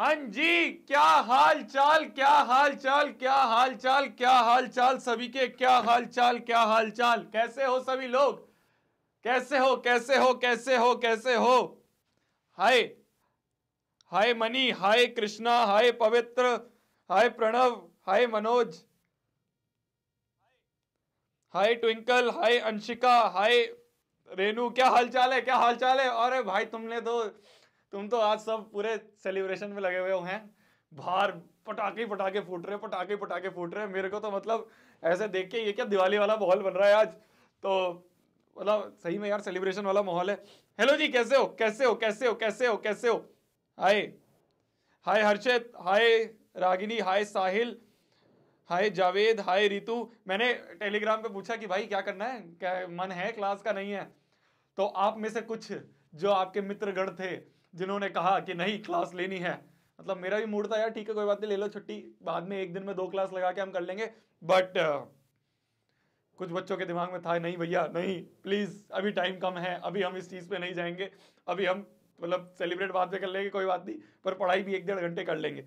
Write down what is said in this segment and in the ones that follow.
हाँ जी क्या हाल चाल क्या हाल चाल क्या हाल चाल क्या हाल चाल सभी के क्या हाल चाल क्या हाल चाल कैसे हो सभी लोग कैसे हो कैसे हो कैसे हो कैसे हो हाय हाय मनी हाय Krishna hi Pavitra hi Pranav hi Manoj hi Twinkle hi Anshika hi Renu क्या हाल चाल है क्या हाल चाल है अरे भाई तुमने तो तुम तो आज सब पूरे सेलिब्रेशन में लगे हुए हैं बाहर पटाखे पटाखे फूट रहे पटाखे पटाखे फूट रहे मेरे को तो मतलब ऐसे देख के ये क्या दिवाली वाला माहौल बन रहा है आज तो मतलब सही में यार सेलिब्रेशन वाला माहौल है हेलो जी कैसे हो कैसे हो कैसे हो कैसे हो कैसे हो हाय हाय हर्षित हाय रागिनी हाय साहिल हाय जावेद हाय रितु मैंने टेलीग्राम पे पूछा कि भाई क्या करना है क्या मन है क्लास का नहीं है तो आप में से कुछ जो आपके मित्रगण थे जिन्होंने कहा कि नहीं क्लास लेनी है मतलब मेरा भी मूड था यार ठीक है कोई बात नहीं ले लो छुट्टी बाद में एक दिन में दो क्लास लगा के हम कर लेंगे बट uh, कुछ बच्चों के दिमाग में था नहीं भैया नहीं प्लीज़ अभी टाइम कम है अभी हम इस चीज़ पे नहीं जाएंगे अभी हम मतलब सेलिब्रेट बाद में कर लेंगे कोई बात नहीं पर पढ़ाई भी एक डेढ़ घंटे कर लेंगे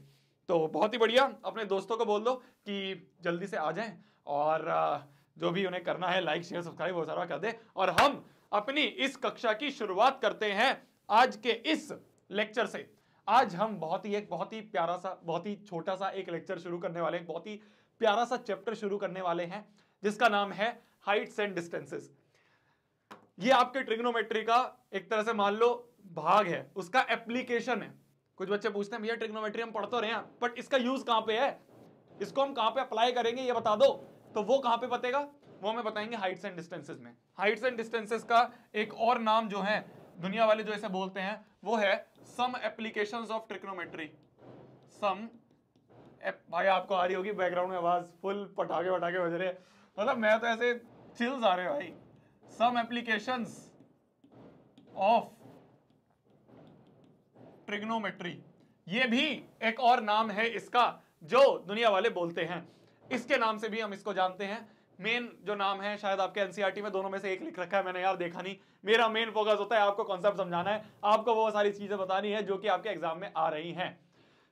तो बहुत ही बढ़िया अपने दोस्तों को बोल दो कि जल्दी से आ जाएं और uh, जो भी उन्हें करना है लाइक शेयर सब्सक्राइब वो सारा कर दे और हम अपनी इस कक्षा की शुरुआत करते हैं आज के इस लेक्चर से आज हम बहुत ही एक बहुत ही प्यारा सा बहुत ही छोटा सा एक लेक्चर शुरू करने वाले हैं बहुत ही प्यारा सा चैप्टर शुरू करने वाले हैं जिसका नाम है हाइट्स एंड डिस्टेंसेस ये आपके ट्रिग्नोमेट्री का एक तरह से मान लो भाग है उसका एप्लीकेशन है कुछ बच्चे पूछते हैं भैया ट्रिग्नोमेट्री हम पढ़ तो रहे हैं बट इसका यूज कहां पे है इसको हम कहां पे अप्लाई करेंगे ये बता दो तो वो कहां पे बतेगा वो हमें बताएंगे हाइट्स एंड डिस्टेंसेस में हाइट्स एंड डिस्टेंसेस का एक और नाम जो है दुनिया वाले जो ऐसे बोलते हैं वो है सम एप्लीकेशंस ऑफ ट्रिक्नोमेट्री सम भाई आपको आ रही होगी बैकग्राउंड में आवाज फुल पटाखे वटाखे बज रहे मतलब मैं तो ऐसे चिल्स आ रहे भाई सम एप्लीकेशंस ऑफ ट्रिग्नोमेट्री ये भी एक और नाम है इसका जो दुनिया वाले बोलते हैं इसके नाम से भी हम इसको जानते हैं मेन जो नाम है शायद आपके एनसीईआरटी e में दोनों में से एक लिख रखा है मैंने यार देखा नहीं मेरा मेन फोकस होता है आपको कॉन्सेप्ट समझाना है आपको वो सारी चीजें बतानी है जो कि आपके एग्जाम में आ रही हैं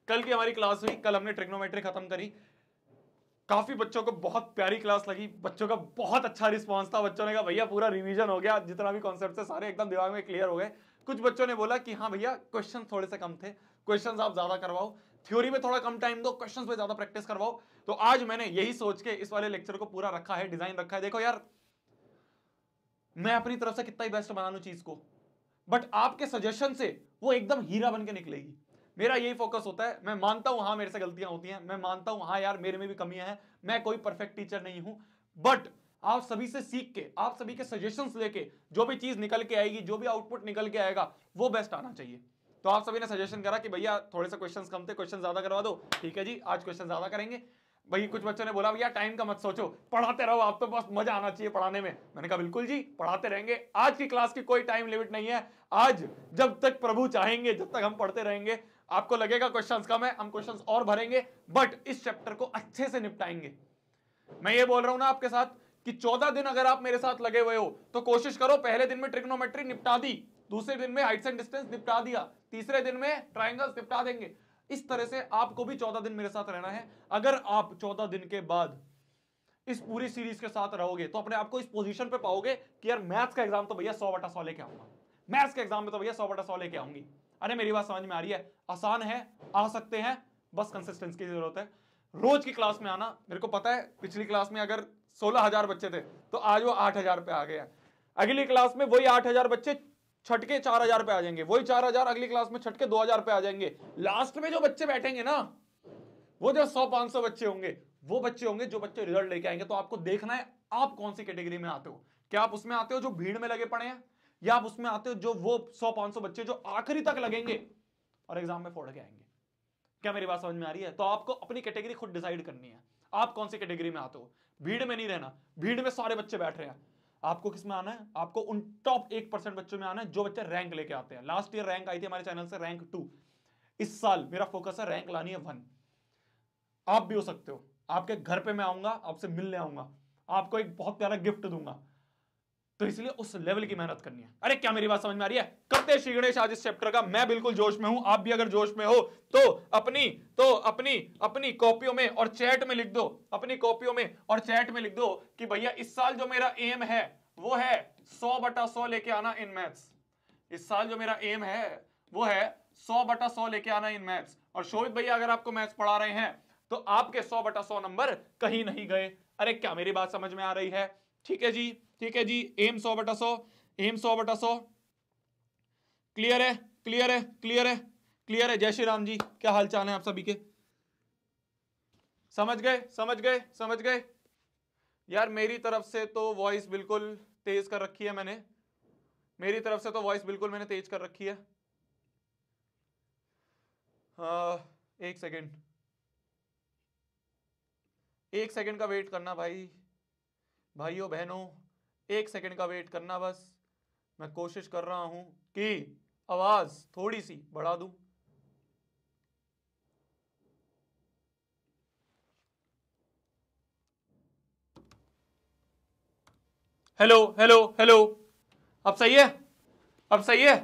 कल की हमारी क्लास हुई कल हमने ट्रिग्नोमेट्री खत्म करी काफी बच्चों को बहुत प्यारी क्लास लगी बच्चों का बहुत अच्छा रिस्पॉन्स था बच्चों ने कहा भैया पूरा रिविजन हो गया जितना भी कॉन्सेप्ट थे सारे एकदम दिमाग में क्लियर हो गए कुछ बच्चों ने बोला कि हाँ भैया क्वेश्चन थोड़े से कम थे क्वेश्चन आप ज्यादा करवाओ थ्योरी में थोड़ा कम टाइम दो क्वेश्चंस पे ज्यादा प्रैक्टिस करवाओ तो आज मैंने यही सोच के इस वाले लेक्चर को पूरा रखा है डिजाइन रखा है देखो यार मैं अपनी तरफ से कितना ही बेस्ट बना लू चीज को बट आपके सजेशन से वो एकदम हीरा बन के निकलेगी मेरा यही फोकस होता है मैं मानता हूं हाँ मेरे से गलतियां होती हैं मैं मानता हूं हाँ यार मेरे में भी कमियां हैं मैं कोई परफेक्ट टीचर नहीं हूं बट आप सभी से सीख के आप सभी के सजेशंस लेके जो भी चीज निकल के आएगी जो भी आउटपुट निकल के आएगा वो बेस्ट आना चाहिए तो आप सभी ने सजेशन करा कि भैया थोड़े से क्वेश्चन कम थे क्वेश्चन ज्यादा करवा दो ठीक है जी आज क्वेश्चन ज्यादा करेंगे भाई कुछ बच्चों ने बोला भैया टाइम का मत सोचो पढ़ाते रहो आप तो बस मजा आना चाहिए पढ़ाने में मैंने कहा बिल्कुल जी पढ़ाते रहेंगे आज की क्लास की कोई टाइम लिमिट नहीं है आज जब तक प्रभु चाहेंगे जब तक हम पढ़ते रहेंगे आपको लगेगा क्वेश्चंस कम है हम क्वेश्चंस और भरेंगे बट इस चैप्टर को अच्छे से निपटाएंगे मैं ये बोल रहा हूं ना आपके साथ कि चौदह दिन अगर आप मेरे साथ लगे हुए हो तो कोशिश करो पहले दिन में ट्रिग्नोमेट्री निपटा दी दूसरे दिन में हाइट्स एंड डिस्टेंस निपटा दिया तीसरे दिन में ट्राइंगल्स निपटा देंगे इस तरह से आपको भी चौदह दिन मेरे साथ रहना है अगर आप चौदह दिन के बाद इस पूरी सीरीज के साथ रहोगे तो अपने आपको इस पोजिशन पर पाओगे कि यार मैथ्स का एग्जाम तो भैया सौ बटा सौ लेके आऊंगा मैथ्स के एग्जाम में तो भैया सौ बटा सौ लेके आऊंगी अरे मेरी बात समझ में आ रही है आसान है आ सकते हैं बस कंसिस्टेंस की जरूरत है रोज की क्लास में आना मेरे को पता है पिछली क्लास में अगर सोलह हजार बच्चे थे तो आज वो आठ हजार पे आ गए अगली क्लास में वही आठ हजार बच्चे छटके चार हजार पे आ जाएंगे वही चार हजार अगली क्लास में छटके दो हजार पे आ जाएंगे लास्ट में जो बच्चे बैठेंगे ना वो जो सौ पांच सौ बच्चे होंगे वो बच्चे होंगे जो बच्चे रिजल्ट लेके आएंगे तो आपको देखना है आप कौन सी कैटेगरी में आते हो क्या आप उसमें आते हो जो भीड़ में लगे पड़े हैं या आप उसमें आते हो जो वो सौ पांच सौ बच्चे जो आखिरी तक लगेंगे और एग्जाम में फोड़ के आएंगे क्या मेरी बात समझ में आ रही है तो आपको अपनी कैटेगरी खुद डिसाइड करनी है आप कौन सी कैटेगरी में आते हो भीड़ में नहीं रहना भीड़ में सारे बच्चे बैठ रहे हैं आपको किसमें आना है आपको उन टॉप एक परसेंट बच्चों में आना है जो बच्चे रैंक लेके आते हैं लास्ट ईयर रैंक आई थी हमारे चैनल से रैंक टू इस साल मेरा फोकस है रैंक लानी है वन आप भी हो सकते हो आपके घर पे मैं आऊंगा आपसे मिलने आऊंगा आपको एक बहुत प्यारा गिफ्ट दूंगा तो इसलिए उस लेवल की मेहनत करनी है अरे क्या मेरी बात समझ में आ रही है करते श्री गणेश आज इस चैप्टर का मैं बिल्कुल जोश में हूं आप भी अगर जोश में हो तो अपनी तो अपनी अपनी कॉपियों में और चैट में लिख दो अपनी कॉपियों में और चैट में लिख दो कि भैया इस साल जो मेरा एम है वो है सौ बटा सौ लेके आना इन मैथ्स इस साल जो मेरा एम है वो है सौ बटा सौ लेके आना इन मैथ्स और शोभित भैया अगर आपको मैथ्स पढ़ा रहे हैं तो आपके सौ बटा सौ नंबर कहीं नहीं गए अरे क्या मेरी बात समझ में आ रही है ठीक है जी ठीक है जी एम सौ बटा सौ एम सौ बटा सौ क्लियर है क्लियर है क्लियर है क्लियर है जय श्री राम जी क्या हाल चाल है आप सभी के समझ गए समझ गए समझ गए यार मेरी तरफ से तो वॉइस बिल्कुल तेज कर रखी है मैंने मेरी तरफ से तो वॉइस बिल्कुल मैंने तेज कर रखी है आ, हाँ, एक सेकेंड एक सेकेंड का वेट करना भाई भाइयों बहनों एक सेकंड का वेट करना बस मैं कोशिश कर रहा हूं कि आवाज थोड़ी सी बढ़ा दूं हेलो हेलो हेलो अब सही है अब सही है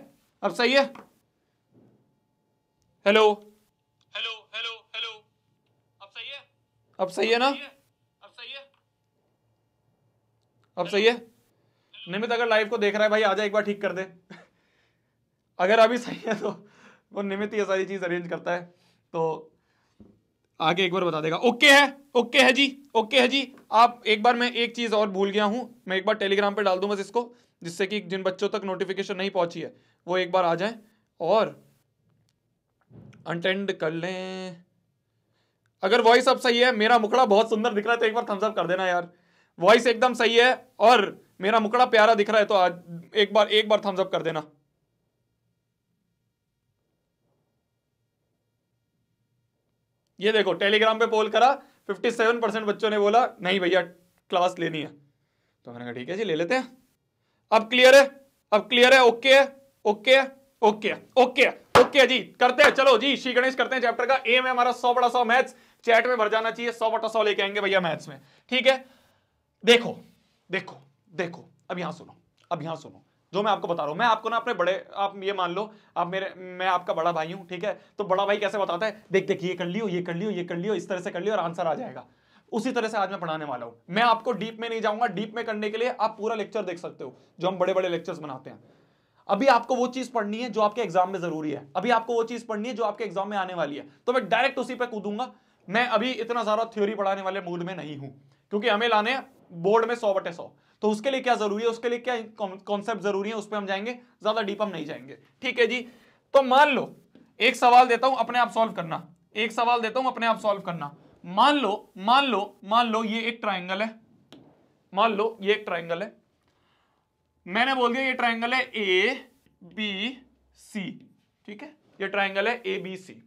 अब सही है हेलो हेलो हेलो हेलो अब सही है अब सही है ना अब सही है अब सही है निमित अगर लाइव को देख रहा है भाई आजा एक बार ठीक कर दे अगर अभी सही है तो वो निमित ये सारी चीज अरेंज करता है तो आगे एक बार बता देगा ओके है ओके है जी ओके है जी आप एक बार मैं एक चीज और भूल गया हूं मैं एक बार टेलीग्राम पे डाल दूं बस इसको जिससे कि जिन बच्चों तक नोटिफिकेशन नहीं पहुंची है वो एक बार आ जाए और अटेंड कर लें अगर वॉइस अब सही है मेरा मुखड़ा बहुत सुंदर दिख रहा है तो एक बार थम्सअप कर देना यार वॉइस एकदम सही है और मेरा मुकड़ा प्यारा दिख रहा है तो आज एक बार एक बार थम्सअप कर देना ये देखो टेलीग्राम पे पोल करा 57 परसेंट बच्चों ने बोला नहीं भैया क्लास लेनी है तो मैंने कहा ठीक है जी ले लेते हैं अब क्लियर है अब क्लियर है ओके है ओके है ओके है ओके है ओके जी करते हैं चलो जी श्री गणेश करते हैं चैप्टर का एम है हमारा सौ बड़ा सौ मैथ्स चैट में भर जाना चाहिए सौ बटा सौ लेके आएंगे भैया मैथ्स में ठीक है देखो देखो देखो अब यहां सुनो अब यहां सुनो जो मैं आपको बता रहा हूं मैं आपको ना अपने बड़े आप ये मान लो आप मेरे मैं आपका बड़ा भाई हूं ठीक है तो बड़ा भाई कैसे बताता है देख देख ये कर लियो ये कर लियो ये कर लियो इस तरह से कर लियो और आंसर आ जाएगा उसी तरह से आज मैं पढ़ाने वाला हूं मैं आपको डीप में नहीं जाऊंगा डीप में करने के लिए आप पूरा लेक्चर देख सकते हो जो हम बड़े बड़े लेक्चर्स बनाते हैं अभी आपको वो चीज पढ़नी है जो आपके एग्जाम में जरूरी है अभी आपको वो चीज पढ़नी है जो आपके एग्जाम में आने वाली है तो मैं डायरेक्ट उसी पर कूदूंगा मैं अभी इतना ज्यादा थ्योरी पढ़ाने वाले मूड में नहीं हूं क्योंकि हमें लाने बोर्ड में सौ बटे सौ तो उसके लिए क्या जरूरी है उसके लिए क्या कॉन्सेप्ट जरूरी है उस पर हम जाएंगे ज्यादा डीप हम नहीं जाएंगे ठीक है जी तो मान लो एक सवाल देता हूं अपने आप सॉल्व करना एक सवाल देता हूं अपने आप सॉल्व करना मान लो मान लो मान लो ये एक ट्राइंगल है मान लो ये एक ट्राइंगल है मैंने बोल दिया ये ट्राइंगल है ए बी सी ठीक है ये ट्राइंगल है ए बी सी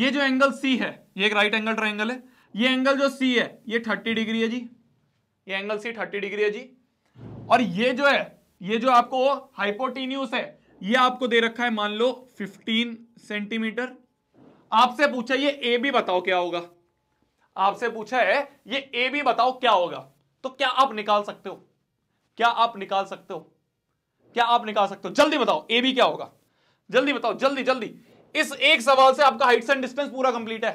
ये जो एंगल सी है ये एक राइट एंगल ट्राइंगल है ये एंगल जो सी है ये थर्टी डिग्री है जी ये एंगल सी थर्टी डिग्री है जी और ये जो है ये जो आपको हाइपोटीन्यूस है ये आपको दे रखा है मान लो फिफ्टीन सेंटीमीटर आपसे पूछा ये ए भी बताओ क्या होगा आपसे पूछा है ये ए भी बताओ क्या होगा तो क्या आप निकाल सकते हो क्या आप निकाल सकते हो क्या आप निकाल सकते हो जल्दी बताओ ए भी क्या होगा जल्दी बताओ जल्दी जल्दी इस एक सवाल से आपका हाइट्स एंड डिस्टेंस पूरा कंप्लीट है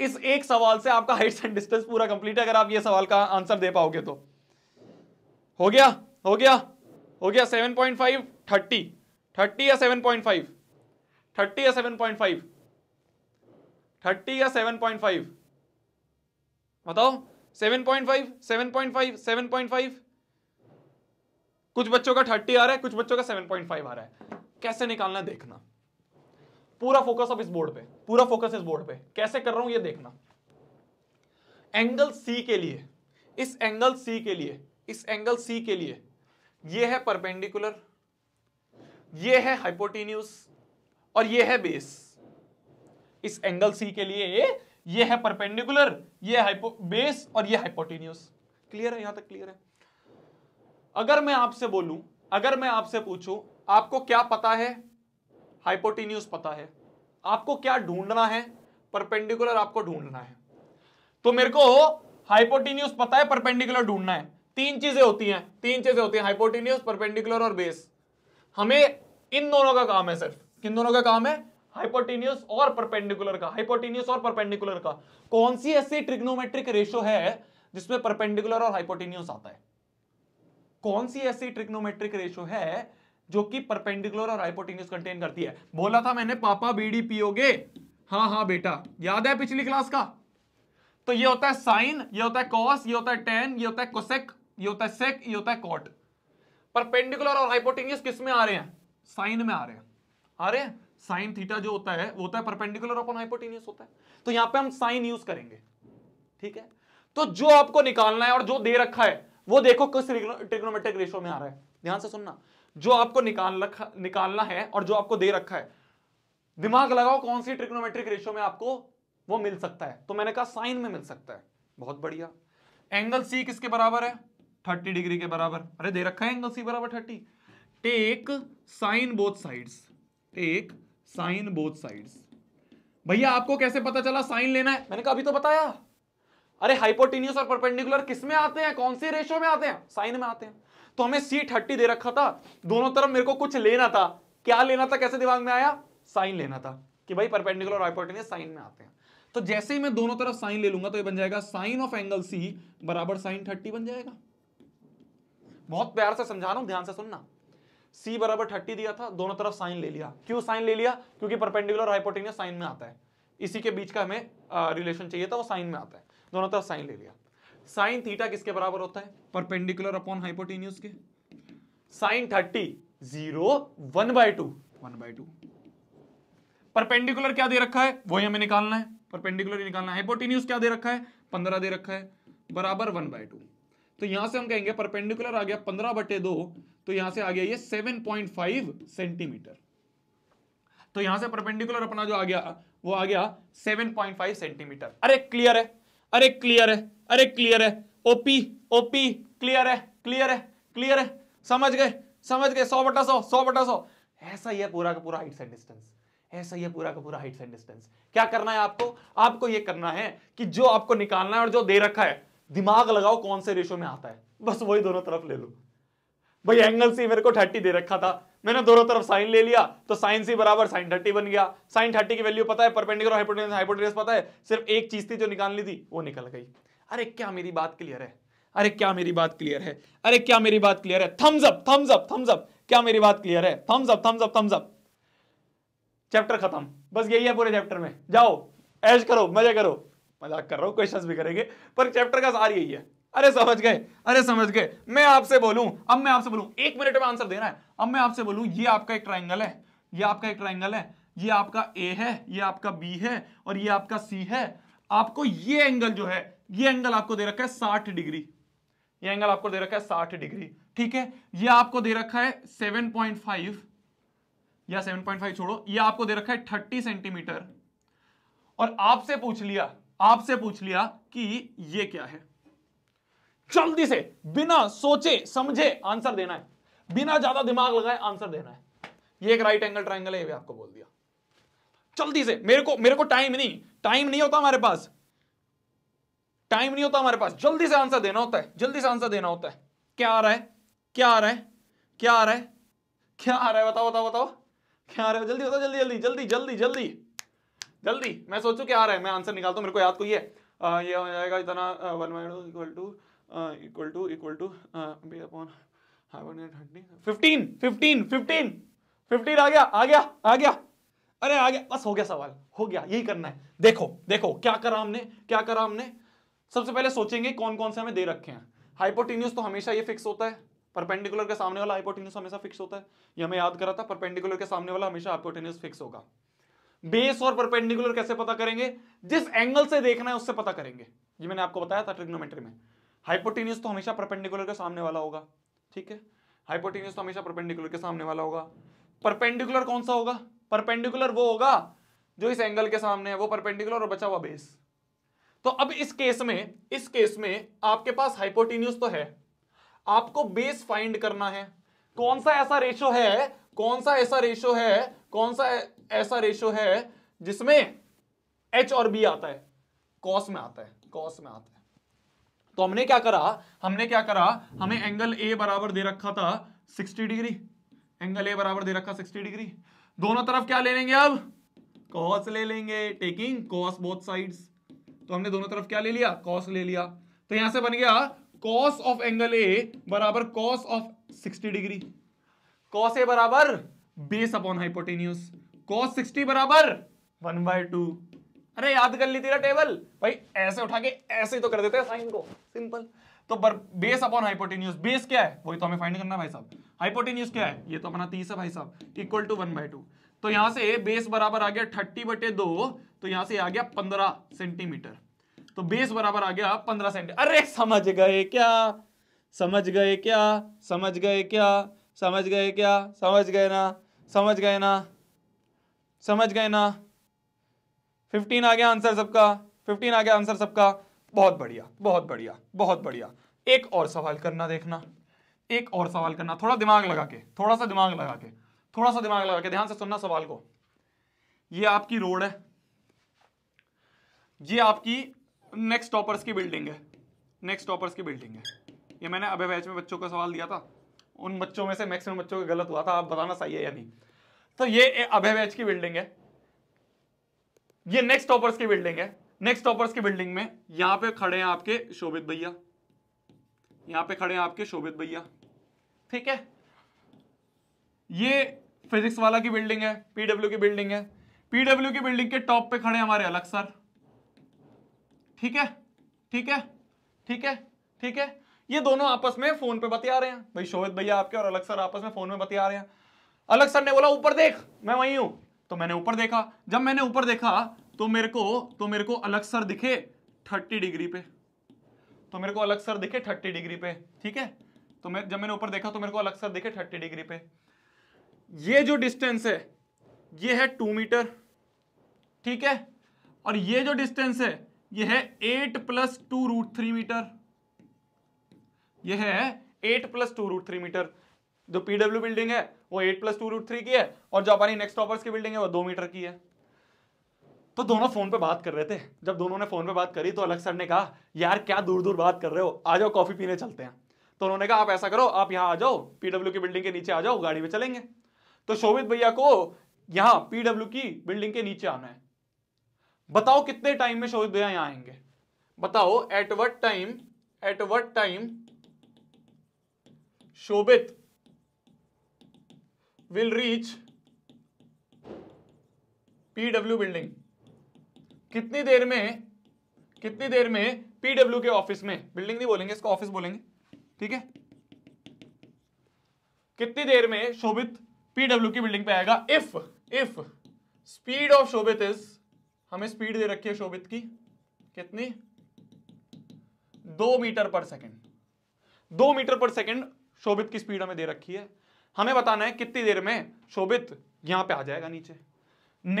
इस एक सवाल से आपका हाइट्स एंड डिस्टेंस पूरा कंप्लीट है अगर आप ये सवाल का आंसर दे पाओगे तो हो गया हो गया हो गया seven point five thirty thirty या सेवन पॉइंट फाइव थर्टी या सेवन पॉइंट फाइव थर्टी या सेवन पॉइंट फाइव बताओ seven point five seven point five seven point five कुछ बच्चों का थर्टी आ रहा है कुछ बच्चों का सेवन पॉइंट फाइव आ रहा है कैसे निकालना देखना पूरा फोकस अब इस बोर्ड पे पूरा फोकस इस बोर्ड पे कैसे कर रहा हूं ये देखना एंगल सी के लिए इस एंगल सी के लिए इस एंगल सी के लिए ये है परपेंडिकुलर ये है हाइपोटीन्यूस और ये है बेस इस एंगल सी के लिए ये है परपेंडिकुलर ये हाइपो बेस और ये हाइपोटीन्यूस क्लियर है यहां तक क्लियर है अगर मैं आपसे बोलूं अगर मैं आपसे पूछूं आपको क्या पता है हाइपोटीन्यूज पता है आपको क्या ढूंढना है परपेंडिकुलर आपको ढूंढना है तो मेरे को हाइपोटीन्यूज पता है परपेंडिकुलर ढूंढना है तीन चीजें होती हैं तीन चीजें होती हैं हाइपोटीन्यूज परपेंडिकुलर और बेस हमें इन दोनों का काम है सिर्फ किन दोनों का काम है हाइपोटीन्यूस और परपेंडिकुलर का हाइपोटीन्यूस और परपेंडिकुलर का कौन सी ऐसी ट्रिग्नोमेट्रिक रेशो है जिसमें परपेंडिकुलर और हाइपोटीन्यूस आता है कौन सी ऐसी ट्रिग्नोमेट्रिक रेशो है जो कि परपेंडिकुलर और हाइपोटेन्यूज कंटेन करती है बोला था मैंने पापा बीड़ी पियोगे हाँ हाँ बेटा याद है पिछली क्लास का तो ये होता है साइन ये होता है कॉस ये होता है टेन ये होता है कोसेक ये होता है सेक ये होता है कॉट परपेंडिकुलर और हाइपोटेन्यूस किस में आ रहे हैं साइन में आ रहे हैं आ रहे हैं साइन थीटा जो होता है वो होता है परपेंडिकुलर अपॉन हाइपोटेन्यूस होता है तो यहां पे हम साइन यूज करेंगे ठीक है तो जो आपको निकालना है और जो दे रखा है वो देखो किस ट्रिग्नोमेट्रिक रेशियो में आ रहा है ध्यान से सुनना जो आपको निकाल रखा निकालना है और जो आपको दे रखा है दिमाग लगाओ कौन सी ट्रिग्नोमेट्रिक रेशियो में आपको वो मिल सकता है तो मैंने कहा साइन में मिल सकता है बहुत बढ़िया एंगल सी किसके बराबर है थर्टी डिग्री के बराबर अरे दे रखा है एंगल सी बराबर thirty take sine both sides take sine both sides भैया आपको कैसे पता चला साइन लेना है मैंने कहा अभी तो बताया अरे हाइपोटिन्यूस और परपेंडिकुलर किस में आते हैं कौन से रेशो में आते हैं साइन में आते हैं तो हमें सी थर्टी दे रखा था दोनों तरफ मेरे को कुछ लेना था क्या लेना था कैसे दिमाग में आया साइन लेना था कि भाई परपेंडिकुलर और हाइपोटेनियस साइन में आते हैं तो जैसे ही मैं दोनों तरफ साइन ले लूंगा तो ये बन जाएगा साइन ऑफ एंगल सी बराबर साइन थर्टी बन जाएगा बहुत प्यार से समझा रहा हूं ध्यान से सुनना सी बराबर थर्टी दिया था दोनों तरफ साइन ले लिया क्यों साइन ले लिया क्योंकि परपेंडिकुलर हाइपोटेनियस साइन में आता है इसी के बीच का हमें रिलेशन चाहिए था वो साइन में आता है दोनों तरफ साइन ले लिया साइन थीटा किसके बराबर होता है परपेंडिकुलर अपॉन हाइपोटेन्यूज के sine thirty zero one by two one by two perpendicular क्या दे रखा है वही हमें निकालना है परपेंडिकुलर ही निकालना है हाइपोटेन्यूज क्या दे रखा है पंद्रह दे रखा है बराबर वन बाय टू तो यहां से हम कहेंगे परपेंडिकुलर आ गया पंद्रह बटे दो तो यहां से आ गया ये सेवन पॉइंट फाइव सेंटीमीटर तो यहां से परपेंडिकुलर अपना जो आ गया वो आ गया सेवन पॉइंट फाइव सेंटीमीटर अरे क्लियर है अरे क्लियर है अरे क्लियर है ओपी ओपी क्लियर है क्लियर है क्लियर है समझ गए समझ गए सौ बटा सौ सौ बटा सौ ऐसा ही है पूरा का पूरा हाइट एंड डिस्टेंस ऐसा ही है पूरा का पूरा हाइट एंड डिस्टेंस क्या करना है आपको आपको यह करना है कि जो आपको निकालना है और जो दे रखा है दिमाग लगाओ कौन से रेशो में आता है बस वही दोनों तरफ ले लो भाई एंगल सी मेरे को थर्टी दे रखा था मैंने दोनों तरफ साइन ले लिया तो साइन सी बराबर साइन थर्टी बन गया साइन थर्टी की वैल्यू पता है परपेंडिकुलर हाइपोटेनस हाइपोटेनस पता है सिर्फ एक चीज थी जो निकालनी थी वो निकल गई अरे क्या मेरी बात क्लियर है अरे क्या मेरी बात क्लियर है अरे क्या मेरी बात क्लियर है thumbs up thumbs up thumbs up क्या मेरी बात क्लियर है thumbs up thumbs up thumbs up chapter खत्म बस यही है पूरे चैप्टर में जाओ ऐश करो मजे करो मजाक कर रहा हूं क्वेश्चंस भी करेंगे पर चैप्टर का सार यही है अरे समझ गए अरे समझ गए मैं आपसे बोलूं अब मैं आपसे बोलूं एक मिनट में आंसर देना है अब मैं आपसे बोलूं ये आपका एक ट्राइंगल है ये आपका एक ट्राइंगल है ये आपका ए है ये आपका बी है और ये आपका सी है आपको ये एंगल जो है ये एंगल आपको दे रखा है साठ डिग्री ये एंगल आपको दे रखा है साठ डिग्री ठीक है ये आपको दे रखा है सेवन पॉइंट फाइव या सेवन पॉइंट फाइव छोड़ो ये आपको दे रखा है थर्टी सेंटीमीटर और आपसे पूछ लिया आपसे पूछ लिया कि ये क्या है जल्दी से बिना सोचे समझे आंसर देना है बिना ज्यादा दिमाग लगाए आंसर देना है ये एक राइट एंगल ट्राइंगल है ये भी आपको बोल दिया जल्दी से मेरे को मेरे को टाइम नहीं टाइम नहीं होता हमारे पास टाइम नहीं होता हमारे पास जल्दी से आंसर देना होता है जल्दी से आंसर देना होता है क्या आ रहा है क्या आ रहा है क्या आ रहा है क्या आ रहा है बताओ बताओ बताओ क्या आ रहा है जल्दी बताओ जल्दी जल्दी जल्दी जल्दी जल्दी जल्दी मैं सोचू क्या आ रहा है मैं आंसर निकालता हूँ मेरे को याद को ये आ, ये हो जाएगा इतना one minus equal to equal to equal to B upon fifteen fifteen fifteen fifteen आ गया आ गया आ गया अरे आ गया बस हो गया सवाल हो गया यही करना है देखो देखो क्या करा हमने क्या करा हमने सबसे पहले सोचेंगे कौन कौन से हमें दे रखे हैं हाइपोटिन्यूस तो हमेशा ये फिक्स होता है परपेंडिकुलर के सामने वाला हाइपोटिन्यूस हमेशा फिक्स होता है ये हमें याद करा था परपेंडिकुलर के सामने वाला हमेशा हाइपोटिन्यूस फिक्स होगा बेस और परपेंडिकुलर कैसे पता करेंगे जिस एंगल से देखना है उससे पता करेंगे ये मैंने आपको बताया था ट्रिग्नोमेट्री में हाइपोटिन्यूस तो हमेशा परपेंडिकुलर के सामने वाला होगा ठीक है हाइपोटिन्यूस तो हमेशा परपेंडिकुलर के सामने वाला होगा परपेंडिकुलर कौन सा होगा परपेंडिकुलर वो होगा जो इस एंगल के सामने है वो परपेंडिकुलर और बचा हुआ बेस तो अब इस केस में इस केस में आपके पास हाइपोटिन्यूस तो है आपको बेस फाइंड करना है कौन सा ऐसा रेशो है कौन सा ऐसा रेशो है कौन सा ऐसा रेशो है जिसमें एच और बी आता है कॉस में आता है कॉस में आता है तो हमने क्या करा हमने क्या करा हमें एंगल ए बराबर दे रखा था 60 डिग्री एंगल ए बराबर दे रखा 60 डिग्री दोनों तरफ क्या ले लेंगे अब कॉस ले लेंगे टेकिंग कॉस बोथ साइड्स तो हमने दोनों तरफ क्या ले लिया कॉस ले लिया तो यहां से बन गया कॉस ऑफ एंगल ए बराबर cos of 60 degree cos A बराबर बेस अपॉन हाइपोटेन्यूस कॉस 60 बराबर वन बाय टू अरे याद कर ली तेरा टेबल भाई ऐसे उठा के ऐसे ही तो कर देते हैं साइन को सिंपल तो बेस अपॉन हाइपोटेन्यूज बेस क्या है वही तो हमें फाइंड करना भाई साहब हाइपोटेन्यूज क्या है ये तो अपना तीस है भाई साहब equal to one by two तो यहां से बेस बराबर आ गया थर्टी बटे दो तो यहां से आ गया पंद्रह सेंटीमीटर तो बेस बराबर आ गया पंद्रह सेंटीमीटर अरे समझ गए क्या समझ गए क्या समझ गए क्या समझ गए क्या समझ गए ना समझ गए ना समझ गए ना फिफ्टीन आ गया आंसर सबका फिफ्टीन आ गया आंसर सबका बहुत बढ़िया बहुत बढ़िया बहुत बढ़िया एक और सवाल करना देखना एक और सवाल करना थोड़ा दिमाग लगा के थोड़ा सा दिमाग लगा के थोड़ा सा दिमाग लगा के ध्यान से सुनना सवाल को ये आपकी रोड है ये आपकी नेक्स्ट टॉपर्स की बिल्डिंग है नेक्स्ट टॉपर्स की बिल्डिंग है ये मैंने अभी बैच में बच्चों का सवाल दिया था उन बच्चों में से मैक्सिमम बच्चों का गलत हुआ था आप बताना सही है या नहीं तो ये अभय बैच की बिल्डिंग है ये नेक्स्ट टॉपर्स की बिल्डिंग है नेक्स्ट टॉपर्स की बिल्डिंग में यहां पे खड़े हैं आपके शोभित भैया यहां पे खड़े हैं आपके शोभित भैया ठीक है ये फिजिक्स वाला की बिल्डिंग है पीडब्ल्यू की बिल्डिंग है पीडब्ल्यू की बिल्डिंग के टॉप पे खड़े हमारे अलग सर ठीक है ठीक है ठीक है ठीक है ये दोनों आपस में फोन पे बतिया रहे हैं भाई शोभित भैया आपके और अलग सर आपस में फोन में बतिया रहे हैं अलग सर ने बोला ऊपर देख मैं वहीं हूं तो मैंने ऊपर देखा जब मैंने ऊपर देखा तो मेरे को तो मेरे को अलग सर दिखे थर्टी डिग्री पे तो मेरे को अलग सर दिखे थर्टी डिग्री पे ठीक है तो मैं जब मैंने ऊपर देखा तो मेरे को अलग सर दिखे थर्टी डिग्री पे ये जो डिस्टेंस है ये है टू मीटर ठीक है और ये जो डिस्टेंस है ये है eight plus two root three metre यह है eight plus two root three metre जो पीडब्ल्यू बिल्डिंग है वो eight plus two root three की है और जो अपनी नेक्स्ट टॉपर्स की बिल्डिंग है वो दो मीटर की है तो दोनों फोन पे बात कर रहे थे जब दोनों ने फोन पे बात करी तो अलग सर ने कहा यार क्या दूर दूर बात कर रहे हो आ जाओ कॉफी पीने चलते हैं तो उन्होंने कहा आप ऐसा करो आप यहाँ आ जाओ पीडब्ल्यू की बिल्डिंग के नीचे आ जाओ गाड़ी में चलेंगे तो शोभित भैया को यहाँ पीडब्ल्यू की बिल्डिंग के नीचे आना है बताओ कितने टाइम में शोभित भैया यहाँ आएंगे बताओ at what time at what time Shobhit will reach PW building कितनी देर में कितनी देर में पीडब्ल्यू के ऑफिस में बिल्डिंग नहीं बोलेंगे इसको ऑफिस बोलेंगे ठीक है कितनी देर में शोभित पीडब्ल्यू की बिल्डिंग पे आएगा if if speed of Shobhit is हमें स्पीड दे रखी है शोभित की कितनी दो मीटर पर सेकंड दो मीटर पर सेकंड शोभित की स्पीड हमें दे रखी है हमें बताना है कितनी देर में शोभित यहां पे आ जाएगा नीचे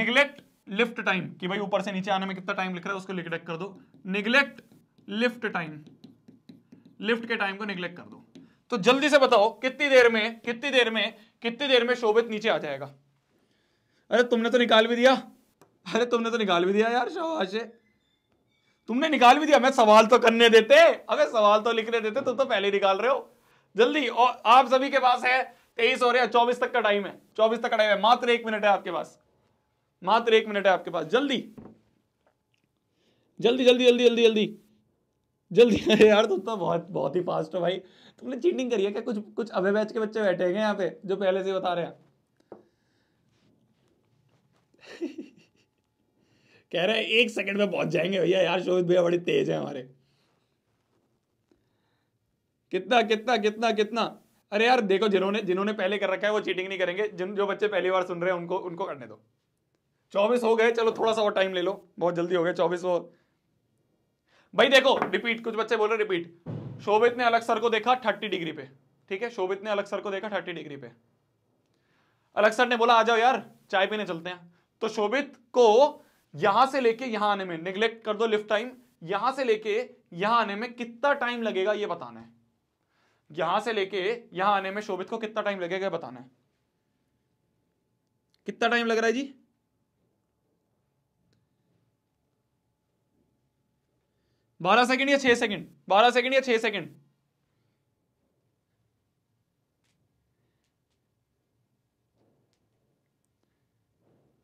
निगलेक्ट लिफ्ट टाइम कि भाई ऊपर से नीचे आने में कितना टाइम लिख रहा है उसको निगलेक्ट कर दो निगलेक्ट लिफ्ट टाइम लिफ्ट के टाइम को निगलेक्ट कर दो तो जल्दी से बताओ कितनी देर में कितनी देर में कितनी देर में शोभित नीचे आ जाएगा अरे तुमने तो निकाल भी दिया अरे तुमने तो निकाल भी दिया यार शाबाशे तुमने निकाल भी दिया मैं सवाल तो करने देते अगर सवाल तो लिखने देते तुम तो पहले निकाल रहे हो जल्दी और आप सभी के पास है तेईस हो रहे हैं चौबीस तक का टाइम है चौबीस तक का टाइम है मात्र एक मिनट है आपके पास मात्र एक मिनट है आपके पास जल्दी जल्दी जल्दी जल्दी जल्दी जल्दी जल्दी अरे यार तुम तो बहुत बहुत ही फास्ट हो भाई तुमने चीटिंग करी है क्या कुछ कुछ अभय बैच के बच्चे बैठे हैं यहाँ पे जो पहले से बता रहे हैं कह रहे हैं एक सेकंड में पहुंच जाएंगे भैया यार शोहित भैया बड़े तेज हैं हमारे कितना कितना कितना कितना अरे यार देखो जिन्होंने जिन्होंने पहले कर रखा है वो चीटिंग नहीं करेंगे जिन जो बच्चे पहली बार सुन रहे हैं उनको उनको करने दो चौबीस हो गए चलो थोड़ा सा और टाइम ले लो बहुत जल्दी हो गए चौबीस और भाई देखो रिपीट कुछ बच्चे बोल रहे रिपीट शोभित ने अलग सर को देखा थर्टी डिग्री पे ठीक है शोभित ने अलग सर को देखा थर्टी डिग्री पे अलग सर ने बोला आ जाओ यार चाय पीने चलते हैं तो शोभित को यहां से लेके यहां आने में निग्लेक्ट कर दो लिफ्ट टाइम यहां से लेके यहां आने में कितना टाइम लगेगा ये बताना है यहां से लेके यहां आने में शोभित को कितना टाइम लगेगा बताना है कितना टाइम लग रहा है जी बारह सेकंड या छह सेकंड बारह सेकंड या छह सेकंड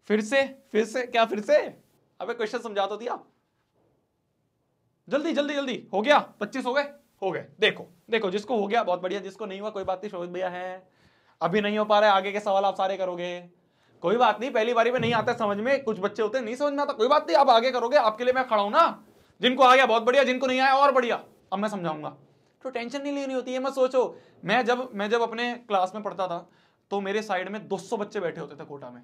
फिर से फिर से क्या फिर से अबे क्वेश्चन समझा तो दिया जल्दी जल्दी जल्दी हो गया पच्चीस हो गए हो गए देखो देखो जिसको हो गया बहुत बढ़िया जिसको नहीं हुआ कोई बात नहीं शोभित भैया है अभी नहीं हो पा रहा है आगे के सवाल आप सारे करोगे कोई बात नहीं पहली बारी में नहीं आता समझ में कुछ बच्चे होते नहीं समझ में आता कोई बात नहीं आप आगे करोगे आपके लिए मैं खड़ा हूं ना जिनको आ गया बहुत बढ़िया जिनको नहीं आया और बढ़िया अब मैं समझाऊंगा तो टेंशन नहीं लेनी होती है मैं सोचो मैं जब मैं जब अपने क्लास में पढ़ता था तो मेरे साइड में 200 बच्चे बैठे होते थे कोटा में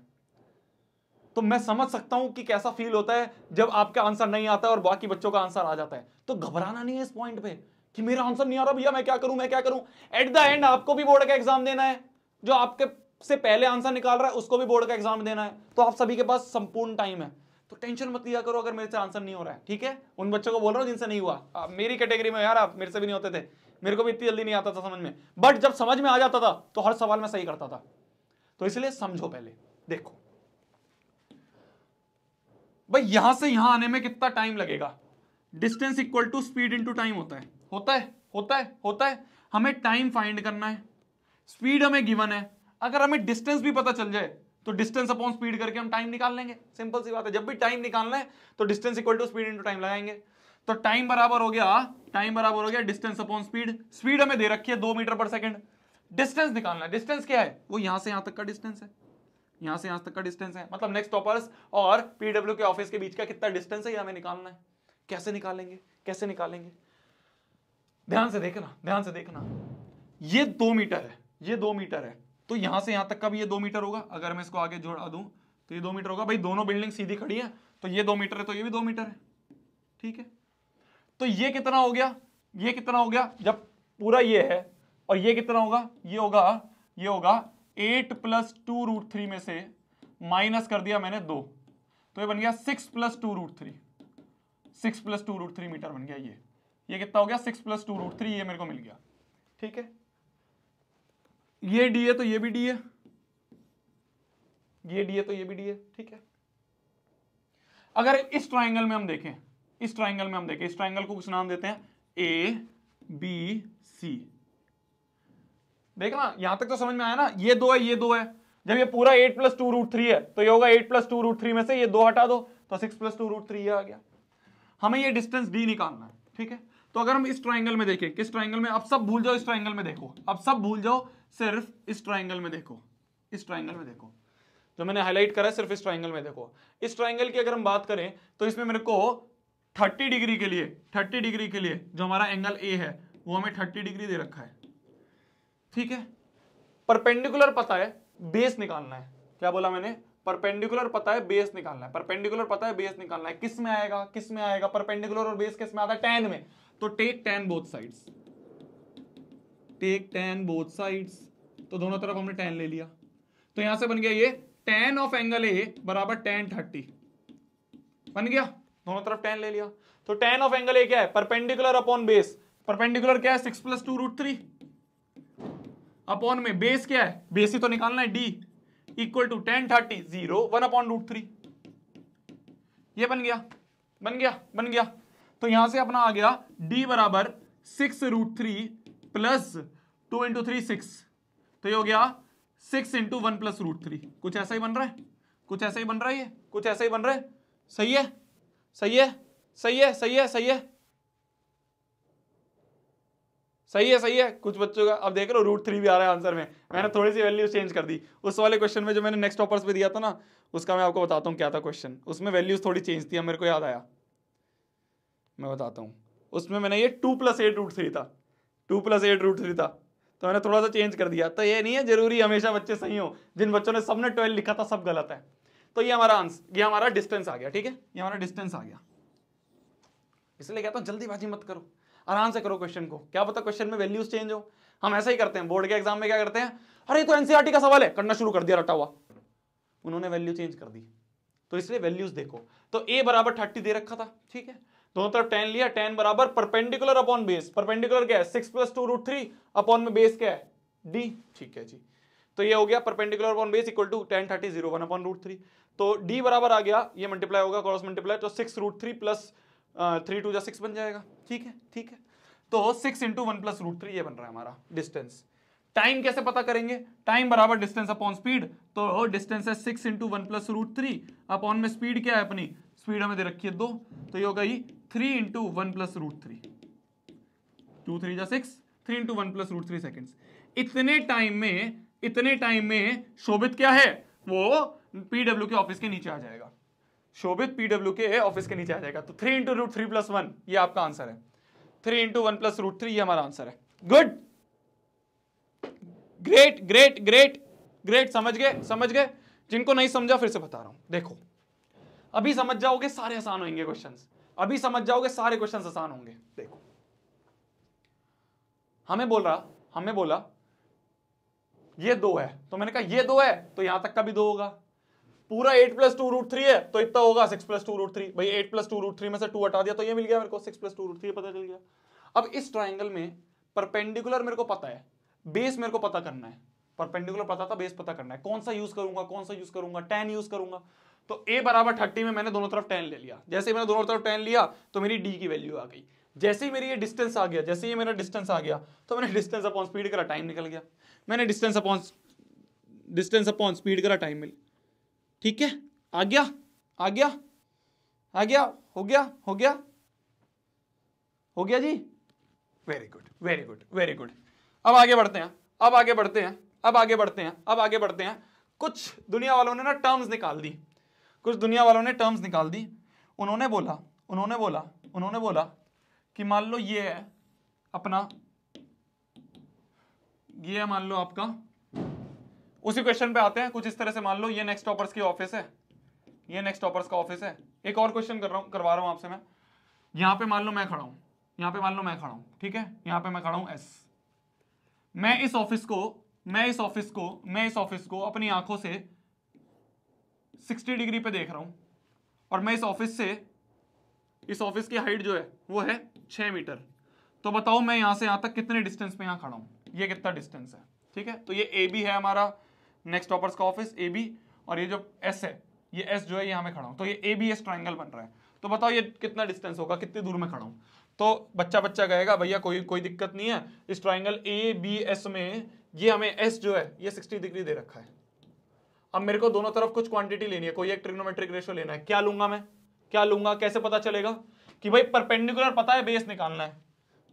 तो मैं समझ सकता हूं कि कैसा फील होता है जब आपका आंसर नहीं आता और बाकी बच्चों का आंसर आ जाता है तो घबराना नहीं है इस पॉइंट पे कि मेरा आंसर नहीं आ रहा भैया मैं क्या करूं मैं क्या करूं एट द एंड आपको भी बोर्ड का एग्जाम देना है जो आपके से पहले आंसर निकाल रहा है उसको भी बोर्ड का एग्जाम देना है तो आप सभी के पास संपूर्ण टाइम है तो टेंशन मत लिया करो अगर मेरे से आंसर नहीं हो रहा है ठीक है उन बच्चों को बोल रहा हूँ जिनसे नहीं हुआ आ, मेरी कैटेगरी में यार आप मेरे से भी नहीं होते थे मेरे को भी इतनी जल्दी नहीं आता था समझ में बट जब समझ में आ जाता था तो हर सवाल में सही करता था तो इसलिए समझो पहले देखो भाई यहां से यहां आने में कितना टाइम लगेगा distance equal to speed in time होता है होता है होता है होता है हमें टाइम फाइंड करना है स्पीड हमें गिवन है अगर हमें डिस्टेंस भी पता चल जाए तो डिस्टेंस अपॉन स्पीड करके हम टाइम निकाल लेंगे सिंपल सी बात है जब भी टाइम निकालना है तो distance equal to speed into time लगाएंगे तो टाइम बराबर हो गया टाइम बराबर हो गया डिस्टेंस अपॉन स्पीड स्पीड हमें दे रखी है दो मीटर पर सेकेंड डिस्टेंस निकालना है डिस्टेंस क्या है वो यहां से यहां तक का डिस्टेंस है यहां से यहां तक का डिस्टेंस है मतलब नेक्स्ट टॉपर्स और पीडब्ल्यू के ऑफिस के बीच का कितना डिस्टेंस है हमें निकालना है कैसे निकालेंगे कैसे निकालेंगे ध्यान से देखना ध्यान से देखना ये दो मीटर है ये दो मीटर है तो यहां से यहां तक का भी ये दो मीटर होगा अगर मैं इसको आगे जोड़ा दूं तो ये दो मीटर होगा भाई दोनों बिल्डिंग सीधी खड़ी है तो ये दो मीटर है तो ये भी दो मीटर है ठीक है तो ये कितना हो गया ये कितना हो गया जब पूरा ये है और ये कितना होगा ये होगा ये होगा eight plus two root three में से माइनस कर दिया मैंने दो तो ये बन गया six plus two root three six plus two root three metre बन गया ये ये कितना हो गया six plus two root three ये मेरे को मिल गया ठीक है ये डी है तो ये भी डी है ये डी है तो ये भी डी है ठीक है अगर इस ट्राइंगल में हम देखें इस ट्राइंगल में हम देखें इस ट्राइंगल को कुछ नाम देते हैं ए बी सी देखना यहां तक तो समझ में आया ना ये दो है ये दो है जब ये पूरा eight plus two root three है तो ये होगा eight plus two root three में से ये दो हटा दो तो six plus two root three आ गया हमें ये डिस्टेंस डी निकालना है ठीक है तो अगर हम इस ट्राइंगल में देखें किस ट्राइंगल में अब सब भूल जाओ इस ट्राइंगल में देखो अब सब भूल जाओ सिर्फ इस ट्राइंगल में देखो इस ट्राइंगल में देखो जो मैंने हाईलाइट करा है सिर्फ इस ट्राइंगल में देखो इस ट्राइंगल की अगर हम बात करें तो इसमें मेरे को 30 डिग्री के लिए 30 डिग्री के लिए जो हमारा एंगल ए है वो हमें 30 डिग्री दे रखा है ठीक है परपेंडिकुलर पता है बेस निकालना है क्या बोला मैंने परपेंडिकुलर पता है बेस निकालना है परपेंडिकुलर पता है बेस निकालना है किस में आएगा किस में आएगा परपेंडिकुलर और बेस किस में आता है टेन में तो take tan both sides take tan both sides तो दोनों तरफ हमने टेन ले लिया तो यहां से बन गया ये टेन ऑफ एंगल ए बराबर टेन थर्टी बन गया दोनों तरफ टेन ले लिया तो टेन ऑफ एंगल ए क्या है परपेंडिकुलर अपॉन बेस परपेंडिकुलर क्या है six plus two root three upon में बेस क्या है बेस ही तो निकालना है D equal to tan thirty zero one upon root three ये बन गया बन गया बन गया तो यहां से अपना आ गया डी बराबर six root three plus two into three six तो ये हो गया six into one plus root three कुछ ऐसा ही बन रहा है कुछ ऐसा ही बन रहा है ये कुछ ऐसा ही बन रहा है सही है सही है सही है सही है सही है सही है सही है कुछ बच्चों का अब देख रहे हो रूट थ्री भी आ रहा है आंसर में मैंने थोड़ी सी वैल्यू चेंज कर दी उस वाले क्वेश्चन में जो मैंने नेक्स्ट ऑपर्स पे दिया था ना उसका मैं आपको बताता हूँ क्या था क्वेश्चन उसमें वैल्यूज थोड़ी चेंज थी मेरे को याद आया मैं बताता हूँ उसमें मैंने ये two plus eight root three था two plus eight root three था तो मैंने थोड़ा सा चेंज कर दिया तो ये नहीं है जरूरी हमेशा बच्चे सही हो जिन बच्चों ने सबने ट्वेल्व लिखा था सब गलत है तो ये हमारा आंसर ये हमारा डिस्टेंस आ गया ठीक है ये हमारा डिस्टेंस आ गया इसलिए कहता हूँ जल्दीबाजी मत करो आराम से करो क्वेश्चन को क्या पता क्वेश्चन में वैल्यूज चेंज हो हम ऐसा ही करते हैं बोर्ड के एग्जाम में क्या करते हैं अरे तो एनसीआरटी e का सवाल है करना शुरू कर दिया रटा हुआ उन्होंने वैल्यू चेंज कर दी तो इसलिए वैल्यूज देखो तो ए बराबर थर्टी दे रखा था ठीक है दोनों तरफ टेन लिया टेन बराबर परपेंडिकुलर अपॉन बेस परपेंडिकुलर क्या है six plus two root three upon में बेस क्या है डी ठीक है जी तो ये हो गया perpendicular upon base equal to tan thirty zero one upon root three तो डी बराबर आ गया ये मल्टीप्लाई होगा क्रॉस मल्टीप्लाई तो six root three plus three two जा सिक्स बन जाएगा ठीक है ठीक है तो six into one plus root three ये बन रहा है हमारा डिस्टेंस टाइम कैसे पता करेंगे टाइम बराबर डिस्टेंस अपॉन स्पीड तो डिस्टेंस है six into one plus root three upon में स्पीड क्या है अपनी स्पीड हमें दे रखी है दो तो ये होगा ही three into one plus root three two three या six three into one plus root three second इतने टाइम में इतने टाइम में शोभित क्या है वो पीडब्ल्यू के ऑफिस के नीचे आ जाएगा शोभित पीडब्ल्यू के ऑफिस के नीचे आ जाएगा तो three into root three plus one ये आपका आंसर है three into one plus root three ये हमारा आंसर है good great great great great समझ गए समझ गए जिनको नहीं समझा फिर से बता रहा हूं देखो अभी समझ जाओगे सारे आसान होंगे क्वेश्चन अभी समझ जाओगे सारे क्वेश्चन आसान होंगे देखो हमें बोल रहा हमें बोला ये दो है तो मैंने कहा ये दो है तो यहां तक का भी दो होगा पूरा eight plus two root three है तो इतना होगा six plus two root three भाई eight plus two root three में से टू हटा दिया तो ये मिल गया मेरे को six plus two root three पता चल गया अब इस ट्राइंगल में परपेंडिकुलर मेरे को पता है बेस मेरे को पता करना है परपेंडिकुलर पता था बेस पता करना है कौन सा यूज करूंगा कौन सा यूज करूंगा टेन यूज करूंगा तो ए बराबर थर्टी में मैंने दोनों तरफ टेन ले लिया जैसे मैंने दोनों तरफ टेन लिया तो मेरी डी की वैल्यू आ गई जैसे ही मेरी ये डिस्टेंस आ गया जैसे ही मेरा डिस्टेंस आ गया तो मैंने डिस्टेंस अपॉन स्पीड करा टाइम निकल गया मैंने distance upon distance upon speed करा टाइम मिल ठीक है आ गया आ गया आ गया हो गया हो गया हो गया जी very good very good very good अब आगे बढ़ते हैं अब आगे बढ़ते हैं अब आगे बढ़ते हैं अब आगे बढ़ते हैं कुछ दुनिया वालों ने ना टर्म्स निकाल दी कुछ दुनिया वालों ने टर्म्स निकाल दी उन्होंने बोला उन्होंने बोला उन्होंने बोला कि मान लो ये है अपना ये मान लो आपका उसी क्वेश्चन पे आते हैं कुछ इस तरह से मान लो ये नेक्स्ट टॉपर्स की ऑफिस है ये नेक्स्ट टॉपर्स का ऑफिस है एक और क्वेश्चन कर रहा हूं करवा रहा हूं आपसे मैं यहां पे मान लो मैं खड़ा हूं यहां पे मान लो मैं खड़ा हूं ठीक है यहां पे मैं खड़ा हूं एस मैं इस ऑफिस को मैं इस ऑफिस को मैं इस ऑफिस को अपनी आंखों से 60 डिग्री पे देख रहा हूँ और मैं इस ऑफिस से इस ऑफिस की हाइट जो है वो है छः मीटर तो बताओ मैं यहाँ से यहां तक कितने डिस्टेंस पे यहां खड़ा हूं ये कितना डिस्टेंस है ठीक है तो ये ए बी है हमारा नेक्स्ट ऑपर्स का ऑफिस ए बी और ये जो एस है ये एस जो है यहां में खड़ा हूं तो ये ए बी एस ट्राइंगल बन रहा है तो बताओ ये कितना डिस्टेंस होगा कितनी दूर में खड़ा हूँ तो बच्चा बच्चा कहेगा भैया कोई कोई दिक्कत नहीं है इस ट्राइंगल ए बी एस में ये हमें एस जो है ये सिक्सटी डिग्री दे रखा है अब मेरे को दोनों तरफ कुछ क्वांटिटी लेनी है कोई एक ट्रिग्नोमेट्रिक रेशियो लेना है क्या लूंगा मैं क्या लूंगा कैसे पता चलेगा कि भाई परपेंडिकुलर पता है बेस निकालना है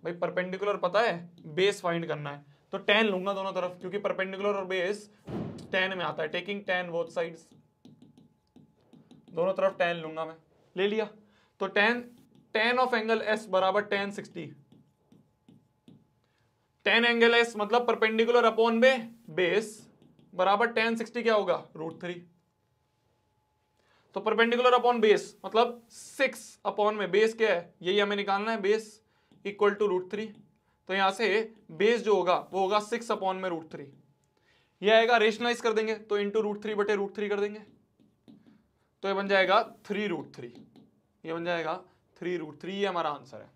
भाई परपेंडिकुलर पता है बेस फाइंड करना है तो टेन लूंगा दोनों तरफ क्योंकि परपेंडिकुलर और बेस टेन में आता है टेकिंग टेन बोथ साइड दोनों तरफ टेन लूंगा मैं ले लिया तो tan tan of angle S बराबर tan sixty tan angle S मतलब परपेंडिकुलर अपॉन बे बेस बराबर टेन सिक्सटी क्या होगा रूट थ्री तो परपेंडिकुलर अपॉन बेस मतलब सिक्स अपॉन में बेस क्या है यही हमें निकालना है base equal to root three तो यहां से बेस जो होगा वो होगा सिक्स अपॉन में रूट थ्री यह आएगा रेशनलाइज कर देंगे तो इंटू रूट थ्री बटे रूट थ्री कर देंगे तो ये बन जाएगा थ्री रूट थ्री ये बन जाएगा थ्री रूट थ्री ये हमारा आंसर है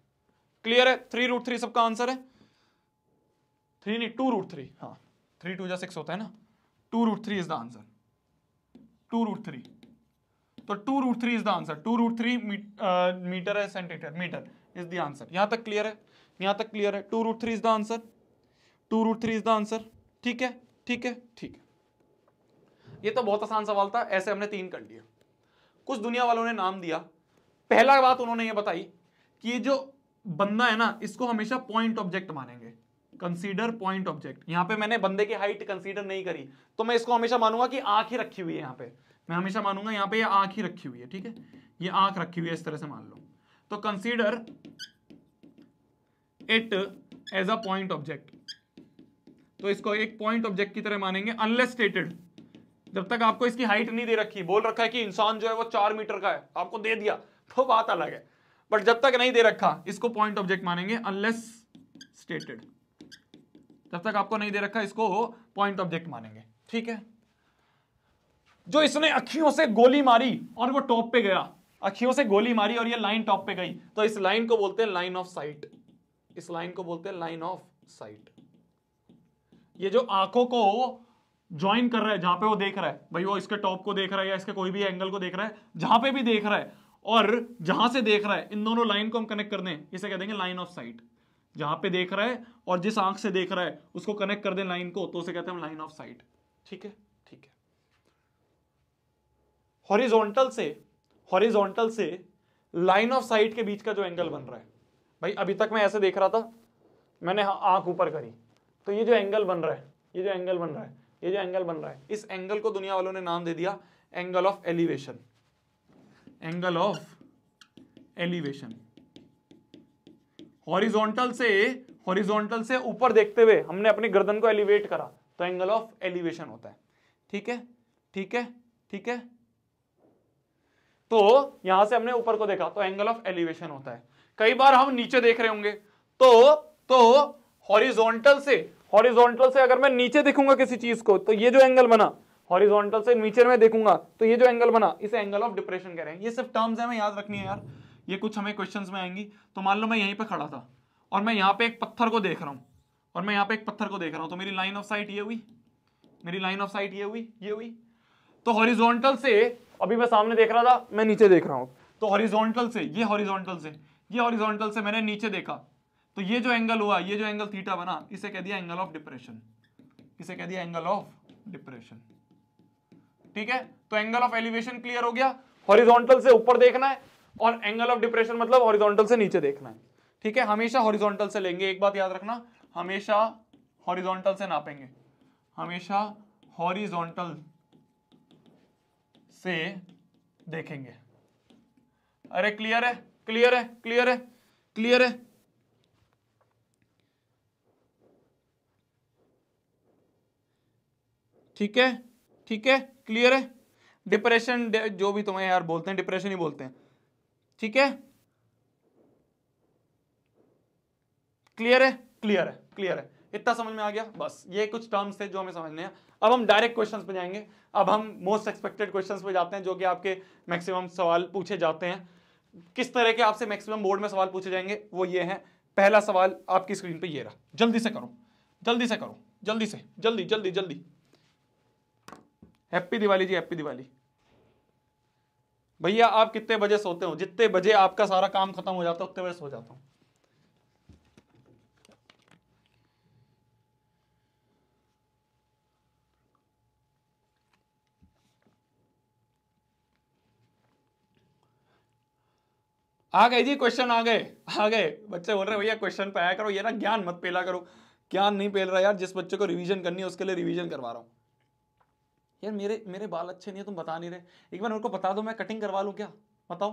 क्लियर है थ्री रूट थ्री सबका आंसर है थ्री नहीं टू रूट थ्री हाँ थ्री टू या सिक्स होता है ना two root three is the answer two root three तो two root three is the answer two root three metre है centimetre metre is the answer यहां तक क्लियर है यहां तक क्लियर है two root three is the answer two root three is the answer ठीक है ठीक है ठीक है ये तो बहुत आसान सवाल था ऐसे हमने तीन कर लिया कुछ दुनिया वालों ने नाम दिया पहला बात उन्होंने ये बताई कि ये जो बंदा है ना इसको हमेशा पॉइंट ऑब्जेक्ट मानेंगे कंसीडर पॉइंट ऑब्जेक्ट यहां पे मैंने बंदे की हाइट कंसीडर नहीं करी तो मैं इसको हमेशा मानूंगा कि आंख ही रखी हुई है यहां पे मैं हमेशा मानूंगा यहां पे ये आंख ही रखी हुई है ठीक है ये आंख रखी हुई है इस तरह से मान लो तो consider it as a point object तो इसको एक पॉइंट ऑब्जेक्ट की तरह मानेंगे अनलेस स्टेटेड जब तक आपको इसकी हाइट नहीं दे रखी बोल रखा है कि इंसान जो है वो चार मीटर का है आपको दे दिया तो बात अलग है बट जब तक नहीं दे रखा इसको पॉइंट ऑब्जेक्ट मानेंगे अनलेस स्टेटेड जब तक आपको नहीं दे रखा इसको पॉइंट ऑब्जेक्ट मानेंगे ठीक है जो इसने अखियों से गोली मारी और वो टॉप पे गया अखियों से गोली मारी और ये लाइन टॉप पे गई तो इस लाइन को बोलते हैं लाइन ऑफ साइट इस लाइन को बोलते हैं लाइन ऑफ साइट ये जो आंखों को ज्वाइन कर रहा है जहां पे वो देख रहा है भाई वो इसके टॉप को देख रहा है या इसके कोई भी एंगल को देख रहा है जहां पे भी देख रहा है और जहां से देख रहा है इन दोनों लाइन को हम कनेक्ट कर दें इसे कह देंगे लाइन ऑफ साइट जहां पे देख रहा है और जिस आंख से देख रहा है उसको कनेक्ट कर दे लाइन को तो उसे कहते हैं लाइन ऑफ साइट ठीक है ठीक है हॉरिजॉन्टल से हॉरिजॉन्टल से लाइन ऑफ साइट के बीच का जो एंगल बन रहा है भाई अभी तक मैं ऐसे देख रहा था मैंने आंख ऊपर करी तो ये जो एंगल बन रहा है ये जो एंगल बन रहा है ये जो एंगल बन रहा है इस एंगल को दुनिया वालों ने नाम दे दिया angle of elevation angle of elevation horizontal से हॉरिजॉन्टल से ऊपर देखते हुए हमने अपनी गर्दन को एलिवेट करा तो एंगल ऑफ एलिवेशन होता है ठीक है ठीक है ठीक है तो यहां से हमने ऊपर को देखा तो एंगल ऑफ एलिवेशन होता है कई बार हम नीचे देख रहे होंगे तो तो हॉरिजॉन्टल से हॉरिजॉन्टल से अगर मैं नीचे देखूंगा किसी चीज को तो ये जो एंगल बना हॉरिजॉन्टल से नीचे में देखूंगा तो ये जो एंगल बना इसे एंगल ऑफ डिप्रेशन कह रहे हैं ये सिर्फ टर्म्स है मैं याद रखनी है यार ये कुछ हमें क्वेश्चन में आएंगी तो मान लो मैं यहीं पर खड़ा था और मैं यहाँ पे एक पत्थर को देख रहा हूँ और मैं यहाँ पे एक पत्थर को देख रहा हूँ तो मेरी लाइन ऑफ साइट ये हुई मेरी लाइन ऑफ साइट ये हुई ये हुई तो हॉरिजॉन्टल से अभी मैं सामने देख रहा था मैं नीचे देख रहा हूँ तो हॉरिजॉन्टल से ये हॉरिजॉन्टल से ये हॉरिजॉन्टल से मैंने नीचे देखा तो ये जो एंगल हुआ ये जो एंगल थीटा बना इसे कह दिया एंगल ऑफ डिप्रेशन इसे कह दिया एंगल ऑफ डिप्रेशन ठीक है तो एंगल ऑफ एलिवेशन क्लियर हो गया हॉरिजॉन्टल से ऊपर देखना है और एंगल ऑफ डिप्रेशन मतलब हॉरिजॉन्टल से नीचे देखना है ठीक है हमेशा हॉरिजॉन्टल से लेंगे एक बात याद रखना हमेशा हॉरिजॉन्टल से नापेंगे हमेशा हॉरिजॉन्टल से देखेंगे अरे क्लियर है क्लियर है क्लियर है क्लियर है ठीक है ठीक है क्लियर है डिप्रेशन जो भी तुम्हें यार बोलते हैं डिप्रेशन ही बोलते हैं ठीक है क्लियर है क्लियर है क्लियर है इतना समझ में आ गया बस ये कुछ टर्म्स थे जो हमें समझने हैं अब हम डायरेक्ट क्वेश्चंस पे जाएंगे अब हम मोस्ट एक्सपेक्टेड क्वेश्चंस पे जाते हैं जो कि आपके मैक्सिमम सवाल पूछे जाते हैं किस तरह के आपसे मैक्सिमम बोर्ड में सवाल पूछे जाएंगे वो ये हैं पहला सवाल आपकी स्क्रीन पर ये रहा जल्दी से करो जल्दी से करो जल्दी से जल्दी जल्दी जल्दी हैप्पी दिवाली जी हैप्पी दिवाली भैया आप कितने बजे सोते हो जितने बजे आपका सारा काम खत्म हो जाता है उतने बजे सो जाता हूं आ गए जी क्वेश्चन आ गए आ गए बच्चे बोल रहे भैया क्वेश्चन पे आया करो ये ना ज्ञान मत पेला करो ज्ञान नहीं पेल रहा यार जिस बच्चे को रिवीजन करनी है उसके लिए रिवीजन करवा रहा हूं यार मेरे मेरे बाल अच्छे नहीं है तुम बता नहीं रहे एक बार मेरे को बता दो मैं कटिंग करवा लूँ क्या बताओ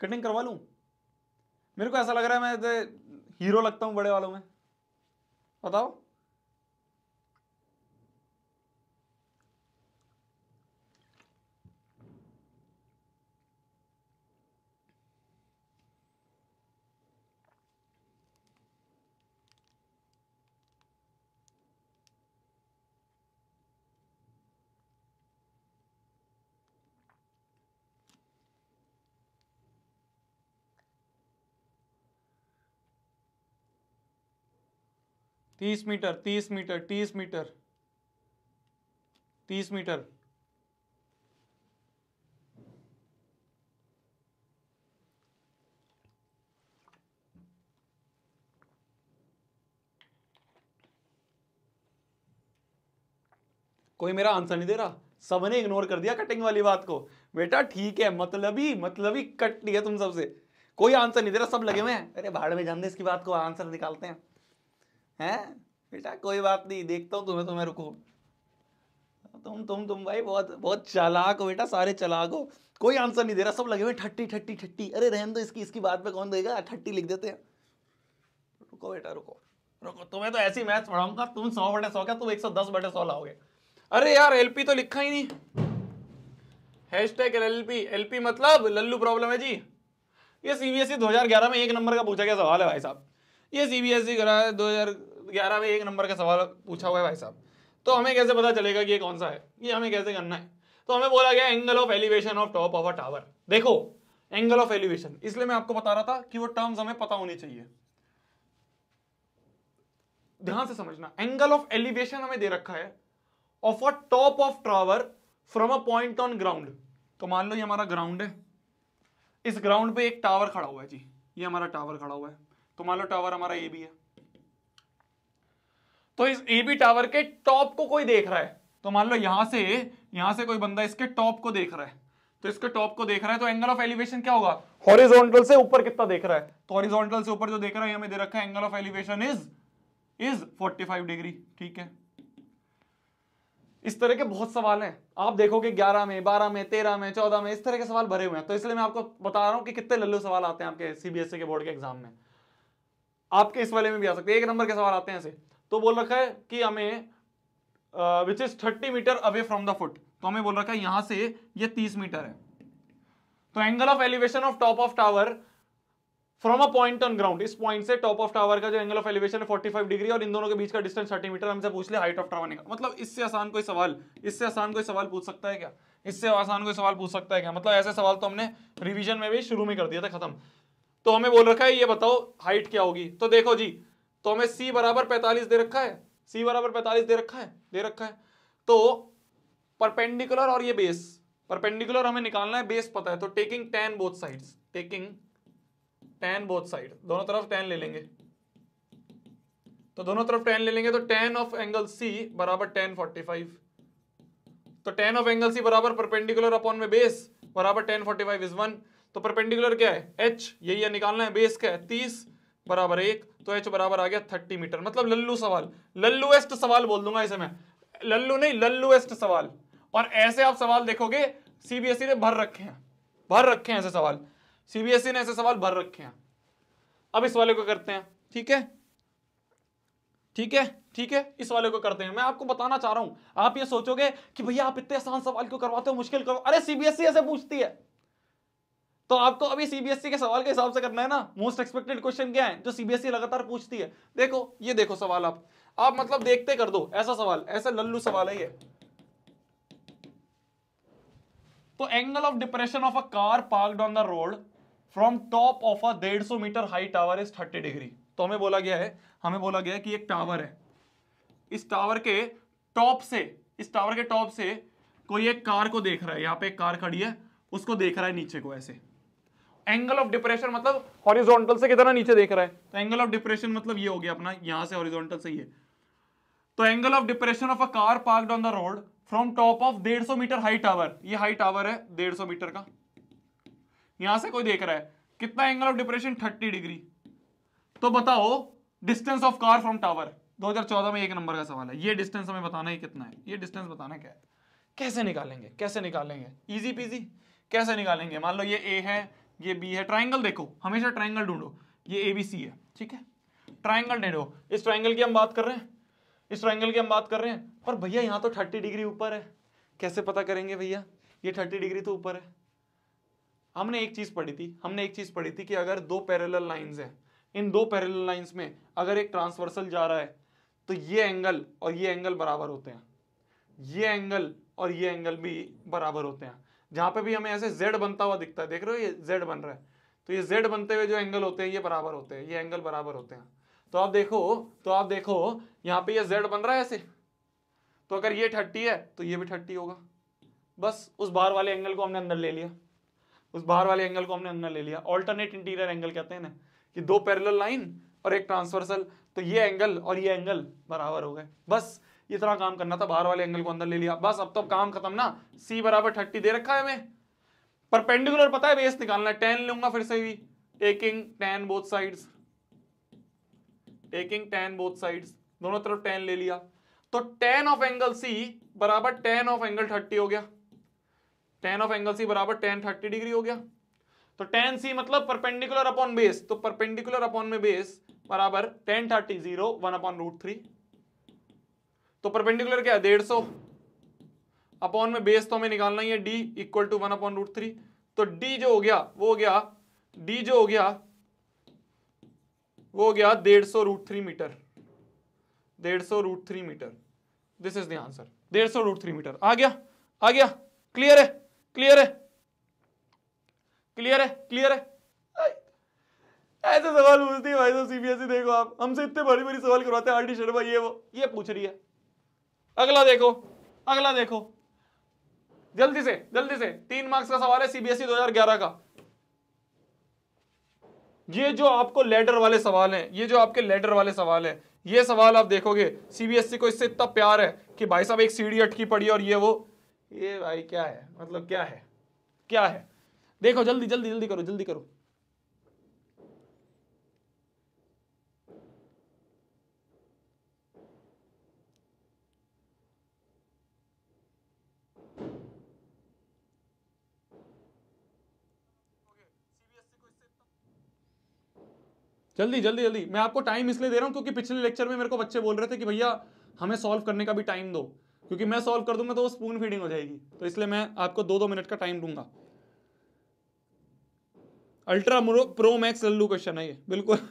कटिंग करवा लूँ मेरे को ऐसा लग रहा है मैं हीरो तो लगता हूँ बड़े वालों में बताओ तीस मीटर तीस मीटर तीस मीटर तीस मीटर कोई मेरा आंसर नहीं दे रहा सबने इग्नोर कर दिया कटिंग वाली बात को बेटा ठीक है मतलब ही मतलब ही कट लिया तुम सबसे कोई आंसर नहीं दे रहा सब लगे हुए हैं अरे भाड़ में जानते इसकी बात को आंसर निकालते हैं हैं बेटा कोई बात नहीं देखता हूँ तुम्हें तुम्हें रुको तुम तुम तुम भाई बहुत बहुत चालाक हो बेटा सारे चालाक हो कोई आंसर नहीं दे रहा सब लगे हुए ठट्टी ठट्टी ठट्टी अरे रहन दो इसकी इसकी बात पे कौन देगा ठट्टी लिख देते हैं रुको बेटा रुको रुको तुम्हें तो ऐसी मैथ पढ़ाऊंगा तुम सौ बटे सौ क्या तुम एक सौ दस बटे सौ लाओगे अरे यार एलपी तो लिखा ही नहीं हैश टैग एल एलपी मतलब लल्लू प्रॉब्लम है जी ये सीबीएसई 2011 e में एक नंबर का पूछा गया सवाल है भाई साहब ये सीबीएसई e करा है हजार ग्यारह में एक नंबर का सवाल पूछा हुआ है भाई साहब तो हमें कैसे पता चलेगा कि ये कौन सा है ये हमें कैसे करना है तो हमें बोला गया angle of elevation of top of a tower देखो एंगल ऑफ एलिवेशन इसलिए मैं आपको बता रहा था कि वो टर्म्स हमें पता होनी चाहिए ध्यान से समझना एंगल ऑफ एलिवेशन हमें दे रखा है of a top of tower from a point on ground तो मान लो ये हमारा ग्राउंड है इस ग्राउंड पे एक टावर खड़ा हुआ है जी ये हमारा टावर खड़ा हुआ है तो मान लो टावर हमारा ये भी है तो इस ईबी e टावर के टॉप को कोई देख रहा है तो मान लो यहां से यहां से कोई बंदा इसके टॉप को देख रहा है तो इसके टॉप को देख रहा है तो एंगल ऑफ एलिवेशन क्या होगा हॉरिजॉन्टल से ऊपर कितना देख रहा है तो हॉरिजॉन्टल से ऊपर जो देख रहा है हमें दे रखा है angle of elevation is is 45 degree ठीक है इस तरह के बहुत सवाल हैं आप देखोगे 11 में 12 में 13 में 14 में इस तरह के सवाल भरे हुए हैं तो इसलिए मैं आपको बता रहा हूं कि कितने लल्लू सवाल आते हैं आपके सीबीएसई e के बोर्ड के एग्जाम में आपके इस वाले में भी आ सकते हैं एक नंबर के सवाल आते हैं ऐसे तो बोल रखा है कि हमें which is thirty metre away from the foot तो हमें बोल रखा है यहां से ये तीस मीटर है तो angle of elevation of top of tower from a point on ground इस पॉइंट से टॉप ऑफ टावर का जो एंगल ऑफ एलिवेशन है 45 डिग्री और इन दोनों के बीच का डिस्टेंस 30 मीटर हमसे पूछ ले हाइट ऑफ टावर निकाल मतलब इससे आसान कोई सवाल इससे आसान कोई सवाल पूछ सकता है क्या इससे आसान कोई सवाल पूछ सकता है क्या मतलब ऐसे सवाल तो हमने रिविजन में भी शुरू में कर दिया था खत्म तो हमें बोल रखा है ये बताओ हाइट क्या होगी तो देखो जी तो हमें सी बराबर पैंतालीस दे रखा है सी बराबर पैंतालीस दे रखा है दे रखा है तो परपेंडिकुलर और ये बेस परपेंडिकुलर हमें निकालना है बेस पता है तो taking tan both side taking tan both side दोनों तरफ टेन ले लेंगे तो दोनों तरफ टेन ले लेंगे तो टेन ऑफ एंगल सी बराबर टेन फोर्टी फाइव तो टेन ऑफ एंगल सी बराबर परपेंडिकुलर अपॉन में बेस बराबर tan forty five is one तो परपेंडिकुलर क्या है एच यही है निकालना है बेस क्या है तीस बराबर एक तो एच बराबर आ गया थर्टी मीटर मतलब लल्लू सवाल लल्लुएस्ट सवाल बोल दूंगा इसे मैं लल्लू नहीं लल्लुएस्ट सवाल और ऐसे आप सवाल देखोगे सीबीएसई e ने भर रखे हैं भर रखे हैं ऐसे सवाल सीबीएसई e ने ऐसे सवाल भर रखे हैं अब इस वाले को करते हैं ठीक है ठीक है ठीक है इस वाले को करते हैं मैं आपको बताना चाह रहा हूं आप ये सोचोगे कि भैया आप इतने आसान सवाल क्यों करवाते हो मुश्किल करो अरे सीबीएसई e ऐसे पूछती है तो आपको अभी सीबीएसई e के सवाल के हिसाब से करना है ना मोस्ट एक्सपेक्टेड क्वेश्चन क्या है जो सीबीएसई e लगातार पूछती है देखो ये देखो सवाल आप आप मतलब देखते कर दो ऐसा सवाल ऐसा लल्लू सवाल है ये तो angle of depression of a car park on the road from top of a डेढ़ सौ metre high tower is thirty degree तो हमें बोला गया है हमें बोला गया है कि एक टावर है इस टावर के टॉप से इस टावर के टॉप से कोई एक कार को देख रहा है यहाँ पे एक कार खड़ी है उसको देख रहा है नीचे को ऐसे एंगल ऑफ डिप्रेशन मतलब हॉरिजॉन्टल से कितना नीचे देख रहा है तो एंगल ऑफ डिप्रेशन मतलब ये हो गया अपना यहां से हॉरिजॉन्टल से ये तो angle of depression of a car parked on the road from top of 150 metre high tower ये हाई टावर है 150 मीटर का यहां से कोई देख रहा है कितना एंगल ऑफ डिप्रेशन 30 डिग्री तो बताओ distance of car from tower 2014 में एक नंबर का सवाल है ये डिस्टेंस हमें बताना है कितना है ये डिस्टेंस बताना क्या है कैसे निकालेंगे कैसे निकालेंगे इजी पीजी कैसे निकालेंगे मान लो ये ए है ये बी है ट्राइंगल देखो हमेशा ट्राइंगल ढूंढो ये ए बी सी है ठीक है ट्राइंगल ढूंढो इस ट्राइंगल की हम बात कर रहे हैं इस ट्राइंगल की हम बात कर रहे हैं पर भैया यहाँ तो थर्टी डिग्री ऊपर है कैसे पता करेंगे भैया ये थर्टी डिग्री तो ऊपर है हमने एक चीज़ पढ़ी थी हमने एक चीज़ पढ़ी थी कि अगर दो पैरल लाइन्स है इन दो पैरल लाइन्स में अगर एक ट्रांसवर्सल जा रहा है तो ये एंगल और ये एंगल बराबर होते हैं ये एंगल और ये एंगल भी बराबर होते हैं जहां पे भी हमें ऐसे जेड बनता हुआ दिखता है देख रहे हो ये जेड बन रहा है तो ये जेड बनते हुए जो एंगल होते हैं ये बराबर होते हैं ये एंगल बराबर होते हैं तो आप देखो तो आप देखो यहाँ पे ये जेड बन रहा है ऐसे तो अगर ये थर्टी है तो ये भी थर्टी होगा बस उस बाहर वाले एंगल को हमने अंदर ले लिया उस बाहर वाले एंगल को हमने अंदर ले लिया ऑल्टरनेट इंटीरियर एंगल कहते हैं ना कि दो पैरेलल लाइन और एक ट्रांसवर्सल तो ये एंगल और ये एंगल बराबर हो गए बस इतना काम करना था बाहर वाले एंगल को अंदर ले लिया बस अब तो काम खत्म ना सी बराबर थर्टी दे रखा है हमें परपेंडिकुलर पता है बेस निकालना टेन लूंगा फिर से भी taking tan both sides taking tan both side दोनों तरफ टेन ले लिया तो टेन ऑफ एंगल सी बराबर टेन ऑफ एंगल थर्टी हो गया टेन ऑफ एंगल सी बराबर टेन थर्टी डिग्री हो गया तो टेन सी मतलब परपेंडिकुलर अपॉन बेस तो परपेंडिकुलर अपॉन में बेस बराबर tan thirty zero one upon root three तो परपेंडिकुलर क्या है डेढ़ सौ अपॉन में बेस तो हमें निकालना ही है D equal to one upon root three तो डी जो हो गया वो हो गया डी जो हो गया वो हो गया डेढ़ सौ रूट थ्री मीटर डेढ़ सौ root three metre this is the answer डेढ़ सौ रूट थ्री मीटर आ गया आ गया क्लियर है क्लियर है क्लियर है क्लियर है ऐसे सवाल पूछती है भाई सीबीएसई e देखो आप हमसे इतने बड़ी बड़ी सवाल करवाते हैं आर डी शर्मा ये वो ये पूछ रही है अगला देखो अगला देखो जल्दी से जल्दी से तीन मार्क्स का सवाल है सीबीएसई 2011 e का ये जो आपको लेटर वाले सवाल हैं ये जो आपके लेटर वाले सवाल हैं ये सवाल आप देखोगे सीबीएसई e को इससे इतना प्यार है कि भाई साहब एक सीढ़ी अटकी पड़ी और ये वो ये भाई क्या है मतलब क्या है क्या है देखो जल्दी जल्दी जल्दी करो जल्दी करो जल्दी जल्दी जल्दी मैं आपको टाइम इसलिए दे रहा हूँ क्योंकि पिछले लेक्चर में मेरे को बच्चे बोल रहे थे कि भैया हमें सॉल्व करने का भी टाइम दो क्योंकि मैं सॉल्व कर दूंगा तो वो स्पून फीडिंग हो जाएगी तो इसलिए मैं आपको दो दो मिनट का टाइम दूंगा अल्ट्रा प्रो मैक्स लल्लू क्वेश्चन है ये बिल्कुल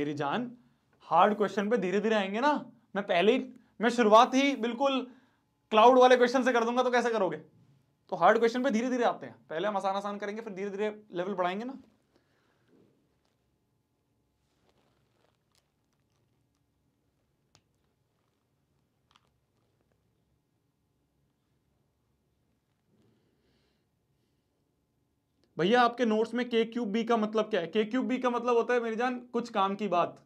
मेरी जान हार्ड क्वेश्चन पे धीरे धीरे आएंगे ना मैं पहले ही मैं शुरुआत ही बिल्कुल क्लाउड वाले क्वेश्चन से कर दूंगा तो कैसे करोगे तो हार्ड क्वेश्चन पे धीरे धीरे आते हैं पहले हम आसान आसान करेंगे फिर धीरे धीरे लेवल बढ़ाएंगे ना भैया आपके नोट्स में के क्यूब बी का मतलब क्या है के क्यूब बी का मतलब होता है मेरी जान कुछ काम की बात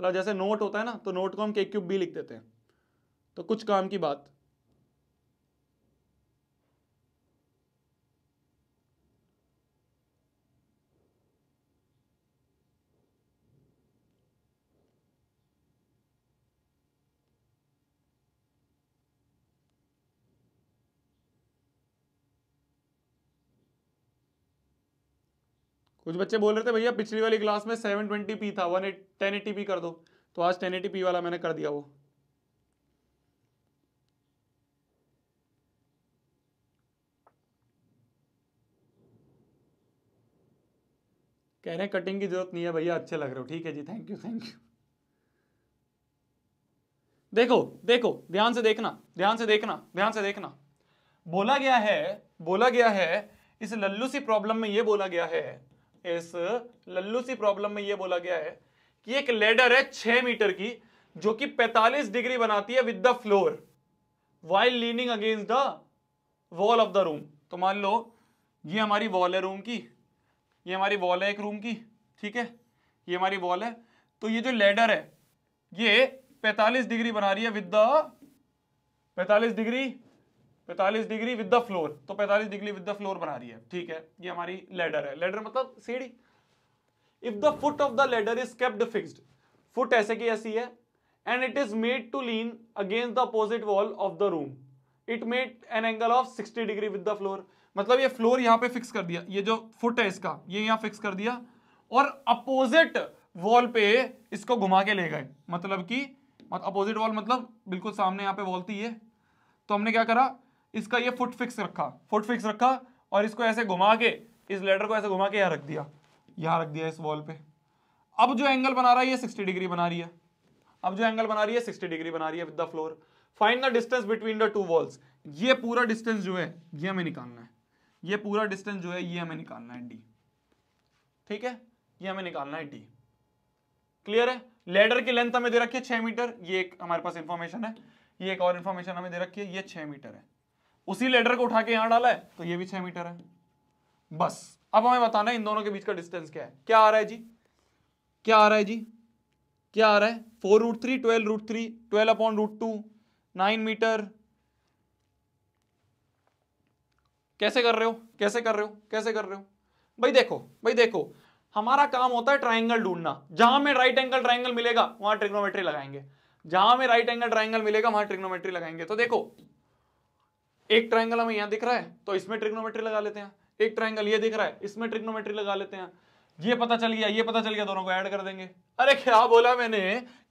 मतलब जैसे नोट होता है ना तो नोट को हम के क्यूब बी लिख देते हैं तो कुछ काम की बात कुछ बच्चे बोल रहे थे भैया पिछली वाली क्लास में सेवन ट्वेंटी पी था one eight ten eighty P कर दो तो आज टेन एटी पी वाला मैंने कर दिया वो कह रहे हैं कटिंग की जरूरत नहीं है भैया अच्छे लग रहे हो ठीक है जी थैंक यू थैंक यू देखो देखो ध्यान से देखना ध्यान से देखना ध्यान से देखना बोला गया है बोला गया है इस लल्लू सी प्रॉब्लम में यह बोला गया है इस लल्लू सी प्रॉब्लम में यह बोला गया है कि एक लेडर है छह मीटर की जो कि 45 डिग्री बनाती है with the floor while leaning against the wall of the room तो मान लो ये हमारी वॉल है रूम की ये हमारी वॉल है एक रूम की ठीक है ये हमारी वॉल है तो ये जो लेडर है ये 45 डिग्री बना रही है with the 45 degree 45 degree with the floor तो 45 डिग्री विद द फ्लोर बना रही है ठीक है ये हमारी लेडर है लेडर मतलब सीढ़ी if the foot of the ladder is kept fixed foot ऐसे की ऐसी है and it is made to lean against the opposite wall of the room it made an angle of sixty degree with the floor मतलब ये floor यहाँ पे fix कर दिया ये जो फुट है इसका ये यहाँ फिक्स कर दिया और अपोजिट वॉल पे इसको घुमा के ले गए मतलब कि अपोजिट वॉल मतलब बिल्कुल सामने यहाँ पे वॉल थी ये तो हमने क्या करा इसका ये फुट फिक्स रखा फुट फिक्स रखा और इसको ऐसे घुमा के इस लेटर को ऐसे घुमा के यहाँ रख दिया यहाँ रख दिया इस वॉल पे अब जो एंगल बना रहा है ये सिक्सटी डिग्री बना रही है अब जो एंगल बना रही है सिक्सटी डिग्री बना रही है with the floor find the distance between the two walls ये पूरा डिस्टेंस जो है ये हमें निकालना है ये पूरा डिस्टेंस जो है ये हमें निकालना है डी ठीक है ये हमें निकालना है डी क्लियर है लेडर की लेंथ हमें दे रखी है छह मीटर ये एक हमारे पास इंफॉर्मेशन है ये एक और इंफॉर्मेशन हमें दे रखी है ये छह मीटर है उसी लेडर को उठा के यहां डाला है तो ये भी छह मीटर है बस अब हमें बताना है इन दोनों के बीच का डिस्टेंस क्या है क्या आ रहा है जी क्या आ रहा है जी क्या आ रहा है four root three twelve root three twelve upon root two nine metre कैसे कर रहे हो कैसे कर रहे हो कैसे कर रहे हो भाई देखो भाई देखो हमारा काम होता है ट्राइंगल ढूंढना जहां में राइट एंगल ट्राइंगल मिलेगा वहां ट्रिग्नोमेट्री लगाएंगे जहां में राइट एंगल ट्राइंगल मिलेगा वहां ट्रिग्नोमेट्री लगाएंगे तो देखो एक ट्राइंगल हमें यहां दिख रहा है तो इसमें ट्रिग्नोमेट्री लगा लेते हैं एक ट्राइंगल ये दिख रहा है इसमें ट्रिग्नोमेट्री लगा लेते हैं ये पता चल गया ये पता चल गया दोनों को ऐड कर देंगे अरे क्या बोला मैंने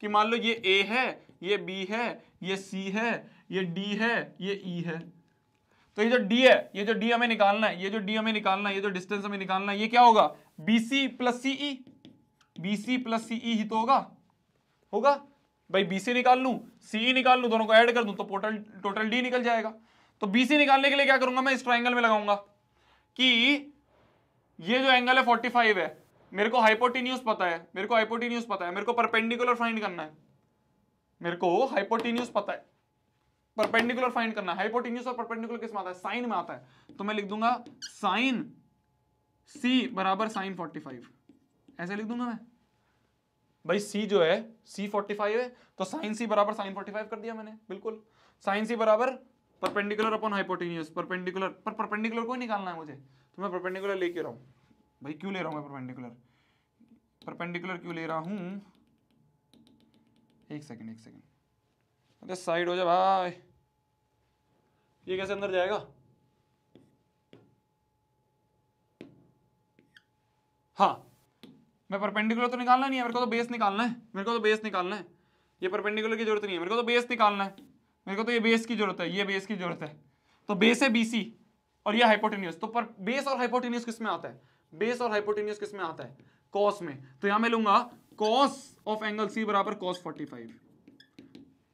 कि मान लो ये ए है ये बी है ये सी है ये डी है ये ई e है तो ये जो डी है ये जो डी हमें निकालना है ये जो डी हमें निकालना है ये जो डिस्टेंस हमें निकालना है ये क्या होगा B C plus C E B C plus C E ही तो होगा होगा भाई बी सी निकाल लू सी e निकाल लू दोनों को ऐड कर दू तो टोटल टोटल डी निकल जाएगा तो बीसी निकालने के लिए क्या करूंगा मैं इस ट्राइंगल में लगाऊंगा कि ये जो एंगल है फोर्टी फाइव है मेरे को हाइपोटीन्यूस पता है मेरे को हाइपोटीन्यूस पता है मेरे को परपेंडिकुलर फाइंड करना है मेरे को हाइपोटीन्यूस पता है परपेंडिकुलर फाइंड करना है हाइपोटिन्यूस और परपेंडिकुलर किस में आता है साइन में आता है तो मैं लिख दूंगा साइन सी बराबर साइन 45 ऐसे लिख दूंगा मैं भाई सी जो है सी 45 है तो साइन सी बराबर साइन 45 कर दिया मैंने बिल्कुल साइन सी बराबर परपेंडिकुलर अपॉन हाइपोटेनियस परपेंडिकुलर पर परपेंडिकुलर कोई निकालना है मुझे तो मैं परपेंडिकुलर लेके रहा हूँ भाई क्यों ले रहा हूँ मैं परपेंडिकुलर परपेंडिकुलर क्यों ले रहा हूँ एक सेकेंड एक सेकेंड अरे साइड हो जा भाई ये कैसे अंदर जाएगा हाँ मैं परपेंडिकुलर तो निकालना नहीं है मेरे को तो बेस निकालना है मेरे को तो बेस निकालना है ये परपेंडिकुलर की जरूरत नहीं है मेरे को तो बेस निकालना है मेरे को तो ये बेस की जरूरत है ये बेस की जरूरत है तो बेस है बी सी और ये हाइपोटेन्यूस तो पर बेस और हाइपोटेन्यूस किसमें आता है बेस और हाइपोटेन्यूस किसमें आता है कॉस में तो यहां मैं लूंगा कॉस ऑफ एंगल सी बराबर कॉस फोर्टी फाइव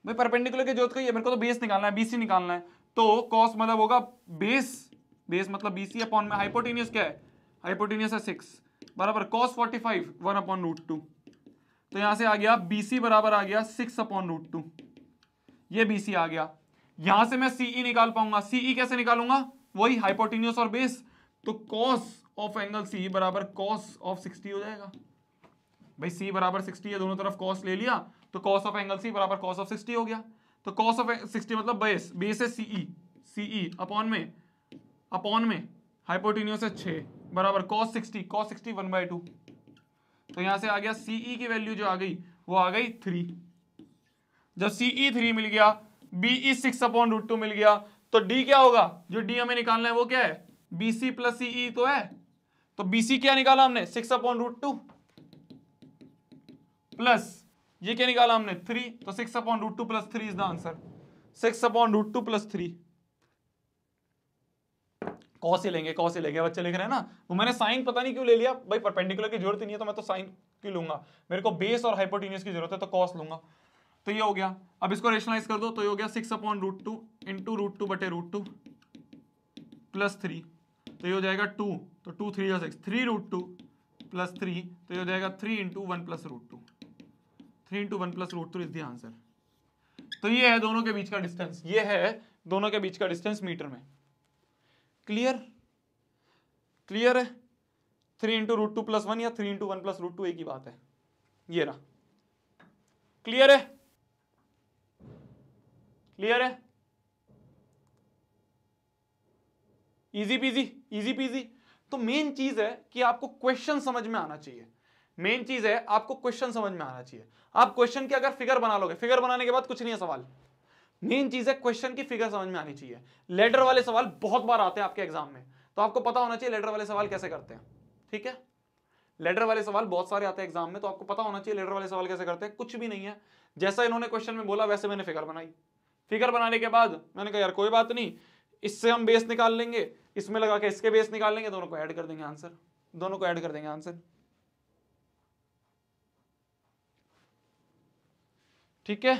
भाई परपेंडिकुलर की जरूरत है मेरे को तो बेस निकालना है बीसी निकालना है तो कॉस मतलब होगा बेस बेस मतलब बीसी अपॉन में हाइपोटेन्यूस क्या है हाइपोटेन्यूस है सिक्स बराबर cos forty five one upon root two तो यहां से आ गया बीसी बराबर आ गया सिक्स अपॉन रूट टू ये बीसी आ गया यहां से मैं सीई e निकाल पाऊंगा सीई e कैसे निकालूंगा वही हाइपोटिनियस और बेस तो कॉस ऑफ एंगल सी बराबर कॉस ऑफ सिक्सटी हो जाएगा भाई सी बराबर सिक्सटी है दोनों तरफ कॉस ले लिया तो कॉस ऑफ एंगल सी बराबर कॉस ऑफ सिक्सटी हो गया तो कॉस ऑफ सिक्सटी मतलब बेस बेस है सीई सीई अपॉन में अपॉन में हाइपोटिनियस है छ बराबर cos sixty cos sixty one by two तो यहां से आ गया सीई e की वैल्यू जो आ गई वो आ गई थ्री जो सीई थ्री मिल गया BE six upon root two मिल गया तो डी क्या होगा जो डी हमें निकालना है वो क्या है सी प्लस सीई तो है तो बीसी क्या निकाला हमने six upon root two plus ये क्या निकाला हमने थ्री तो six upon root two plus three is the answer six upon root two plus three कौ से लेंगे कौ से लेंगे बच्चे लिख रहे हैं ना वो तो मैंने साइन पता नहीं क्यों ले लिया भाई परपेंडिकुलर की जरूरत ही नहीं है तो मैं तो साइन क्यों लूंगा मेरे को बेस और हाइपोटीनियस की जरूरत है तो कॉस लूंगा तो ये हो गया अब इसको रेशनलाइज कर दो तो ये हो गया six upon root two into root two बटे रूट टू प्लस थ्री तो ये हो जाएगा टू तो टू थ्री या six three root two plus three तो ये हो जाएगा three into one plus root two three into one plus root two is the answer तो ये है दोनों के बीच का डिस्टेंस ये है दोनों के बीच का डिस्टेंस मीटर में क्लियर क्लियर है three into root two plus one या three into one plus root two एक ही बात है ये रहा क्लियर है क्लियर है इजी पीजी इजी पीजी तो मेन चीज है कि आपको क्वेश्चन समझ में आना चाहिए मेन चीज है आपको क्वेश्चन समझ में आना चाहिए आप क्वेश्चन की अगर फिगर बना लोगे फिगर बनाने के बाद कुछ नहीं है सवाल मेन चीज है क्वेश्चन की फिगर समझ में आनी चाहिए लेटर वाले सवाल बहुत बार आते हैं आपके एग्जाम में तो आपको पता होना चाहिए लेटर वाले सवाल कैसे करते हैं ठीक है लेटर वाले सवाल बहुत सारे आते हैं एग्जाम में तो आपको पता होना चाहिए लेटर वाले सवाल कैसे करते हैं कुछ भी नहीं है जैसा इन्होंने क्वेश्चन में बोला वैसे मैंने फिगर बनाई फिगर बनाने के बाद मैंने कहा यार कोई बात नहीं इससे हम बेस निकाल लेंगे इसमें लगा के इसके बेस निकाल लेंगे दोनों को ऐड कर देंगे आंसर दोनों को ऐड कर देंगे आंसर ठीक है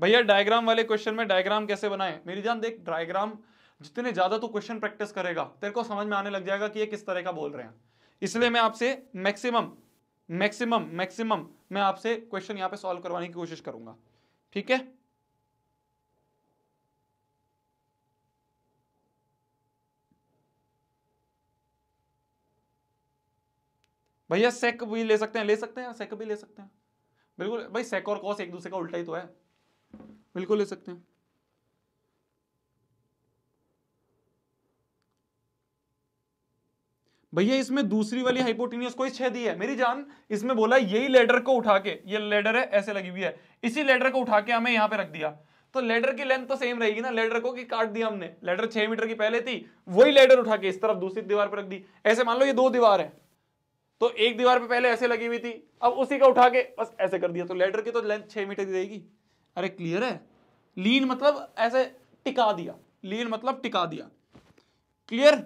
भैया डायग्राम वाले क्वेश्चन में डायग्राम कैसे बनाएं मेरी जान देख डायग्राम जितने ज़्यादा तू क्वेश्चन प्रैक्टिस करेगा तेरे को समझ में आने लग जाएगा कि ये किस तरह का बोल रहे हैं इसलिए मैं आपसे मैक्सिमम मैक्सिमम मैक्सिमम मैं आपसे क्वेश्चन यहां पे सॉल्व करवाने की कोशिश करूंगा ठीक है भैया सेक भी ले सकते हैं ले सकते हैं सेक भी ले सकते हैं बिल्कुल भाई सेक और कॉस एक दूसरे का उल्टा ही तो है बिल्कुल ले सकते हैं भैया इसमें दूसरी वाली हाइपोटिनियस को ही दी है मेरी जान इसमें बोला यही लेडर को उठा के ये लेडर है ऐसे लगी हुई है इसी लेडर को उठा के हमें यहाँ पे रख दिया तो लेडर की लेंथ तो सेम रहेगी ना लेडर को कि काट दिया हमने लेडर छह मीटर की पहले थी वही लेडर उठा के इस तरफ दूसरी दीवार पर रख दी ऐसे मान लो ये दो दीवार है तो एक दीवार पे पहले ऐसे लगी हुई थी अब उसी का उठा के बस ऐसे कर दिया तो लेडर की तो लेंथ छह मीटर की रहेगी अरे क्लियर है लीन मतलब ऐसे टिका दिया लीन मतलब टिका दिया क्लियर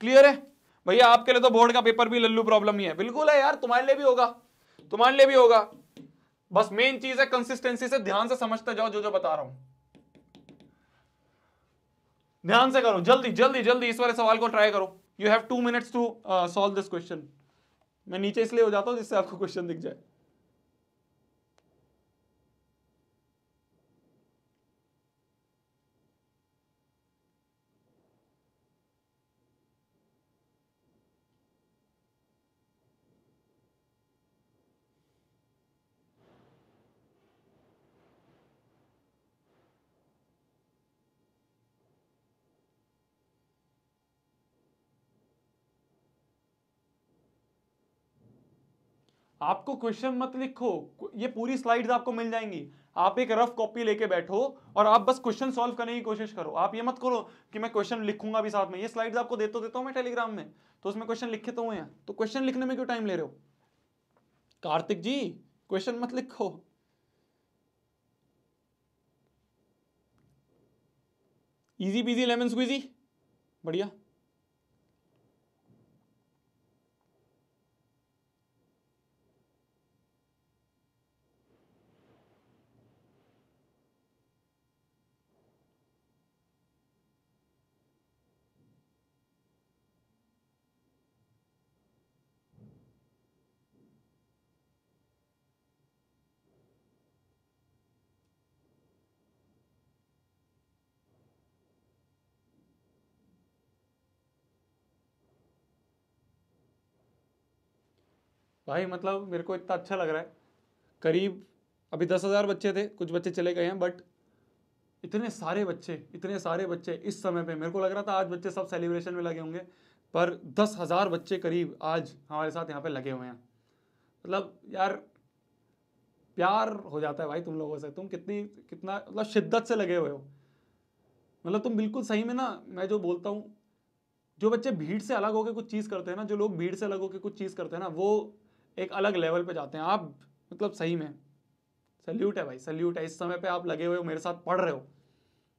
क्लियर है भैया आपके लिए तो बोर्ड का पेपर भी लल्लू प्रॉब्लम ही है बिल्कुल है यार तुम्हारे लिए भी होगा तुम्हारे लिए भी होगा बस मेन चीज है कंसिस्टेंसी से ध्यान से समझते जाओ जो जो बता रहा हूं ध्यान से करो जल्दी जल्दी जल्दी इस वाले सवाल को ट्राई करो you have two minutes to solve this question मैं नीचे इसलिए हो जाता हूं जिससे आपको क्वेश्चन दिख जाए आपको क्वेश्चन मत लिखो ये पूरी स्लाइड्स आपको मिल जाएंगी आप एक रफ कॉपी लेके बैठो और आप बस क्वेश्चन सॉल्व करने की कोशिश करो आप ये मत करो कि मैं क्वेश्चन लिखूंगा भी साथ में ये स्लाइड्स आपको देता देता हूँ मैं टेलीग्राम में तो उसमें क्वेश्चन लिखे तो हुए हैं तो क्वेश्चन लिखने में क्यों टाइम ले रहे हो कार्तिक जी क्वेश्चन मत लिखो इजी बिजी लेमन स्क्वीजी बढ़िया भाई मतलब मेरे को इतना अच्छा लग रहा है करीब अभी दस हज़ार बच्चे थे कुछ बच्चे चले गए हैं बट इतने सारे बच्चे इतने सारे बच्चे इस समय पे मेरे को लग रहा था आज बच्चे सब सेलिब्रेशन में लगे होंगे पर दस हज़ार बच्चे करीब आज हमारे साथ यहाँ पे लगे हुए हैं मतलब यार प्यार हो जाता है भाई तुम लोगों से तुम कितनी कितना मतलब शिद्दत से लगे हुए हो मतलब तुम बिल्कुल सही में ना मैं जो बोलता हूँ जो बच्चे भीड़ से अलग होकर कुछ चीज़ करते हैं ना जो लोग भीड़ से अलग होकर कुछ चीज़ करते हैं ना वो एक अलग लेवल पे जाते हैं आप मतलब सही में सल्यूट है भाई सल्यूट है इस समय पे आप लगे हुए हो मेरे साथ पढ़ रहे हो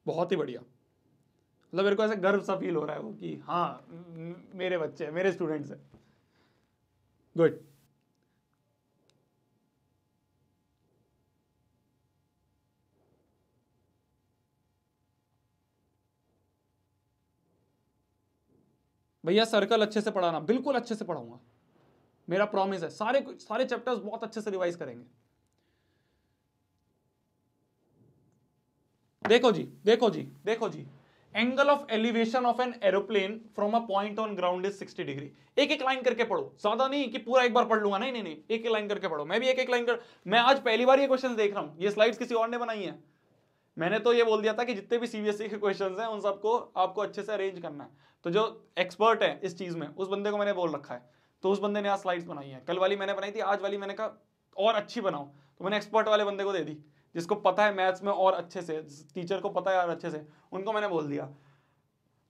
बहुत ही बढ़िया मतलब मेरे को ऐसे गर्व सा फील हो रहा है वो कि हाँ मेरे बच्चे हैं मेरे स्टूडेंट्स हैं गुड भैया सर्कल अच्छे से पढ़ाना बिल्कुल अच्छे से पढ़ाऊंगा मेरा प्रॉमिस है सारे सारे चैप्टर्स बहुत अच्छे से रिवाइज करेंगे देखो जी देखो जी देखो जी angle of elevation of an aeroplane from a point on ground is 60 degree एक एक लाइन करके पढ़ो ज्यादा नहीं कि पूरा एक बार पढ़ लूंगा नहीं नहीं नहीं एक एक लाइन करके पढ़ो मैं भी एक एक लाइन कर मैं आज पहली बार ये क्वेश्चन देख रहा हूं ये स्लाइड्स किसी और ने बनाई है मैंने तो ये बोल दिया था कि जितने भी सीबीएसई e के क्वेश्चन है उन सबको आपको अच्छे से अरेंज करना है तो जो एक्सपर्ट है इस चीज में उस बंदे को मैंने बोल रखा है तो उस बंदे ने आज स्लाइड्स बनाई है कल वाली मैंने बनाई थी आज वाली मैंने कहा और अच्छी बनाओ तो मैंने एक्सपर्ट वाले बंदे को दे दी जिसको पता है मैथ्स में और अच्छे से टीचर को पता है और अच्छे से उनको मैंने बोल दिया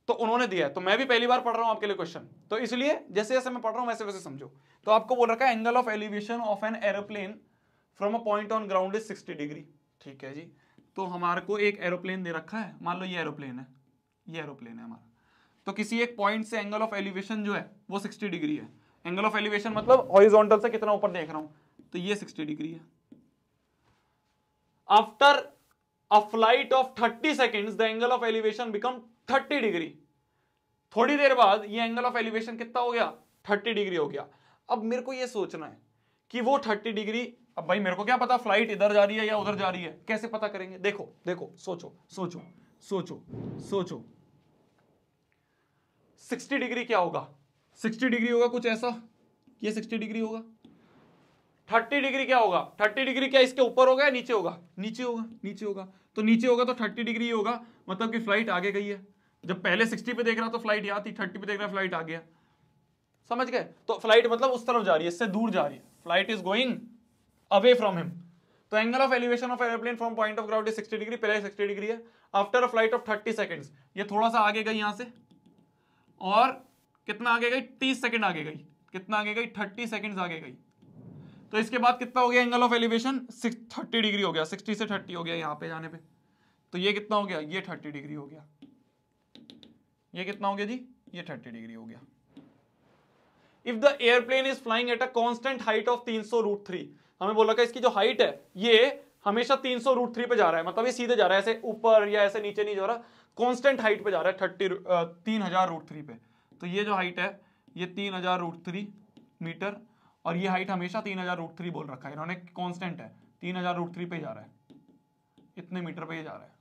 तो उन्होंने दिया है तो मैं भी पहली बार पढ़ रहा हूं आपके लिए क्वेश्चन तो इसलिए जैसे जैसे मैं पढ़ रहा हूं वैसे वैसे समझो तो आपको बोल रखा है angle of elevation of an aeroplane from a point on ground is sixty degree ठीक है जी तो हमारे को एक एरोप्लेन दे रखा है मान लो ये एरोप्लेन है ये एरोप्लेन है हमारा तो किसी एक पॉइंट से एंगल ऑफ एलिवेशन जो है वो सिक्सटी डिग्री है एंगल ऑफ एलिवेशन मतलब हॉरिजॉन्टल मतलब से कितना ऊपर देख रहा हूं तो ये 60 डिग्री है after a flight of 30 second the angle of elevation become 30 degree थोड़ी देर बाद ये एंगल ऑफ एलिवेशन कितना हो गया 30 डिग्री हो गया अब मेरे को ये सोचना है कि वो 30 डिग्री अब भाई मेरे को क्या पता फ्लाइट इधर जा रही है या उधर जा रही है कैसे पता करेंगे देखो देखो सोचो सोचो सोचो सोचो 60 डिग्री क्या होगा सिक्सटी डिग्री होगा कुछ ऐसा ये सिक्सटी डिग्री होगा थर्टी डिग्री क्या होगा थर्टी डिग्री क्या इसके ऊपर होगा या नीचे होगा नीचे होगा नीचे होगा तो नीचे होगा तो थर्टी डिग्री होगा मतलब कि फ्लाइट आगे गई है जब पहले सिक्सटी पे देख रहा तो फ्लाइट यहाँ थी थर्टी पे देख रहा फ्लाइट आ गया समझ गए तो फ्लाइट मतलब उस तरफ जा रही है इससे दूर जा रही है flight is going away from him तो angle of elevation of aeroplane from point of ground sixty degree पहले सिक्सटी डिग्री है after a flight of thirty seconds ये थोड़ा सा आगे गई यहाँ से और कितना आगे गई तीस सेकेंड आगे गई कितना आगे गई थर्टी सेकेंड आगे गई तो इसके बाद कितना हो गया angle of elevation thirty degree हो गया सिक्सटी से थर्टी हो गया यहां पे जाने पे तो ये कितना हो गया ये थर्टी डिग्री हो गया ये कितना हो गया जी ये थर्टी डिग्री हो गया if the airplane is flying at a constant height of तीन सौ रूट थ्री हमें बोला था इसकी जो हाइट है ये हमेशा तीन सौ रूट थ्री पे जा रहा है मतलब ये सीधे जा रहा है ऐसे ऊपर या ऐसे नीचे नहीं जा रहा कॉन्स्टेंट हाइट पे जा रहा है थर्टी तीन हजार रूट थ्री पे तो ये जो हाइट है ये तीन हजार रूट थ्री मीटर और ये हाइट हमेशा तीन हजार रूट थ्री बोल रखा है इन्होंने कांस्टेंट है तीन हजार रूट थ्री पे जा रहा है इतने मीटर पे जा रहा है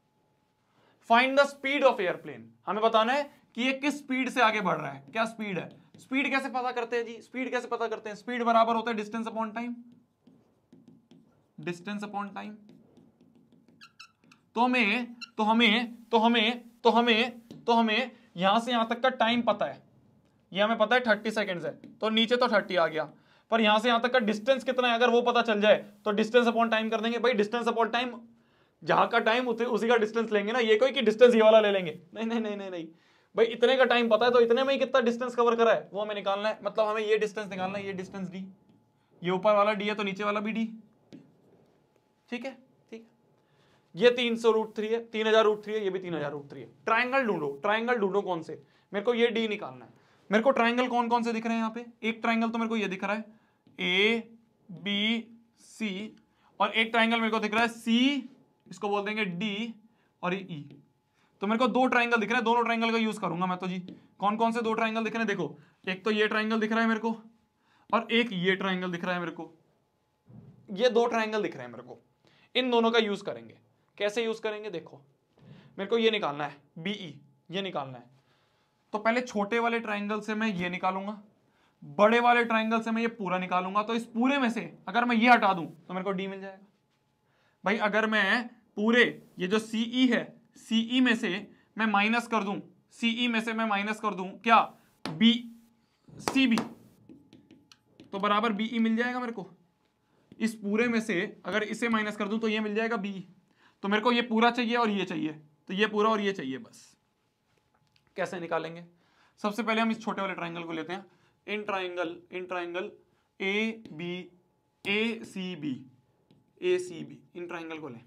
find the speed of airplane हमें बताना है कि ये किस स्पीड से आगे बढ़ रहा है क्या स्पीड है स्पीड कैसे पता करते हैं जी स्पीड कैसे पता करते हैं स्पीड बराबर होता है distance upon time distance upon time तो हमें तो हमें तो हमें तो हमें तो हमें यहां से यहां तक का टाइम पता है ये हमें पता है थर्टी सेकेंड है तो नीचे तो थर्टी आ गया पर यहां से यहां तक का डिस्टेंस कितना है अगर वो पता चल जाए तो डिस्टेंस अपॉन टाइम कर देंगे भाई डिस्टेंस अपॉन टाइम जहां का टाइम उसी का डिस्टेंस लेंगे ना ये कोई कि डिस्टेंस ये वाला ले लेंगे नहीं नहीं नहीं नहीं नहीं भाई इतने का टाइम पता है तो इतने में ही कितना डिस्टेंस कवर करा है वो हमें निकालना है मतलब हमें ये डिस्टेंस निकालना है ये डिस्टेंस डी ये ऊपर वाला डी है तो नीचे वाला भी डी ठीक है ठीक है ये तीन सौ रूट थ्री है तीन हजार रूट थ्री है ये भी तीन हजार रूट थ्री है ट्राइंगल ढूंढो ट्राइंगल ढूंढो कौन से मेरे को ये डी निकालना है मेरे को ट्राइंगल कौन कौन से दिख रहे हैं यहाँ पे एक ट्राइंगल तो मेरे को ये दिख रहा है ए बी सी और एक ट्राइंगल मेरे को दिख रहा है सी इसको बोल देंगे डी और ई e. तो मेरे को दो ट्राइंगल दिख रहे हैं दोनों ट्राइंगल का यूज करूंगा मैं तो जी कौन कौन से दो ट्राइंगल दिख रहे हैं देखो एक तो ये ट्राइंगल दिख रहा है मेरे को और एक ये ट्राइंगल दिख रहा है मेरे को ये दो ट्राइंगल दिख रहे हैं मेरे को इन दोनों का यूज करेंगे कैसे यूज करेंगे देखो मेरे को ये निकालना है बीई e, ये निकालना है तो पहले छोटे वाले ट्राइंगल से मैं ये निकालूंगा बड़े वाले ट्राइंगल से मैं ये पूरा निकालूंगा तो इस पूरे में से अगर मैं ये हटा दूं तो मेरे को डी मिल जाएगा भाई अगर मैं पूरे ये जो सीई e है सीई e में से मैं माइनस कर दूं सीई e में से मैं माइनस कर दूं क्या बी सी बी तो बराबर बीई मिल जाएगा मेरे को इस पूरे में से अगर इसे माइनस कर दूं तो ये मिल जाएगा बी तो मेरे को ये पूरा चाहिए और ये चाहिए तो ये पूरा और ये चाहिए बस कैसे निकालेंगे सबसे पहले हम इस छोटे वाले ट्राइंगल को लेते हैं in triangle in triangle A B A C B A C B in triangle को लें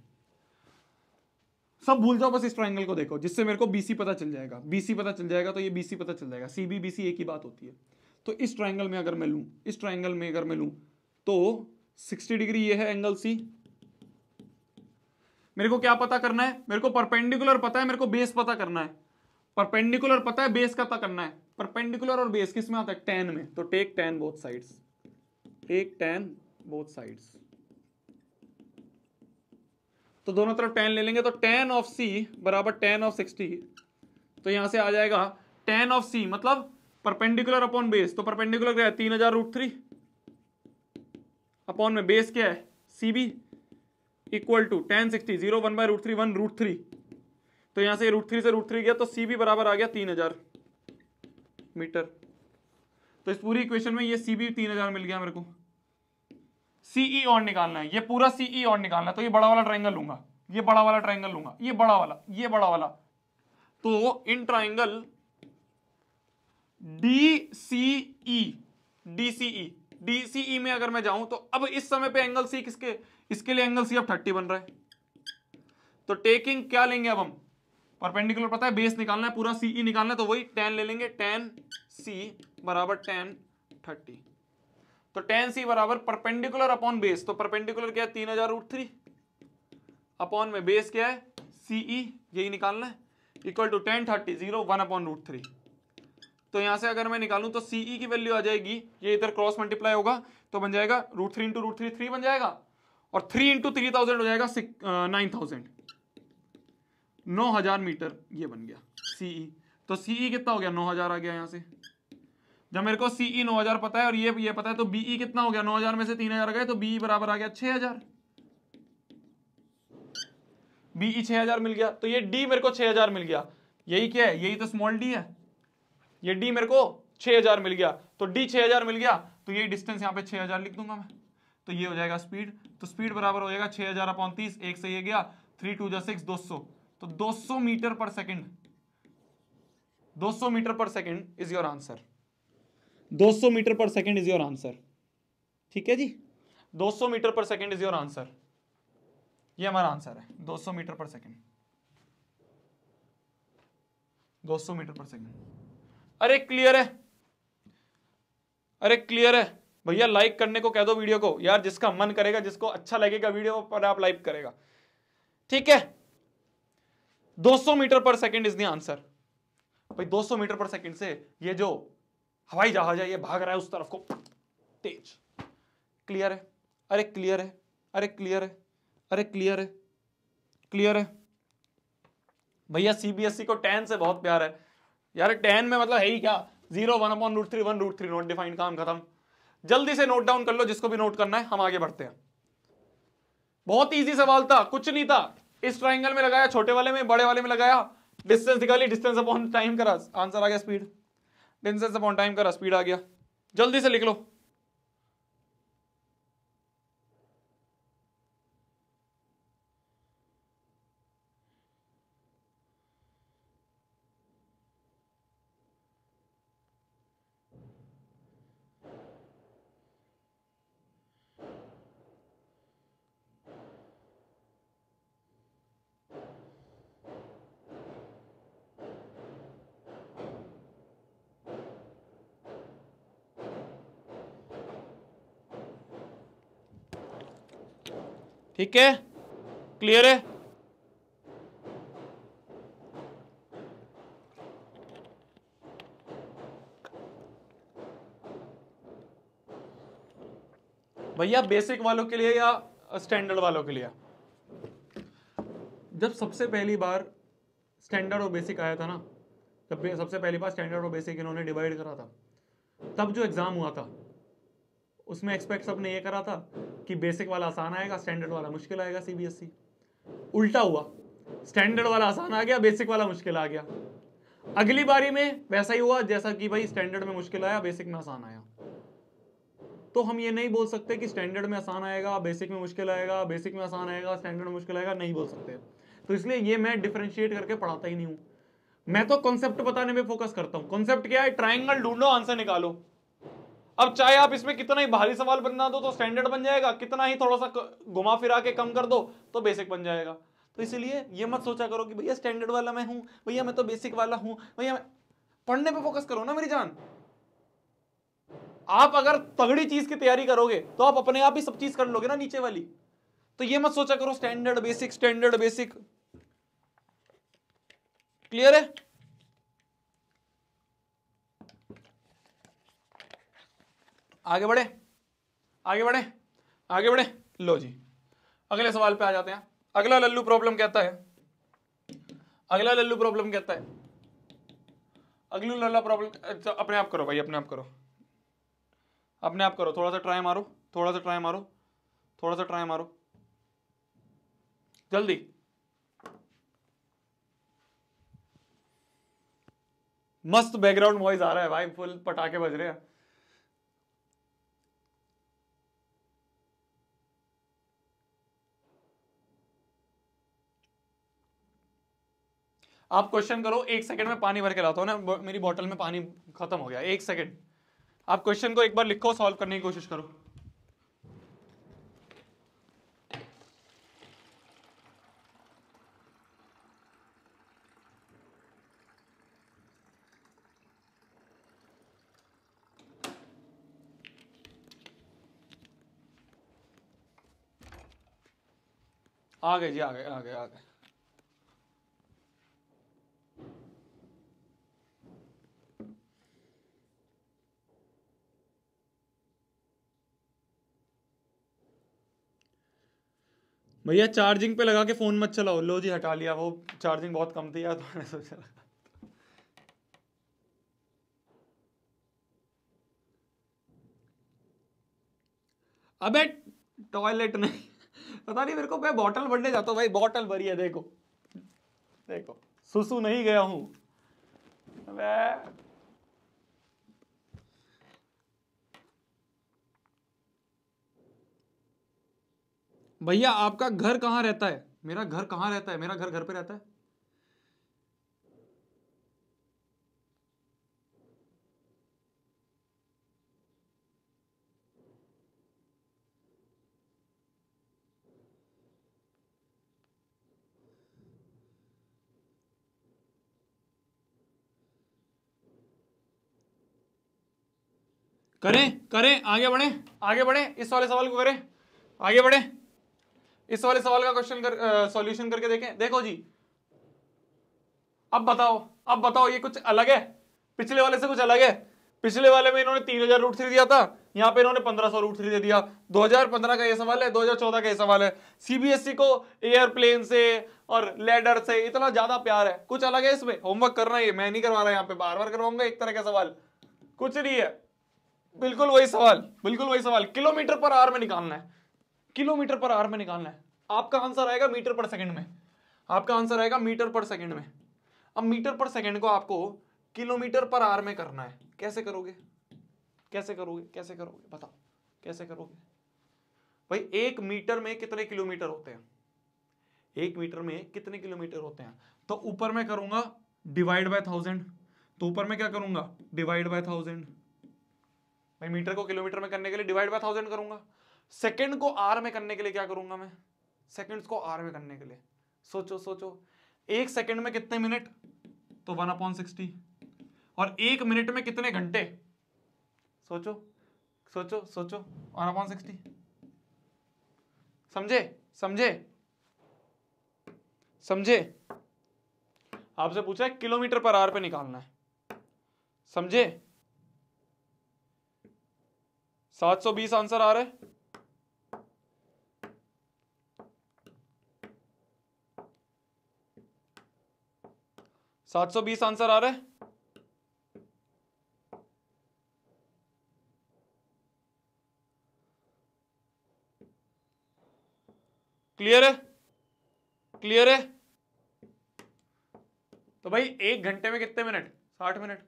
सब भूल जाओ बस इस ट्राइंगल को देखो जिससे मेरे को बीसी पता चल जाएगा बीसी पता चल जाएगा तो ये बीसी पता चल जाएगा सी बी बी सी एक ही बात होती है तो इस ट्राइंगल में अगर मैं लूँ इस ट्राइंगल में अगर मैं लूँ तो सिक्सटी डिग्री ये है एंगल सी मेरे को क्या पता करना है मेरे को परपेंडिकुलर पता है मेरे को बेस पता करना है परपेंडिकुलर पता है बेस का पता करना है परपेंडिकुलर और बेस किस में आता है टेन में तो take tan both sides take tan both sides तो दोनों तरफ टेन ले लेंगे तो टेन ऑफ सी बराबर टेन ऑफ सिक्सटी तो यहां से आ जाएगा टेन ऑफ सी मतलब परपेंडिकुलर अपॉन बेस तो परपेंडिकुलर क्या है तीन हजार रूट थ्री अपॉन में बेस क्या है C B equal to tan sixty zero one by root three one root three तो यहां से रूट थ्री से रूट थ्री गया तो सी भी बराबर आ गया तीन हजार मीटर तो इस पूरी इक्वेशन में ये सी भी तीन हजार मिल गया मेरे को सीई और e निकालना है ये पूरा सीई और e निकालना है तो ये बड़ा वाला ट्राइंगल लूंगा ये बड़ा वाला ट्राइंगल लूंगा ये बड़ा वाला ये बड़ा वाला तो in triangle D C E D C D में अगर मैं जाऊं तो अब इस समय पे एंगल सी किसके इसके लिए एंगल सी अब थर्टी बन रहा है तो टेकिंग क्या लेंगे अब हम परपेंडिकुलर पता है बेस निकालना है पूरा सीई e निकालना है तो वही टेन ले लेंगे टेन सी बराबर टेन थर्टी तो टेन सी बराबर परपेंडिकुलर अपॉन बेस तो परपेंडिकुलर क्या है तीन हजार रूट थ्री अपॉन में बेस क्या है सीई e, यही निकालना है equal to tan thirty zero one upon root three तो यहां से अगर मैं निकालूं तो सीई e की वैल्यू आ जाएगी ये इधर क्रॉस मल्टीप्लाई होगा तो बन जाएगा root three into root three three बन जाएगा और थ्री इंटू थ्री थाउजेंड हो जाएगा नाइन थाउजेंड uh, 9000 मीटर ये बन गया सीई e. तो सीई e कितना हो गया 9000 आ गया यहाँ से जब मेरे को सीई 9000 e पता है और ये ये पता है तो बीई कितना हो गया 9000 में से 3000 गए तो बीई बराबर आ गया 6000 बीई 6000 मिल गया तो ये डी मेरे को 6000 मिल गया यही क्या है यही तो स्मॉल डी है ये डी मेरे को 6000 मिल गया तो डी 6000 मिल गया तो ये डिस्टेंस यहाँ पे 6000 लिख दूंगा मैं तो ये हो जाएगा स्पीड तो स्पीड बराबर हो जाएगा छह हजार अपॉन तीस एक से ये गया थ्री टू जो सिक्स दो सौ तो 200 metre per second 200 metre per second is your answer 200 metre per second is your answer ठीक है जी 200 metre per second is your answer ये हमारा आंसर है 200 metre per second 200 metre per second अरे क्लियर है अरे क्लियर है भैया लाइक करने को कह दो वीडियो को यार जिसका मन करेगा जिसको अच्छा लगेगा वीडियो पर आप लाइक करेगा ठीक है 200 metre per second is the answer भाई 200 मीटर पर सेकंड से ये जो हवाई जहाज है ये भाग रहा है उस तरफ को तेज क्लियर है अरे क्लियर है अरे क्लियर है अरे क्लियर है क्लियर है भैया सीबीएसई e को टेन से बहुत प्यार है यार टेन में मतलब है ही क्या zero one upon root three one root three not define काम खत्म जल्दी से नोट डाउन कर लो जिसको भी नोट करना है हम आगे बढ़ते हैं बहुत इजी सवाल था कुछ नहीं था इस ट्राइंगल में लगाया छोटे वाले में बड़े वाले में लगाया डिस्टेंस निकाली डिस्टेंस अपॉन टाइम करा आंसर आ गया स्पीड डिस्टेंस अपॉन टाइम करा स्पीड आ गया जल्दी से लिख लो ठीक है क्लियर है भैया बेसिक वालों के लिए या स्टैंडर्ड वालों के लिए जब सबसे पहली बार स्टैंडर्ड और बेसिक आया था ना तब सबसे पहली बार स्टैंडर्ड और बेसिक इन्होंने डिवाइड करा था तब जो एग्ज़ाम हुआ था उसमें एक्सपेक्ट सबने ये करा था कि बेसिक वाला आसान आएगा स्टैंडर्ड वाला मुश्किल आएगा सीबीएसई e। उल्टा हुआ स्टैंडर्ड वाला आसान आ गया बेसिक वाला मुश्किल आ गया अगली बारी में वैसा ही हुआ जैसा कि भाई स्टैंडर्ड में मुश्किल आया बेसिक में आसान आया तो हम ये नहीं बोल सकते कि स्टैंडर्ड में आसान आएगा बेसिक में मुश्किल आएगा बेसिक में आसान आएगा स्टैंडर्ड में मुश्किल आएगा नहीं बोल सकते तो इसलिए ये मैं डिफ्रेंशिएट करके पढ़ाता ही नहीं हूं मैं तो कॉन्सेप्ट बताने में फोकस करता हूं कॉन्सेप्ट क्या है ट्राइंगल ढूंढो आंसर निकालो अब चाहे आप इसमें कितना ही भारी सवाल बना दो तो स्टैंडर्ड बन जाएगा कितना ही थोड़ा सा घुमा फिरा के कम कर दो तो बेसिक बन जाएगा तो इसीलिए ये मत सोचा करो कि भैया स्टैंडर्ड वाला मैं हूँ भैया मैं तो बेसिक वाला हूँ भैया पढ़ने पे फोकस करो ना मेरी जान आप अगर तगड़ी चीज की तैयारी करोगे तो आप अपने आप ही सब चीज कर लोगे ना नीचे वाली तो ये मत सोचा करो standard basic standard basic clear है आगे बढ़े आगे बढ़े आगे बढ़े लो जी अगले सवाल पे आ जाते हैं अगला लल्लू प्रॉब्लम कहता है अगला लल्लू प्रॉब्लम कहता है अगलू लल्ला प्रॉब्लम अपने आप करो भाई अपने आप करो अपने आप करो थोड़ा सा ट्राई मारो थोड़ा सा ट्राई मारो थोड़ा सा ट्राई मारो जल्दी मस्त बैकग्राउंड वॉइस आ रहा है भाई फुल पटाखे बज रहे हैं आप क्वेश्चन करो एक सेकंड में पानी भर के लाता हूँ ना मेरी बॉटल में पानी खत्म हो गया एक सेकंड आप क्वेश्चन को एक बार लिखो सॉल्व करने की कोशिश करो आ गए जी आ गए आ गए आ गए भैया चार्जिंग पे लगा के फ़ोन मत चलाओ लो जी हटा लिया वो चार्जिंग बहुत कम थी यार तो मैंने सोचा अबे टॉयलेट नहीं पता नहीं मेरे को मैं बॉटल बढ़ने जाता हूँ भाई बॉटल भरी है देखो देखो सुसु नहीं गया हूँ मैं भैया आपका घर कहां रहता है मेरा घर कहां रहता है मेरा घर घर पे रहता है करें करें आगे बढ़े आगे बढ़े इस वाले सवाल को करें आगे बढ़े इस वाले सवाल का क्वेश्चन कर सॉल्यूशन करके देखें देखो जी अब बताओ अब बताओ ये कुछ अलग है पिछले वाले से कुछ अलग है पिछले वाले में इन्होंने तीन हजार रूट थ्री दिया था यहाँ पे इन्होंने पंद्रह सौ रूट थ्री दे दिया 2015 का ये सवाल है 2014 का ये सवाल है सीबीएसई e को एयरप्लेन से और लेडर से इतना ज्यादा प्यार है कुछ अलग है इसमें होमवर्क करना ये मैं नहीं करवा रहा यहाँ पे बार बार करवाऊंगा एक तरह का सवाल कुछ नहीं है बिल्कुल वही सवाल बिल्कुल वही सवाल किलोमीटर पर आर में निकालना है किलोमीटर पर आवर में निकालना है आपका आंसर आएगा मीटर पर सेकंड में आपका आंसर आएगा मीटर पर सेकंड में अब मीटर पर सेकंड को आपको किलोमीटर पर आर में करना है कैसे करोगे कैसे करोगे कैसे करोगे बताओ कैसे करोगे भाई एक मीटर में कितने किलोमीटर होते हैं एक मीटर में कितने किलोमीटर होते हैं तो ऊपर में करूंगा डिवाइड बाय थाउजेंड तो ऊपर में क्या करूंगा डिवाइड बाय थाउजेंड भाई मीटर को किलोमीटर में करने के लिए डिवाइड बाय थाउजेंड करूंगा सेकेंड को आर में करने के लिए क्या करूंगा मैं सेकेंड को आर में करने के लिए सोचो सोचो एक सेकेंड में कितने मिनट तो वन अपॉन सिक्सटी और एक मिनट में कितने घंटे सोचो सोचो सोचो वन अपॉन सिक्सटी समझे समझे समझे आपसे पूछा है किलोमीटर पर आर पे निकालना है समझे 720 आंसर आ रहा है सात सौ बीस आंसर आ रहा है क्लियर है क्लियर है तो भाई एक घंटे में कितने मिनट साठ मिनट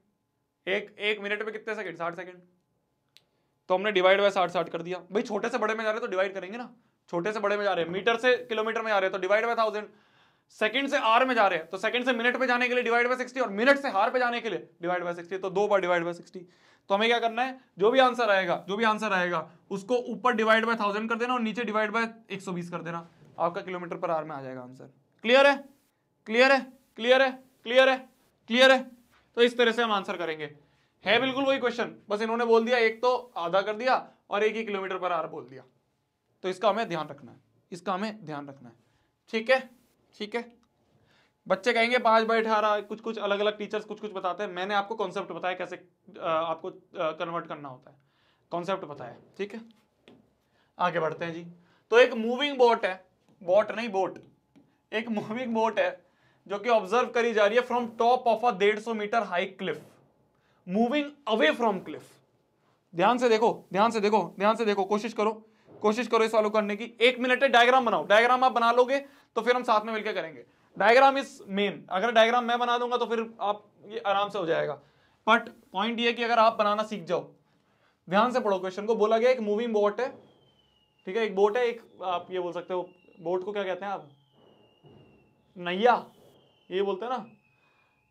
एक एक मिनट में कितने सेकंड साठ सेकंड तो हमने डिवाइड बाय साठ साठ कर दिया भाई छोटे से बड़े में जा रहे हैं तो डिवाइड करेंगे ना छोटे से बड़े में जा रहे हैं मीटर से किलोमीटर में जा रहे हैं तो डिवाइड बाय थाउजेंड सेकंड से आर में जा रहे हैं तो सेकंड से मिनट पे जाने के लिए डिवाइड बाय सिक्सटी और मिनट से हार पे जाने के लिए डिवाइड बाय सिक्सटी तो दो बार डिवाइड बाय सिक्सटी तो हमें क्या करना है जो भी आंसर आएगा जो भी आंसर आएगा उसको ऊपर डिवाइड बाय थाउजेंड कर देना और नीचे डिवाइड बाय एक सौ बीस कर देना आपका किलोमीटर पर आर में आ जाएगा आंसर क्लियर है क्लियर है क्लियर है क्लियर है क्लियर है तो इस तरह से हम आंसर करेंगे है बिल्कुल वही क्वेश्चन बस इन्होंने बोल दिया एक तो आधा कर दिया और एक ही किलोमीटर पर आर बोल दिया तो इसका हमें ध्यान रखना है इसका हमें ध्यान रखना है ठीक है ठीक है बच्चे कहेंगे पाँच बाई अठारह कुछ कुछ अलग अलग टीचर्स कुछ कुछ बताते हैं मैंने आपको कॉन्सेप्ट बताया कैसे आपको कन्वर्ट करना होता है कॉन्सेप्ट बताया ठीक है आगे बढ़ते हैं जी तो एक मूविंग बोट है बोट नहीं बोट एक मूविंग बोट है जो कि ऑब्जर्व करी जा रही है फ्रॉम टॉप ऑफ अ डेढ़ सौ metre high cliff moving away from cliff ध्यान से देखो ध्यान से देखो ध्यान से देखो कोशिश करो कोशिश करो इस वालों करने की एक मिनट है डायग्राम बनाओ डायग्राम आप बना लोगे तो फिर हम साथ में मिलकर करेंगे डायग्राम इज मेन अगर डायग्राम मैं बना दूंगा तो फिर आप ये आराम से हो जाएगा बट पॉइंट ये कि अगर आप बनाना सीख जाओ ध्यान से पढ़ो क्वेश्चन को बोला गया एक मूविंग बोट है ठीक है एक बोट है एक आप ये बोल सकते हो बोट को क्या कहते हैं आप नैया ये बोलते हैं ना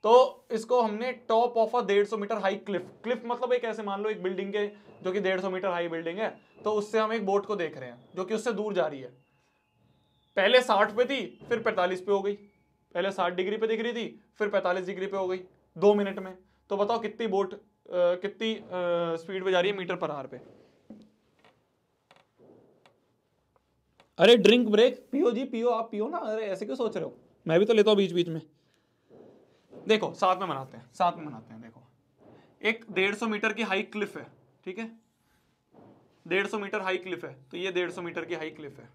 तो इसको हमने टॉप ऑफ अ डेढ़ सौ मीटर हाई क्लिफ क्लिफ मतलब एक ऐसे मान लो एक बिल्डिंग के जो कि डेढ़ सौ मीटर हाई बिल्डिंग है तो उससे हम एक बोट को देख रहे हैं जो कि उससे दूर जा रही है पहले साठ पे थी फिर पैंतालीस पे हो गई पहले साठ डिग्री पे दिख रही थी फिर पैंतालीस डिग्री पे हो गई दो मिनट में तो बताओ कितनी बोट कितनी स्पीड पे जा रही है मीटर पर आर पे अरे ड्रिंक ब्रेक पियो जी पियो आप पियो ना अरे ऐसे क्यों सोच रहे हो मैं भी तो लेता हूँ बीच बीच में देखो साथ में मनाते हैं साथ में मनाते हैं देखो एक डेढ़ सौ मीटर की हाई क्लिफ है ठीक है डेढ़ सौ मीटर हाई क्लिफ है तो ये डेढ़ सौ मीटर की हाई क्लिफ है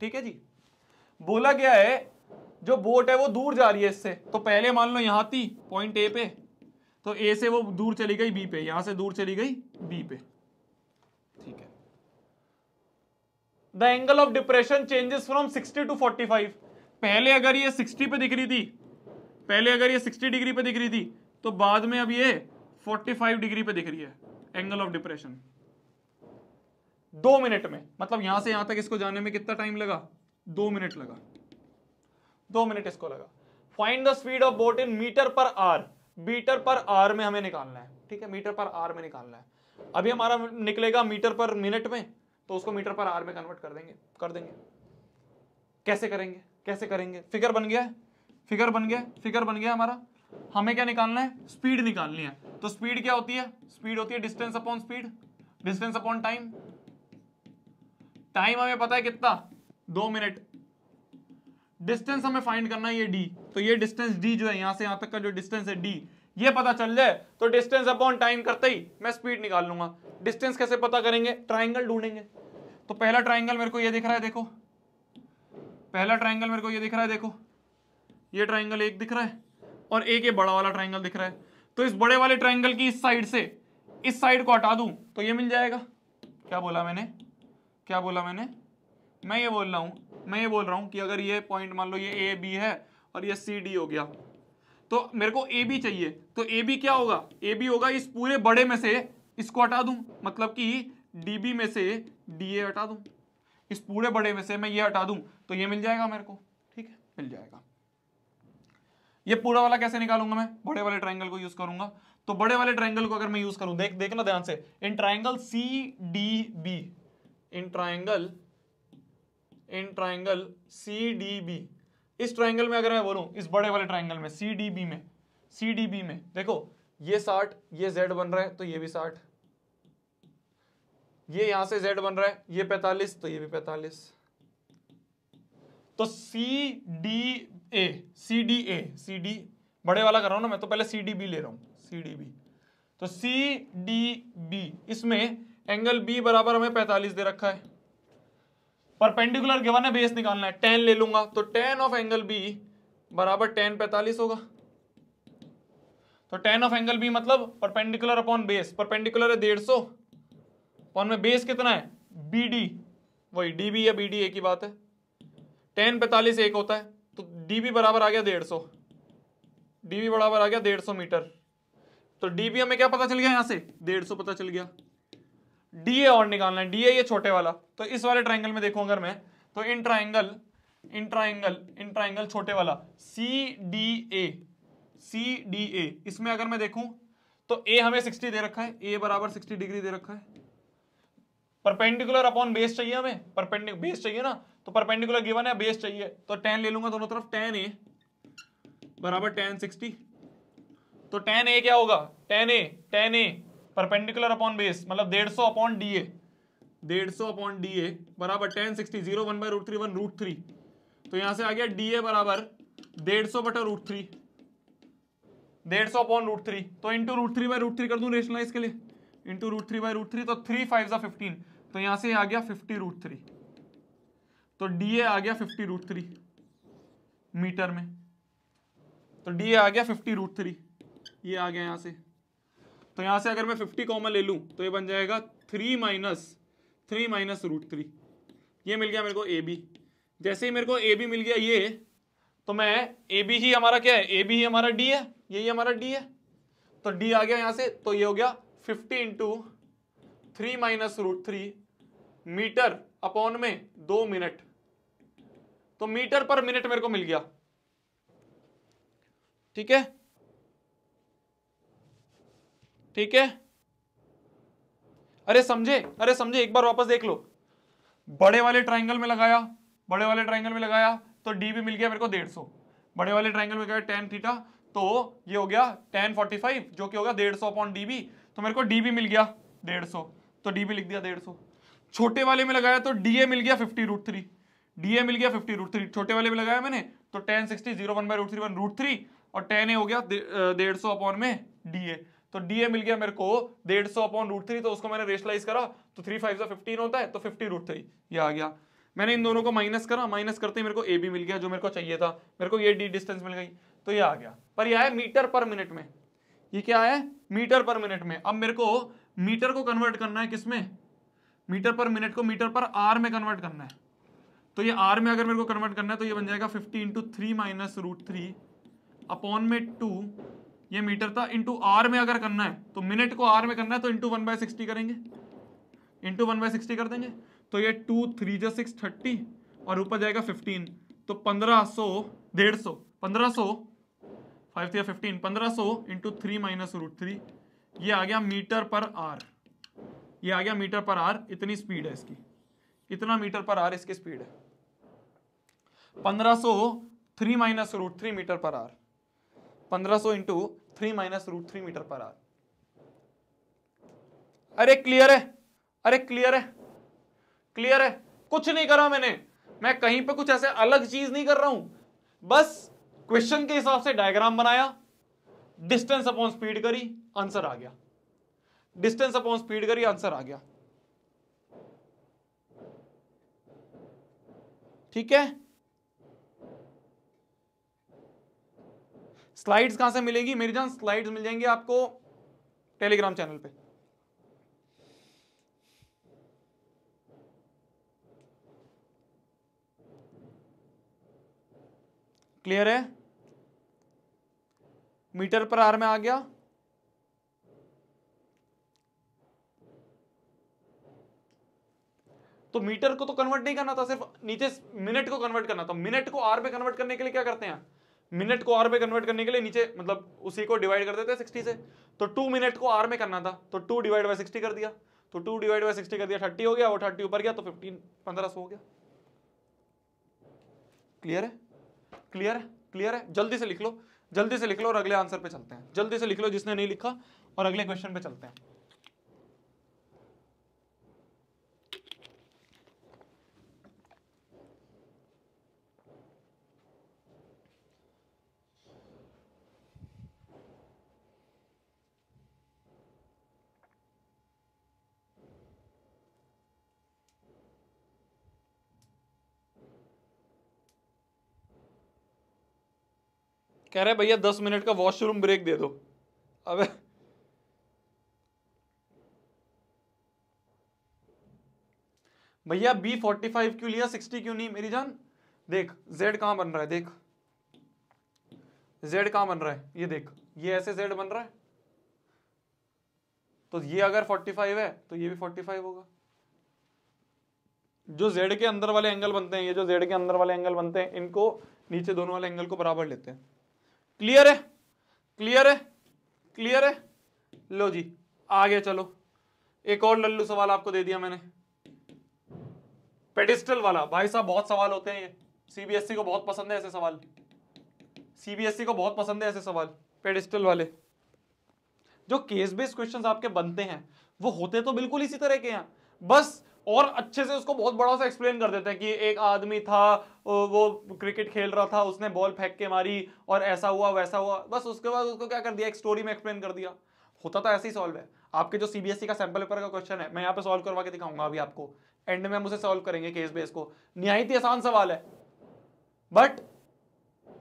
ठीक है जी बोला गया है जो बोट है वो दूर जा रही है इससे तो पहले मान लो यहां थी पॉइंट ए पे तो ए से वो दूर चली गई बी पे यहां से दूर चली गई बी पे ठीक है the angle of depression changes from 60 to 45 पहले अगर ये 60 पे दिख रही थी पहले अगर ये 60 डिग्री पे दिख रही थी तो बाद में अब ये 45 डिग्री पे दिख रही है एंगल ऑफ डिप्रेशन दो मिनट में मतलब यहां से यहां तक इसको जाने में कितना टाइम लगा दो मिनट लगा दो मिनट इसको लगा find the speed of boat in metre पर आर मीटर पर आर में हमें निकालना है ठीक है मीटर पर आर में निकालना है अभी हमारा निकलेगा मीटर पर मिनट में तो उसको मीटर पर आर में कन्वर्ट कर देंगे कर देंगे कैसे करेंगे कैसे करेंगे फिगर बन गया फिगर बन गया फिगर बन गया हमारा हमें क्या निकालना है स्पीड निकालनी है तो स्पीड क्या होती है स्पीड होती है distance upon speed distance upon time time हमें पता है कितना दो मिनट डिस्टेंस हमें फाइंड करना है ये डी तो ये डिस्टेंस डी जो है यहां से यहां तक का जो डिस्टेंस है डी ये पता चल जाए तो डिस्टेंस अपॉन टाइम करते ही मैं स्पीड निकाल लूंगा डिस्टेंस कैसे पता करेंगे ट्राइंगल ढूंढेंगे तो पहला ट्राइंगल मेरे को ये दिख रहा है देखो पहला ट्राइंगल मेरे को ये दिख रहा है देखो ये ट्राइंगल एक दिख रहा है और एक ये बड़ा वाला ट्राइंगल दिख रहा है तो इस बड़े वाले ट्राइंगल की इस साइड से इस साइड को हटा दू तो ये मिल जाएगा क्या बोला मैंने क्या बोला मैंने मैं ये बोल रहा हूँ मैं ये बोल रहा हूँ कि अगर ये पॉइंट मान लो ये ए बी है और ये सी डी हो गया तो मेरे को ए बी चाहिए तो ए बी क्या होगा ए बी होगा इस पूरे बड़े में से इसको हटा दूँ मतलब कि डी बी में से डी ए हटा दूँ इस पूरे बड़े में से मैं ये हटा दूँ तो ये मिल जाएगा मेरे को ठीक है मिल जाएगा ये पूरा वाला कैसे निकालूंगा मैं बड़े वाले ट्राइंगल को यूज करूंगा तो बड़े वाले ट्राइंगल को अगर मैं यूज करूं देख देखना ध्यान से in triangle C D B in triangle in triangle C D B इस ट्राइंगल में अगर मैं बोलूं इस बड़े वाले ट्राइंगल में सी डी बी में सी डी बी में देखो ये साठ ये जेड बन रहा है तो ये भी साठ ये यहां से जेड बन रहा है ये पैतालीस तो ये भी पैतालीस तो C D A C D A C D बड़े वाला कर रहा हूं ना मैं तो पहले सी डी बी ले रहा हूं सी डी बी तो सी डी बी इसमें एंगल बी बराबर हमें पैंतालीस दे रखा है परपेंडिकुलर गिवन है बेस निकालना है टेन ले लूंगा तो टेन ऑफ एंगल बी बराबर टेन पैंतालीस होगा तो टेन ऑफ एंगल बी मतलब परपेंडिकुलर अपॉन बेस परपेंडिकुलर है डेढ़ सौ और में बेस कितना है बी डी वही डी बी या बी डी एक ही बात है टेन पैंतालीस एक होता है तो डी बी बराबर आ गया डेढ़ सौ डी बी बराबर आ गया डेढ़ सौ मीटर तो डी बी हमें क्या पता चल गया यहाँ से डेढ़ सौ पता चल गया डी और निकालना है डी ये छोटे वाला तो इस वाले ट्राइंगल में देखूँ अगर मैं तो in triangle in triangle in triangle छोटे वाला सी डी ए सी डी ए इसमें अगर मैं देखूं तो ए हमें 60 दे रखा है ए बराबर 60 डिग्री दे रखा है परपेंडिकुलर अपॉन बेस चाहिए हमें परपेंडिक बेस चाहिए ना तो परपेंडिकुलर गिवन है बेस चाहिए तो टेन ले लूंगा दोनों तरफ टेन ए बराबर टेन सिक्सटी तो टेन ए क्या होगा tan A tan A perpendicular upon base मतलब डेढ़ सौ अपॉन डी ए डेढ़ सौ अपॉन डी ए बराबर tan sixty zero one by root three one root three तो यहां से आ गया डी ए बराबर डेढ़ सौ बटा रूट थ्री डेढ़ सौ अपॉन रूट थ्री तो into root three by root three कर दूं रेशनलाइज के लिए into root three by root three तो थ्री फाइव सा फिफ्टीन तो यहां से आ गया फिफ्टी रूट थ्री तो डी ए आ गया फिफ्टी रूट थ्री मीटर में तो डी ए आ गया फिफ्टी रूट थ्री ये आ गया यहां से तो यहां से अगर मैं फिफ्टी कॉमन ले लूँ तो ये बन जाएगा three minus three minus root three ये मिल गया मेरे को ए बी जैसे ही मेरे को ए बी मिल गया ये तो मैं ए बी ही हमारा क्या है ए बी ही हमारा डी है यही हमारा डी है तो डी आ गया यहाँ से तो ये हो गया fifty into three minus root three metre upon में दो मिनट तो मीटर पर मिनट मेरे को मिल गया ठीक है ठीक है अरे समझे अरे समझे एक बार वापस देख लो बड़े वाले ट्राइंगल में लगाया बड़े वाले ट्राइंगल में लगाया तो डी भी मिल गया मेरे को डेढ़ सौ बड़े वाले ट्राइंगल में गया टेन थीटा तो ये हो गया टेन फोर्टी फाइव जो कि हो गया डेढ़ सौ अपॉन डी तो मेरे को डी भी मिल गया डेढ़ सौ तो डी बी लिख दिया डेढ़ सौ छोटे वाले में लगाया तो डी ए मिल गया fifty root three D A मिल गया फिफ्टी रूट थ्री छोटे वाले में लगाया मैंने तो tan sixty zero one by root three one root three और टेन ए हो गया डेढ़ सौ अपॉन में डी ए तो डीए मिल गया मेरे को डेढ़ सौ अपॉन रूट थ्री तो उसको मैंने रेशलाइज करा तो थ्री फाइव सा फिफ्टीन होता है तो फिफ्टी रूट थ्री ये आ गया मैंने इन दोनों को माइनस करा माइनस करते ही मेरे को ए बी मिल गया जो मेरे को चाहिए था मेरे को ये डी डिस्टेंस मिल गई तो ये आ गया पर यह आया मीटर पर मिनट में ये क्या है मीटर पर मिनट में अब मेरे को मीटर को कन्वर्ट करना है किसमें मीटर पर मिनट को मीटर पर आर में कन्वर्ट करना है तो ये आर में अगर मेरे को कन्वर्ट करना है तो ये बन जाएगा fifty into three minus root three upon में टू ये मीटर था इंटू आर में अगर करना है तो मिनट को आर में करना है तो इंटू वन बाय सिक्सटी करेंगे इंटू वन बाय सिक्सटी कर देंगे तो ये टू थ्री जो सिक्स थर्टी और ऊपर जाएगा फिफ्टीन तो पंद्रह सौ डेढ़ सौ पंद्रह सौ फाइव थ्री फिफ्टीन पंद्रह सौ into three minus root three ये आ गया मीटर पर आर ये आ गया मीटर पर आर इतनी स्पीड है इसकी इतना मीटर पर आर इसकी स्पीड है पंद्रह सौ three minus root three metre पर आर पंद्रह सो into three minus root three metre पर आर अरे क्लियर है अरे क्लियर है क्लियर है कुछ नहीं करा मैंने मैं कहीं पे कुछ ऐसे अलग चीज नहीं कर रहा हूं बस क्वेश्चन के हिसाब से डायग्राम बनाया डिस्टेंस अपॉन स्पीड करी आंसर आ गया डिस्टेंस अपॉन स्पीड करी आंसर आ गया ठीक है स्लाइड्स कहां से मिलेंगी मेरी जान स्लाइड्स मिल जाएंगे आपको टेलीग्राम चैनल पे क्लियर है मीटर पर आर में आ गया तो मीटर को तो कन्वर्ट नहीं करना था सिर्फ नीचे मिनट को कन्वर्ट करना था मिनट को आर में कन्वर्ट करने के लिए क्या करते हैं मिनट को आर में कन्वर्ट करने के लिए नीचे मतलब उसी को डिवाइड कर देते हैं सिक्सटी से तो टू मिनट को आर में करना था तो टू डिवाइड बाई सिक्सटी कर दिया तो टू डिवाइड बाई सिक्सटी कर दिया थर्टी हो गया और थर्टी ऊपर गया तो फिफ्टीन पंद्रह सौ हो गया क्लियर है क्लियर है क्लियर है जल्दी से लिख लो जल्दी से लिख लो और अगले आंसर पे चलते हैं जल्दी से लिख लो जिसने नहीं लिखा और अगले क्वेश्चन पे चलते हैं कह रहे भैया दस मिनट का वॉशरूम ब्रेक दे दो अबे भैया बी फोर्टी फाइव क्यों लिया सिक्सटी क्यों नहीं मेरी जान देख जेड कहां बन रहा है देख जेड कहां बन रहा है ये देख ये ऐसे जेड बन रहा है तो ये अगर 45 है तो ये भी 45 होगा जो जेड के अंदर वाले एंगल बनते हैं ये जो जेड के अंदर वाले एंगल बनते हैं इनको नीचे दोनों वाले एंगल को बराबर लेते हैं क्लियर है क्लियर है क्लियर है लो जी आगे चलो एक और लल्लू सवाल आपको दे दिया मैंने पेडिस्टल वाला भाई साहब बहुत सवाल होते हैं ये सीबीएसई e को बहुत पसंद है ऐसे सवाल सीबीएसई e को बहुत पसंद है ऐसे सवाल पेडिस्टल वाले जो केस बेस्ड क्वेश्चंस आपके बनते हैं वो होते तो बिल्कुल इसी तरह के हैं बस और अच्छे से उसको बहुत बड़ा सा एक्सप्लेन कर देते हैं कि एक आदमी था वो क्रिकेट खेल रहा था उसने बॉल फेंक के मारी और ऐसा हुआ वैसा हुआ बस उसके बाद उसको क्या कर दिया एक स्टोरी में एक्सप्लेन कर दिया होता तो ऐसे ही सॉल्व है आपके जो सीबीएसई e का सैम्पल पेपर का क्वेश्चन है मैं यहाँ पे सॉल्व करवा के दिखाऊंगा अभी आपको एंड में हम उसे सॉल्व करेंगे केस बेस को निहायती आसान सवाल है बट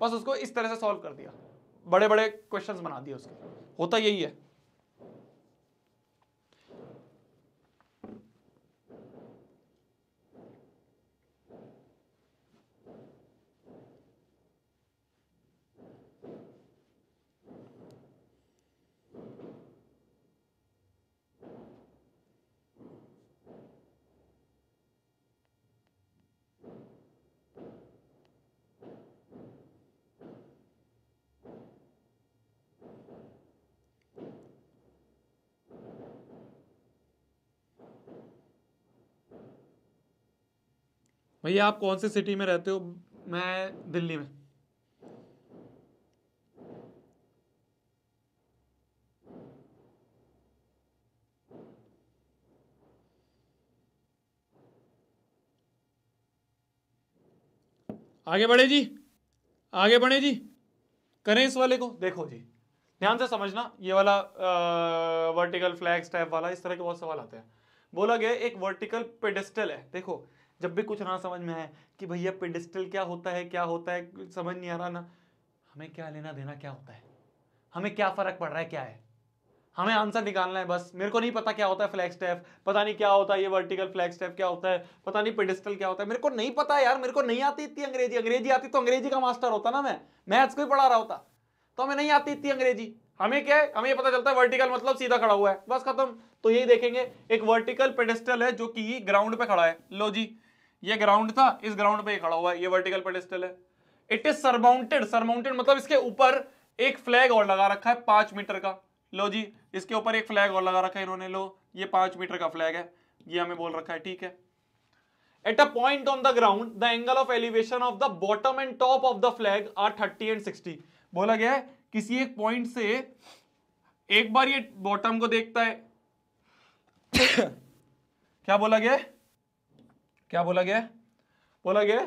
बस उसको इस तरह से सॉल्व कर दिया बड़े बड़े क्वेश्चंस बना दिए उसके होता यही है भैया आप कौन से सिटी में रहते हो मैं दिल्ली में आगे बढ़े जी आगे बढ़े जी करें इस वाले को देखो जी ध्यान से समझना ये वाला आ, वर्टिकल फ्लैग स्टैप वाला इस तरह के बहुत सवाल आते हैं बोला गया एक वर्टिकल पेडेस्टल है देखो जब भी कुछ ना समझ में आए कि भैया पेडिस्टल क्या होता है क्या होता है समझ नहीं आ रहा ना हमें क्या लेना देना क्या होता है हमें क्या फ़र्क पड़ रहा है क्या है हमें आंसर निकालना है बस मेरे को नहीं पता क्या होता है फ्लैग स्टेप पता नहीं क्या होता है ये वर्टिकल फ्लैग स्टेप क्या होता है पता नहीं पेडिस्टल क्या होता है मेरे को नहीं पता यार मेरे को नहीं आती इतनी अंग्रेजी अंग्रेजी आती तो अंग्रेजी का मास्टर होता ना मैं मैथ्स को ही पढ़ा रहा होता तो हमें नहीं आती इतनी अंग्रेजी हमें क्या है हमें पता चलता है वर्टिकल मतलब सीधा खड़ा हुआ है बस खत्म तो यही देखेंगे एक वर्टिकल पेडेस्टल है जो कि ग्राउंड पे खड़ा है लो जी ये ग्राउंड था इस ग्राउंड पे खड़ा हुआ है ये वर्टिकल पेडिस्टल है इट इज सरमाउंटेड सरमाउंटेड मतलब इसके ऊपर एक फ्लैग और लगा रखा है पांच मीटर का लो जी इसके ऊपर एक फ्लैग और लगा रखा है इन्होंने लो ये पांच मीटर का फ्लैग है ये हमें बोल रखा है ठीक है at a point on the ground the angle of elevation of the bottom and top of the flag are thirty and sixty बोला गया है किसी एक पॉइंट से एक बार ये बॉटम को देखता है क्या बोला गया है क्या बोला गया बोला गया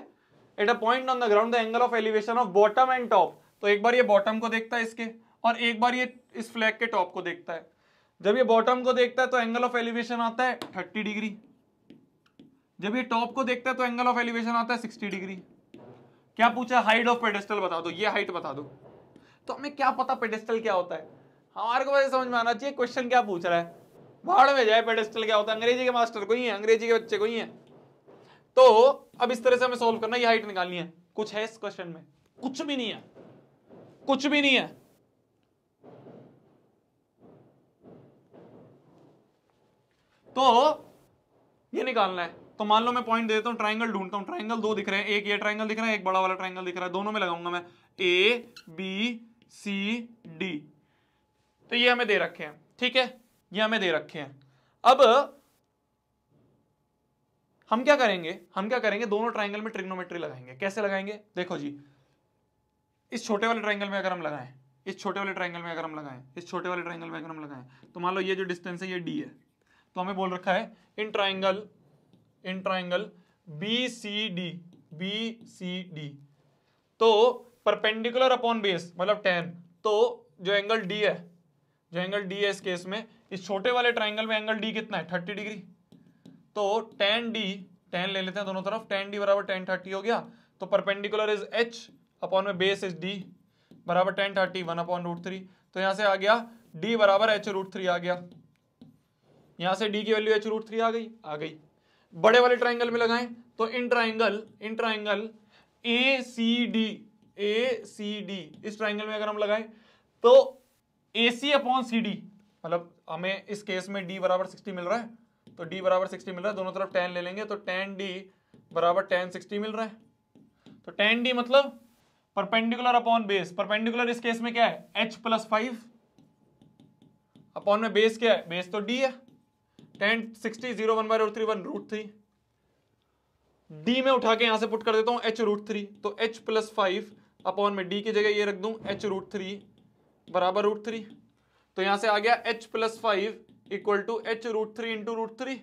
at a point on the ground the angle of elevation of bottom and top तो एक बार ये बॉटम को देखता है इसके और एक बार ये इस फ्लैग के टॉप को देखता है जब ये बॉटम को देखता है तो एंगल ऑफ एलिवेशन आता है थर्टी डिग्री जब ये टॉप को देखता है तो एंगल ऑफ एलिवेशन आता है सिक्सटी डिग्री क्या पूछा हाइट ऑफ पेडेस्टल बता दो ये हाइट बता दो तो हमें क्या पता पेडेस्टल क्या होता है हमारे को समझ में आना चाहिए क्वेश्चन क्या पूछ रहा है भाड़ में जाए पेडेस्टल क्या होता है अंग्रेजी के मास्टर को ही है अंग्रेजी के बच्चे को ही है तो अब इस तरह से हमें सोल्व करना ये हाइट निकालनी है कुछ है इस क्वेश्चन में कुछ भी नहीं है कुछ भी नहीं है तो ये निकालना है तो मान लो मैं पॉइंट दे देता हूं ट्राइंगल ढूंढता हूं ट्राइंगल दो दिख रहे हैं एक ये ट्राइंगल दिख रहा है एक बड़ा वाला ट्राइंगल दिख रहा है दोनों में लगाऊंगा मैं ए बी सी डी तो ये हमें दे रखे हैं ठीक है ये हमें दे रखे हैं अब हम क्या करेंगे हम क्या करेंगे दोनों ट्राइंगल में ट्रिग्नोमेट्री लगाएंगे कैसे लगाएंगे देखो जी इस छोटे वाले ट्राइंगल में अगर हम लगाएं इस छोटे वाले ट्राइंगल में अगर हम लगाएं इस छोटे वाले ट्राइंगल में अगर हम लगाएं तो मान लो ये जो डिस्टेंस है ये डी है तो हमें बोल रखा है in triangle in triangle B C D B C D तो परपेंडिकुलर अपॉन बेस मतलब टेन तो जो एंगल डी है जो एंगल डी है इस केस में इस छोटे वाले ट्राइंगल में एंगल डी कितना है थर्टी डिग्री तो टेन डी टेन ले लेते हैं दोनों तरफ टेन डी बराबर टेन थर्टी हो गया तो परपेंडिकुलर इज एच अपॉन में बेस इज डी बराबर tan thirty one upon root three तो यहां से आ गया डी बराबर एच रूट थ्री आ गया यहां से डी की वैल्यू एच रूट थ्री आ गई आ गई बड़े वाले ट्राइंगल में लगाएं तो in triangle in triangle A C D A C D इस ट्राइंगल में अगर हम लगाएं तो ए सी अपॉन सी डी मतलब हमें इस केस में डी बराबर सिक्सटी मिल रहा है तो डी बराबर सिक्सटी मिल रहा है दोनों तरफ टेन ले लेंगे तो टेन डी बराबर टेन सिक्सटी मिल रहा है तो टेन डी मतलब परपेंडिकुलर अपॉन बेस परपेंडिकुलर इस केस में क्या है एच प्लस फाइव अपॉन में बेस क्या है बेस तो डी है tan sixty zero one by root three one root three D में उठा के यहां से पुट कर देता हूं एच रूट थ्री तो एच प्लस फाइव अपॉन में डी की जगह ये रख दूं एच रूट थ्री बराबर रूट थ्री तो यहां से आ गया H plus five equal to H root three into root three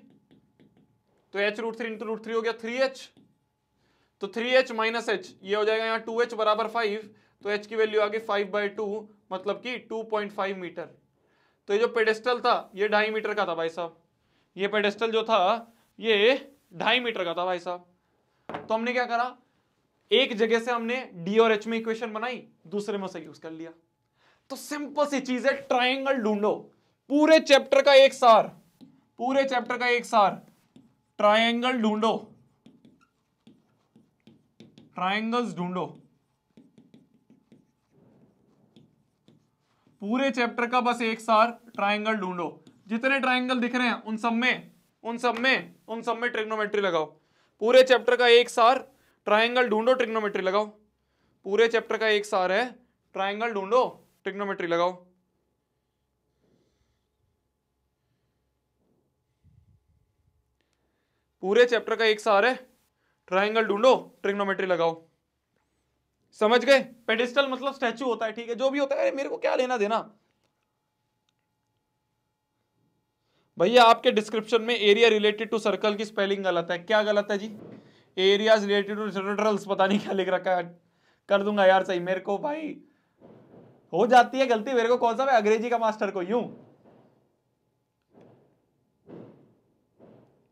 तो H root three into root three हो गया थ्री एच तो थ्री एच माइनस एच ये हो जाएगा यहाँ टू एच बराबर फाइव तो एच की वैल्यू आ गई फाइव बाई टू मतलब कि टू पॉइंट फाइव मीटर तो ये जो पेडेस्टल था ये ढाई मीटर का था भाई साहब ये पेडेस्टल जो था ये ढाई मीटर का था भाई साहब तो हमने क्या करा एक जगह से हमने डी और एच में इक्वेशन बनाई दूसरे में उसे यूज कर लिया तो सिंपल सी चीज है ट्राइंगल ढूंढो पूरे चैप्टर का एक सार पूरे चैप्टर का एक सार ट्रायंगल ढूंढो ट्रायंगल्स ढूंढो पूरे चैप्टर का बस एक सार ट्रायंगल ढूंढो जितने ट्रायंगल दिख रहे हैं उन सब में उन सब में उन सब में ट्रिग्नोमेट्री लगाओ पूरे चैप्टर का एक सार ट्रायंगल ढूंढो ट्रिग्नोमेट्री लगाओ पूरे चैप्टर का एक सार है ट्रायंगल ढूंढो ट्रिग्नोमेट्री लगाओ पूरे चैप्टर का एक सार है ट्राइंगल ढूंढो ट्रिग्नोमेट्री लगाओ समझ गए पेडिस्टल मतलब स्टैचू होता है ठीक है जो भी होता है मेरे को क्या लेना देना भैया आपके डिस्क्रिप्शन में एरिया रिलेटेड टू सर्कल की स्पेलिंग गलत है क्या गलत है जी एरिया रिलेटेड टू सर्कल्स पता नहीं क्या लिख रखा है कर दूंगा यार सही मेरे को भाई हो जाती है गलती मेरे को कौन सा अंग्रेजी का मास्टर को यू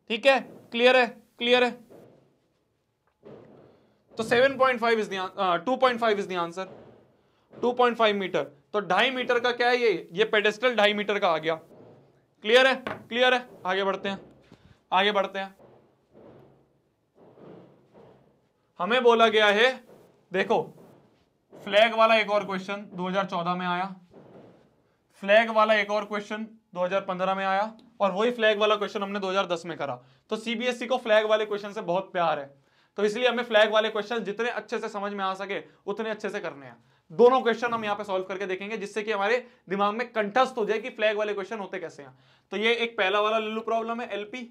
ठीक है क्लियर है क्लियर है तो 7.5 is two point five is the answer five metre तो ढाई मीटर का क्या है ये ये पेडेस्टल ढाई मीटर का आ गया क्लियर है क्लियर है आगे बढ़ते हैं आगे बढ़ते हैं हमें बोला गया है देखो फ्लैग वाला एक और क्वेश्चन 2014 में आया फ्लैग वाला एक और क्वेश्चन 2015 में आया और वही फ्लैग वाला क्वेश्चन हमने 2010 में करा तो सीबीएसई e को फ्लैग वाले क्वेश्चन से बहुत प्यार है तो इसलिए हमें फ्लैग वाले क्वेश्चन जितने अच्छे से समझ में आ सके उतने अच्छे से करने हैं दोनों क्वेश्चन हम यहाँ पे सॉल्व करके देखेंगे जिससे कि हमारे दिमाग में कंठस्थ हो जाए कि फ्लैग वाले क्वेश्चन होते कैसे हैं तो ये एक पहला वाला लल्लू प्रॉब्लम है एलपी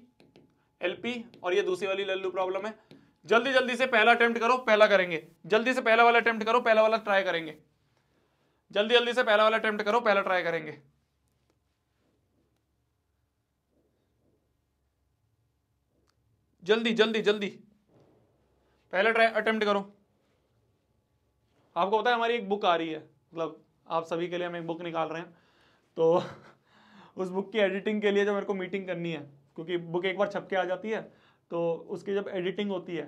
एलपी और ये दूसरी वाली लल्लू प्रॉब्लम है जल्दी जल्दी से पहला अटेम्प्ट करो पहला करेंगे जल्दी से पहला वाला अटेम्प्ट करो पहला वाला ट्राई करेंगे जल्दी जल्दी से पहला वाला अटेम्प्ट करो पहला ट्राई करेंगे जल्दी जल्दी जल्दी पहला ट्राई अटेम्प्ट करो आपको पता है हमारी एक बुक आ रही है मतलब आप सभी के लिए हम एक बुक निकाल रहे हैं तो उस बुक की एडिटिंग के लिए जो मेरे को मीटिंग करनी है क्योंकि बुक एक बार छप के आ जाती है तो उसकी जब एडिटिंग होती है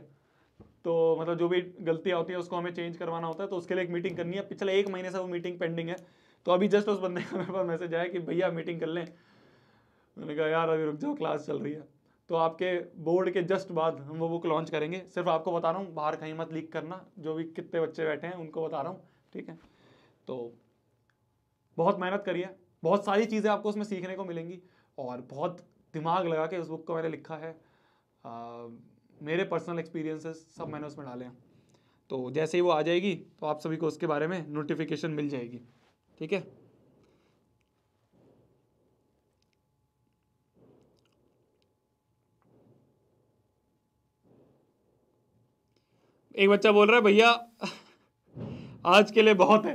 तो मतलब जो भी गलतियाँ होती है उसको हमें चेंज करवाना होता है तो उसके लिए एक मीटिंग करनी है पिछले एक महीने से वो मीटिंग पेंडिंग है तो अभी जस्ट उस बंदे का मेरे पास मैसेज आया कि भैया मीटिंग कर लें मैंने कहा यार अभी रुक जाओ क्लास चल रही है तो आपके बोर्ड के जस्ट बाद हम वो बुक लॉन्च करेंगे सिर्फ आपको बता रहा हूँ बाहर कहीं मत लीक करना जो भी कितने बच्चे बैठे हैं उनको बता रहा हूँ ठीक है तो बहुत मेहनत करिए बहुत सारी चीज़ें आपको उसमें सीखने को मिलेंगी और बहुत दिमाग लगा के उस बुक को मैंने लिखा है आ, मेरे पर्सनल एक्सपीरियंसेस सब मैंने उसमें डाले हैं तो जैसे ही वो आ जाएगी तो आप सभी को उसके बारे में नोटिफिकेशन मिल जाएगी ठीक है एक बच्चा बोल रहा है भैया आज के लिए बहुत है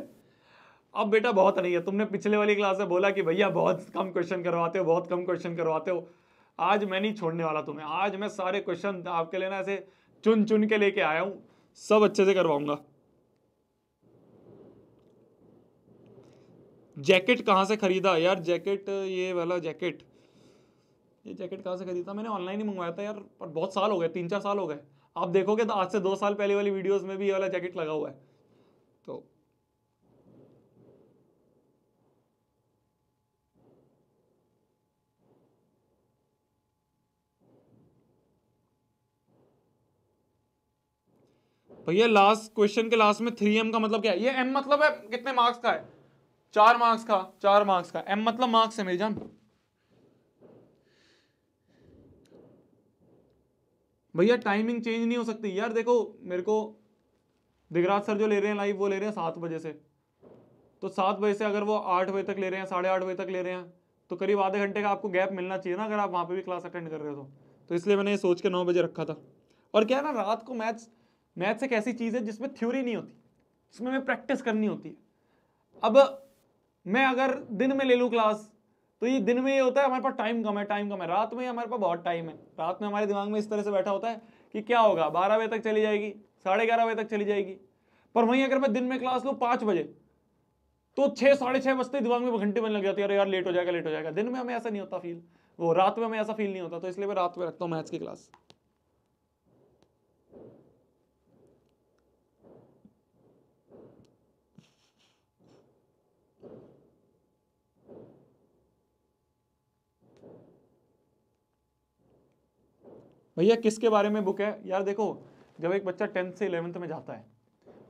अब बेटा बहुत नहीं है तुमने पिछले वाली क्लास में बोला कि भैया बहुत कम क्वेश्चन करवाते हो बहुत कम क्वेश्चन करवाते हो आज मैं नहीं छोड़ने वाला तुम्हें आज मैं सारे क्वेश्चन आपके लिए ना ऐसे चुन चुन के लेके आया हूँ सब अच्छे से करवाऊंगा जैकेट कहाँ से खरीदा यार जैकेट ये वाला जैकेट ये जैकेट कहाँ से खरीदा मैंने ऑनलाइन ही मंगवाया था यार पर बहुत साल हो गए तीन चार साल हो गए आप देखोगे तो आज से दो साल पहले वाली वीडियोस में भी ये वाला जैकेट लगा हुआ है तो भैया लास्ट क्वेश्चन के लास्ट में थ्री एम का मतलब क्या है ये एम मतलब है कितने मार्क्स का है चार मार्क्स का चार मार्क्स का एम मतलब मार्क्स है मेरी जान भैया टाइमिंग चेंज नहीं हो सकती यार देखो मेरे को दिगराज सर जो ले रहे हैं लाइव वो ले रहे हैं सात बजे से तो सात बजे से अगर वो आठ बजे तक ले रहे हैं साढ़े आठ बजे तक ले रहे हैं तो करीब आधे घंटे का आपको गैप मिलना चाहिए ना अगर आप वहाँ पर भी क्लास अटेंड कर रहे हो तो।, तो इसलिए मैंने ये सोच के नौ बजे रखा था और क्या है ना रात को मैथ्स मैथ्स एक ऐसी चीज़ है जिसमें थ्योरी नहीं होती जिसमें हमें प्रैक्टिस करनी होती है अब मैं अगर दिन में ले लूँ क्लास तो ये दिन में ये होता है हमारे पास टाइम कम है टाइम कम है रात में हमारे पास बहुत टाइम है रात में हमारे दिमाग में इस तरह से बैठा होता है कि क्या होगा बारह बजे तक चली जाएगी साढ़े ग्यारह बजे तक चली जाएगी पर वहीं अगर मैं दिन में क्लास लूँ पाँच बजे तो छः साढ़े छः बजते दिमाग में घंटे बन लग जाती है अरे यार लेट हो जाएगा लेट हो जाएगा दिन में हमें ऐसा नहीं होता फील वो रात में हमें ऐसा फील नहीं होता तो इसलिए मैं रात में रखता हूँ मैथ्स की क्लास भैया किसके बारे में बुक है यार देखो जब एक बच्चा टेंथ से इलेवंथ में जाता है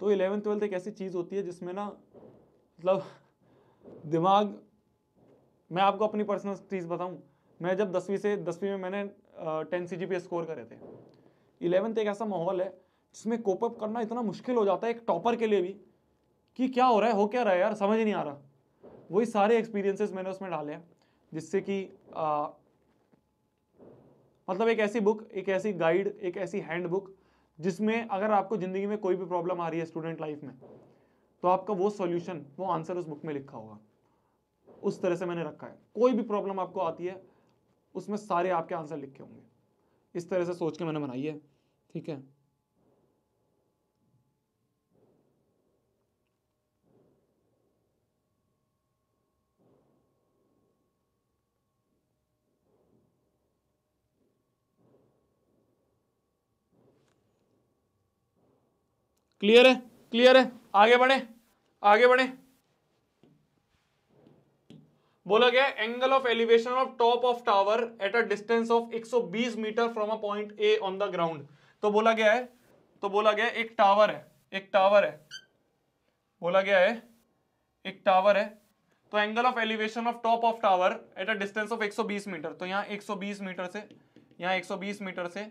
तो इलेवंथ ट्वेल्थ एक ऐसी चीज़ होती है जिसमें ना मतलब दिमाग मैं आपको अपनी पर्सनल चीज़ बताऊं मैं जब दसवीं से दसवीं में मैंने टेंथ सी जी स्कोर करे थे इलेवंथ एक ऐसा माहौल है जिसमें कोपअप करना इतना मुश्किल हो जाता है एक टॉपर के लिए भी कि क्या हो रहा है हो क्या रहा है यार समझ नहीं आ रहा वही सारे एक्सपीरियंसेस मैंने उसमें डाले हैं जिससे कि मतलब एक ऐसी बुक एक ऐसी गाइड एक ऐसी हैंड बुक जिसमें अगर आपको ज़िंदगी में कोई भी प्रॉब्लम आ रही है स्टूडेंट लाइफ में तो आपका वो सॉल्यूशन वो आंसर उस बुक में लिखा होगा उस तरह से मैंने रखा है कोई भी प्रॉब्लम आपको आती है उसमें सारे आपके आंसर लिखे होंगे इस तरह से सोच के मैंने बनाई है ठीक है क्लियर है क्लियर है आगे बढ़े आगे बढ़े बोला गया angle of elevation of top of tower at a distance of 120 metre from a point A on the ground तो बोला गया है तो बोला गया एक टावर है एक टावर है बोला गया है एक टावर है तो angle of elevation of top of tower at a distance of 120 metre तो यहाँ 120 मीटर से यहाँ 120 मीटर से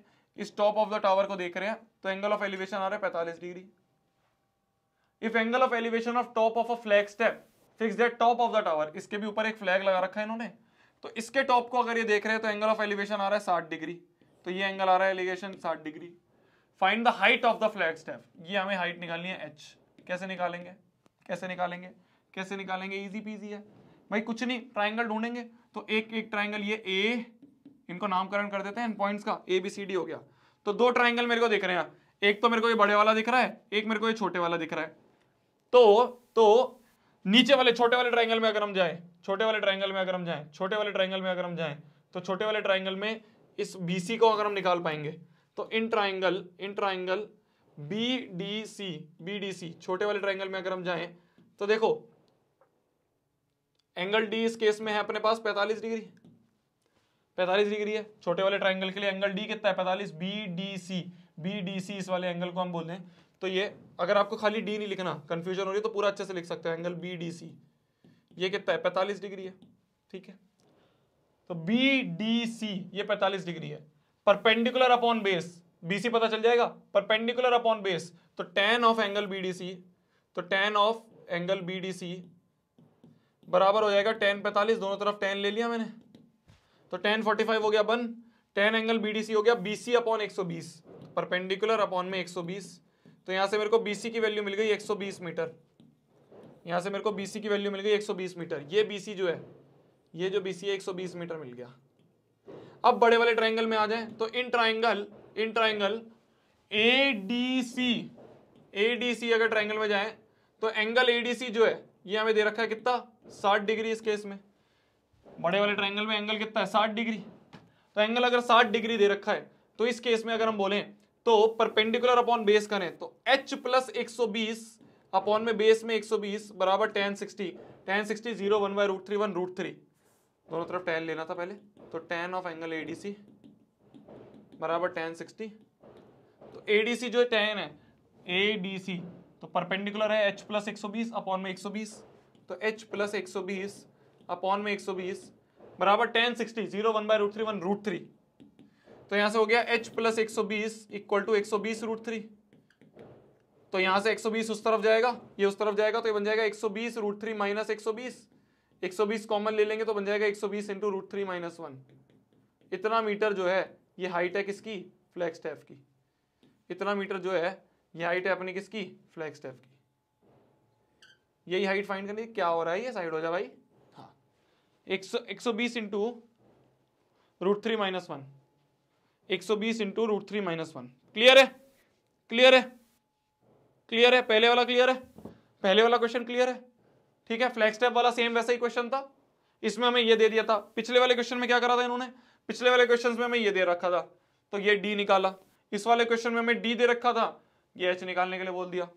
इस टॉप ऑफ द टावर को देख रहे हैं तो एंगल ऑफ एलिवेशन आ रहा है 45 degree if angle of elevation of top of a flag staff fixed that top of the tower इसके भी ऊपर एक फ्लैग लगा रखा है इन्होंने तो इसके टॉप को अगर ये देख रहे हैं तो एंगल ऑफ एलिवेशन आ रहा है साठ डिग्री तो ये एंगल आ रहा है एलिवेशन साठ degree find the height of the flag staff ये हमें हाइट निकालनी है एच कैसे निकालेंगे कैसे निकालेंगे कैसे निकालेंगे इजी पीजी है भाई कुछ नहीं ट्राइंगल ढूंढेंगे तो एक एक ट्राइंगल ये ए इनको नामकरण कर देते हैं पॉइंट्स का ए बी सी डी हो गया तो दो ट्राइंगल मेरे को दिख रहे हैं एक तो मेरे को ये बड़े वाला दिख रहा है एक मेरे को ये छोटे वाला दिख रहा है तो तो नीचे वाले छोटे वाले ट्राइंगल में अगर हम जाए छोटे वाले ट्राइंगल में अगर हम जाए छोटे वाले ट्राइंगल में अगर हम जाए तो छोटे वाले ट्राइंगल में इस बी को अगर हम निकाल पाएंगे तो in triangle in triangle B D C B D C छोटे वाले ट्राइंगल में अगर हम जाए तो देखो एंगल डी इस केस में है अपने पास पैंतालीस डिग्री पैंतालीस डिग्री है छोटे वाले ट्राइंगल के लिए एंगल डी कितना है पैंतालीस B D C B D C इस वाले एंगल को हम बोल दें तो ये अगर आपको खाली डी नहीं लिखना कंफ्यूजन हो रही तो पूरा अच्छे से लिख सकते हो एंगल बी डी सी ये कितना है पैंतालीस डिग्री है ठीक है तो बी डी सी ये पैंतालीस डिग्री है परपेंडिकुलर अपॉन बेस बीसी पता चल जाएगा परपेंडिकुलर अपॉन बेस तो tan of angle B D C तो tan of angle B D C बराबर हो जाएगा टेन पैंतालीस दोनों तरफ टेन ले लिया मैंने तो टेन फोर्टी फाइव हो गया बन tan angle B D C हो गया बी सी अपॉन एक सौ बीस परपेंडिकुलर अपॉन में एक सौ बीस तो यहाँ से मेरे को बीसी की वैल्यू मिल गई 120 मीटर यहाँ से मेरे को बीसी की वैल्यू मिल गई 120 मीटर ये बीसी जो है ये जो बीसी है 120 मीटर मिल गया अब बड़े वाले ट्राइंगल में आ जाए तो in triangle in triangle A D C A D C अगर ट्राइंगल में जाए तो एंगल ए डी सी जो है ये हमें दे रखा है कितना साठ डिग्री इस केस में बड़े वाले ट्राइंगल में एंगल कितना है साठ डिग्री तो एंगल अगर साठ डिग्री दे रखा है तो इस केस में अगर हम बोलें तो परपेंडिकुलर अपॉन बेस करें तो एच प्लस एक सौ बीस अपॉन में बेस में एक सौ बीस बराबर tan sixty tan sixty zero one by root three one root three दोनों तरफ टेन लेना था पहले तो tan of angle A D C बराबर टेन सिक्सटी तो ए डी सी जो टेन है ए डी सी तो परपेंडिकुलर है एच प्लस एक सौ बीस अपॉन में एक सौ बीस तो एच प्लस एक सौ बीस अपॉन में एक सौ बीस बराबर tan sixty zero one by root three one root three तो यहां से हो गया h प्लस एक सौ बीस इक्वल टू एक सौ बीस रूट थ्री तो यहां से एक सौ बीस उस तरफ जाएगा ये उस तरफ जाएगा तो ये बन जाएगा एक सौ बीस रूट थ्री माइनस एक सौ बीस बीस एक सौ कॉमन ले लेंगे तो बन जाएगा एक सौ बीस into root three minus one इतना मीटर जो है ये हाइट है किसकी फ्लैग स्टेफ की इतना मीटर जो है ये हाइट है अपनी किसकी फ्लैग स्टेफ की यही हाइट फाइंड करनी क्या हो रहा है ये साइड हो जाए भाई हाँ एक सौ एक सौ बीस into root three minus one एक सौ बीस into root three minus one clear है क्लियर है क्लियर है पहले वाला क्लियर है पहले वाला क्वेश्चन क्लियर है ठीक है फ्लैग स्टेप वाला सेम वैसा ही क्वेश्चन था इसमें हमें ये दे दिया था पिछले वाले क्वेश्चन में क्या करा था इन्होंने पिछले वाले क्वेश्चन में हमें ये दे रखा था तो ये डी निकाला इस वाले क्वेश्चन में हमें डी दे रखा था ये एच निकालने के लिए बोल दिया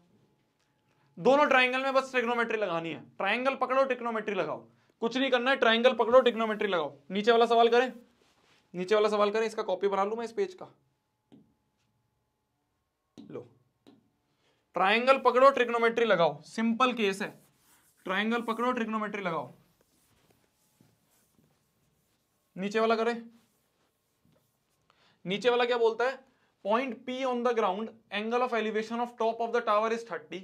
दोनों ट्राइंगल में बस ट्रिग्नोमेट्री लगानी है ट्राइंगल पकड़ो ट्रिग्नोमेट्री लगाओ कुछ नहीं करना है ट्राइंगल पकड़ो ट्रिग्नोमेट्री लगाओ नीचे वाला सवाल करें नीचे वाला सवाल करें इसका कॉपी बना लू मैं इस पेज का लो ट्राइंगल पकड़ो ट्रिग्नोमेट्री लगाओ सिंपल केस है ट्राइंगल पकड़ो ट्रिग्नोमेट्री लगाओ नीचे वाला करें नीचे वाला क्या बोलता है point P on the ground angle of elevation of top of the tower is thirty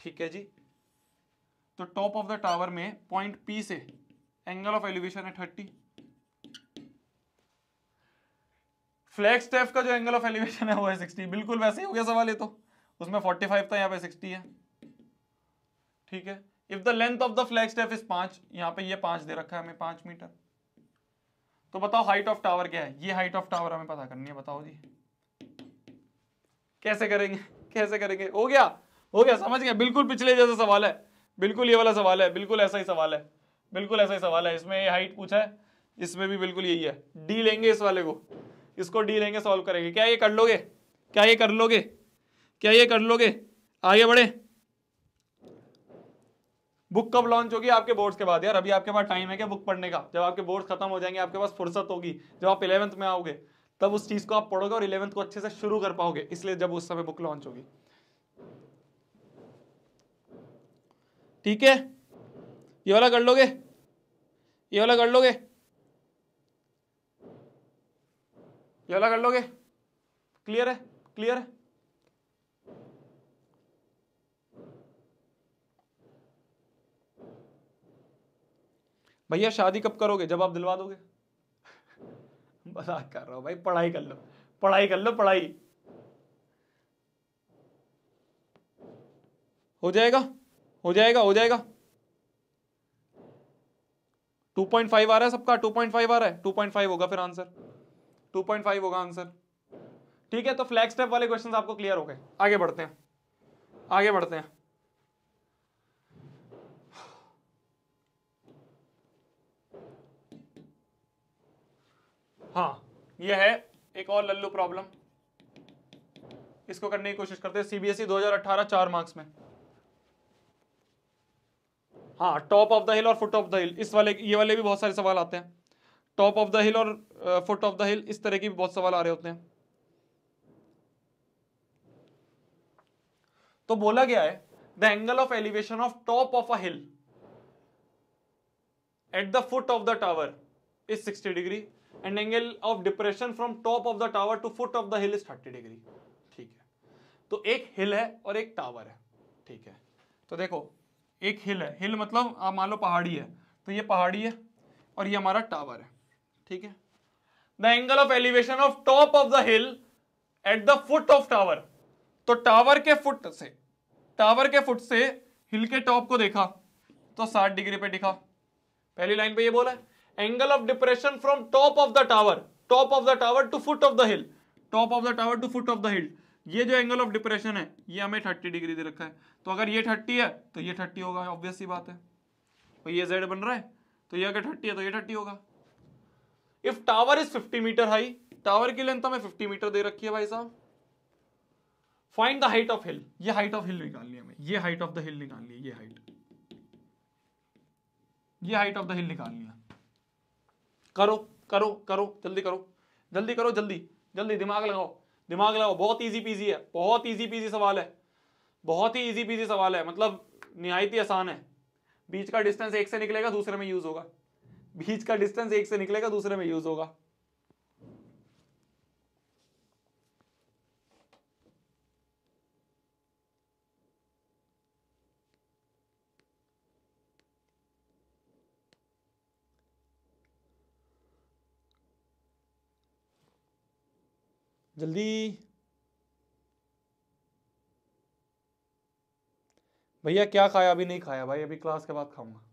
ठीक है जी तो टॉप ऑफ द टावर में पॉइंट पी से एंगल ऑफ एलिवेशन है थर्टी फ्लैग स्टेफ का जो एंगल ऑफ एलिवेशन है वो है सिक्सटी बिल्कुल वैसे ही हो गया सवाल ये तो उसमें फोर्टी फाइव था यहाँ पे सिक्सटी है ठीक है if the length of the flag staff is पांच यहाँ पे ये पांच दे रखा है हमें पांच मीटर तो बताओ हाइट ऑफ टावर क्या है ये हाइट ऑफ टावर हमें पता करनी है बताओ जी कैसे करेंगे कैसे करेंगे हो गया हो गया समझ गया बिल्कुल पिछले जैसा सवाल है बिल्कुल ये वाला सवाल है बिल्कुल ऐसा ही सवाल है बिल्कुल ऐसा ही सवाल है इसमें ये हाइट पूछा है इसमें भी बिल्कुल यही है डी लेंगे इस वाले को इसको डी लेंगे सॉल्व करेंगे क्या ये कर लोगे क्या ये कर लोगे क्या ये कर लोगे आगे बढ़े बुक कब लॉन्च होगी आपके बोर्ड्स के बाद यार अभी आपके पास टाइम है क्या बुक पढ़ने का जब आपके बोर्ड्स खत्म हो जाएंगे आपके पास फुर्सत होगी जब आप इलेवंथ में आओगे तब उस चीज को आप पढ़ोगे और इलेवंथ को अच्छे से शुरू कर पाओगे इसलिए जब उस समय बुक लॉन्च होगी ठीक है ये वाला कर लोगे ये वाला कर लोगे ये वाला कर लोगे क्लियर है क्लियर है भैया शादी कब करोगे जब आप दिलवा दोगे मजाक कर रहा हूं भाई पढ़ाई कर लो पढ़ाई कर लो पढ़ाई हो जाएगा हो जाएगा हो जाएगा 2.5 आ रहा है सबका 2.5 आ रहा है 2.5 होगा फिर आंसर 2.5 होगा आंसर ठीक है तो फ्लैग स्टेप वाले क्वेश्चन आपको क्लियर हो गए आगे बढ़ते हैं आगे बढ़ते हैं हाँ ये है एक और लल्लू प्रॉब्लम इसको करने की कोशिश करते हैं सीबीएसई 2018 e चार मार्क्स में हाँ टॉप ऑफ द हिल और फुट ऑफ द हिल इस वाले ये वाले भी बहुत सारे सवाल आते हैं टॉप ऑफ द हिल और फुट ऑफ द हिल इस तरह के भी बहुत सवाल आ रहे होते हैं तो बोला गया है the angle of elevation of top of a hill at the foot of the tower is 60 degree and angle of depression from top of the tower to foot of the hill is 30 degree ठीक है तो एक हिल है और एक tower है ठीक है तो देखो एक हिल है हिल मतलब आप मान लो पहाड़ी है तो ये पहाड़ी है और ये हमारा टावर है ठीक है the angle of elevation of top of the hill at the foot of tower तो टावर के फुट से टावर के फुट से हिल के टॉप को देखा तो 60 डिग्री पे दिखा पहली लाइन पे ये बोला है angle of depression from top of the tower top of the tower to foot of the hill top of the tower to foot of the hill ये जो एंगल ऑफ डिप्रेशन है ये हमें 30 डिग्री दे रखा है तो अगर ये 30 है तो ये 30 होगा ऑब्वियस सी बात है तो ये जेड बन रहा है तो ये अगर 30 है तो ये 30 होगा if tower is 50 metre high tower की लेंथ तो हमें 50 मीटर दे रखी है भाई साहब find the height of hill ये हाइट ऑफ हिल निकालनी है हमें ये हाइट ऑफ द हिल निकालनी है ये हाइट ये हाइट ऑफ द हिल निकालनी है करो करो करो जल्दी करो जल्दी करो जल्दी जल्दी दिमाग लगाओ दिमाग लगाओ बहुत इजी पीजी है बहुत इजी पीजी सवाल है बहुत ही इजी पीजी सवाल है मतलब निहायत ही आसान है बीच का डिस्टेंस एक से निकलेगा दूसरे में यूज होगा बीच का डिस्टेंस एक से निकलेगा दूसरे में यूज होगा जल्दी भैया क्या खाया अभी नहीं खाया भाई अभी क्लास के बाद खाऊंगा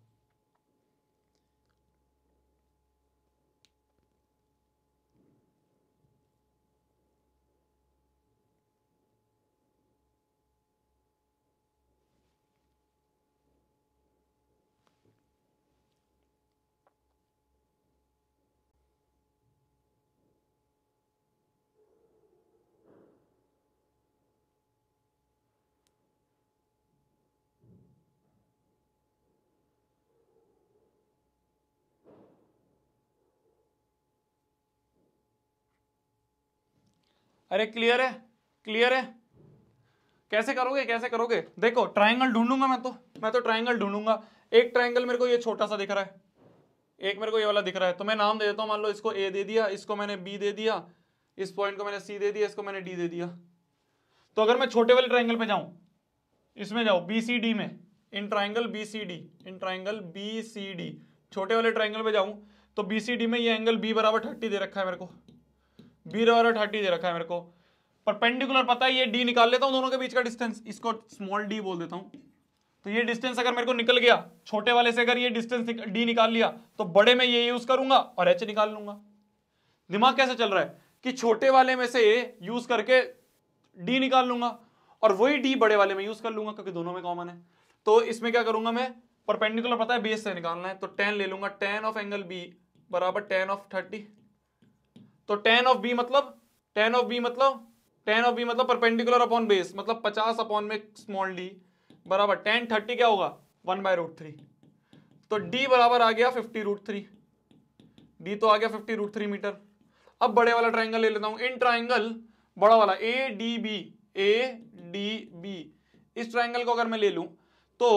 अरे क्लियर है क्लियर है कैसे करोगे कैसे करोगे देखो ट्राइंगल ढूंढूंगा मैं तो मैं तो ट्राइंगल ढूंढूंगा एक ट्राइंगल मेरे को ये छोटा सा दिख रहा है एक मेरे को ये वाला दिख रहा है तो मैं नाम दे देता हूँ मान लो इसको ए दे दिया इसको मैंने बी दे दिया इस पॉइंट को मैंने सी दे दिया इसको मैंने डी दे दिया तो अगर मैं छोटे वाले ट्राइंगल पे जाऊं इसमें जाओ बी सी डी में in triangle B C D in triangle B C D छोटे वाले ट्राइंगल पे जाऊं तो बी सी डी में ये एंगल बी बराबर थर्टी दे रखा है मेरे को बी और थर्टी दे रखा है मेरे को परपेंडिकुलर पता है ये डी निकाल लेता हूँ दोनों के बीच का डिस्टेंस इसको स्मॉल डी बोल देता हूँ तो ये डिस्टेंस अगर मेरे को निकल गया छोटे वाले से अगर ये डिस्टेंस डी निकाल लिया तो बड़े में ये यूज करूंगा और एच निकाल लूंगा दिमाग कैसे चल रहा है कि छोटे वाले में से यूज करके डी निकाल लूंगा और वही डी बड़े वाले में यूज कर लूंगा क्योंकि दोनों में कॉमन है तो इसमें क्या करूंगा मैं परपेंडिकुलर पता है बेस से निकालना है तो टेन ले लूंगा टेन ऑफ एंगल बी बराबर टेन ऑफ थर्टी तो टेन ऑफ बी मतलब टेन ऑफ बी मतलब टेन ऑफ बी मतलब परपेंडिकुलर अपॉन बेस मतलब पचास अपॉन में स्मॉल डी बराबर टेन थर्टी क्या होगा वन बाय रूट थ्री तो डी बराबर आ गया फिफ्टी रूट थ्री डी तो आ गया फिफ्टी रूट थ्री मीटर अब बड़े वाला ट्राइंगल ले लेता हूं इन ट्राइंगल बड़ा वाला A D B A D B इस ट्राइंगल को अगर मैं ले लू तो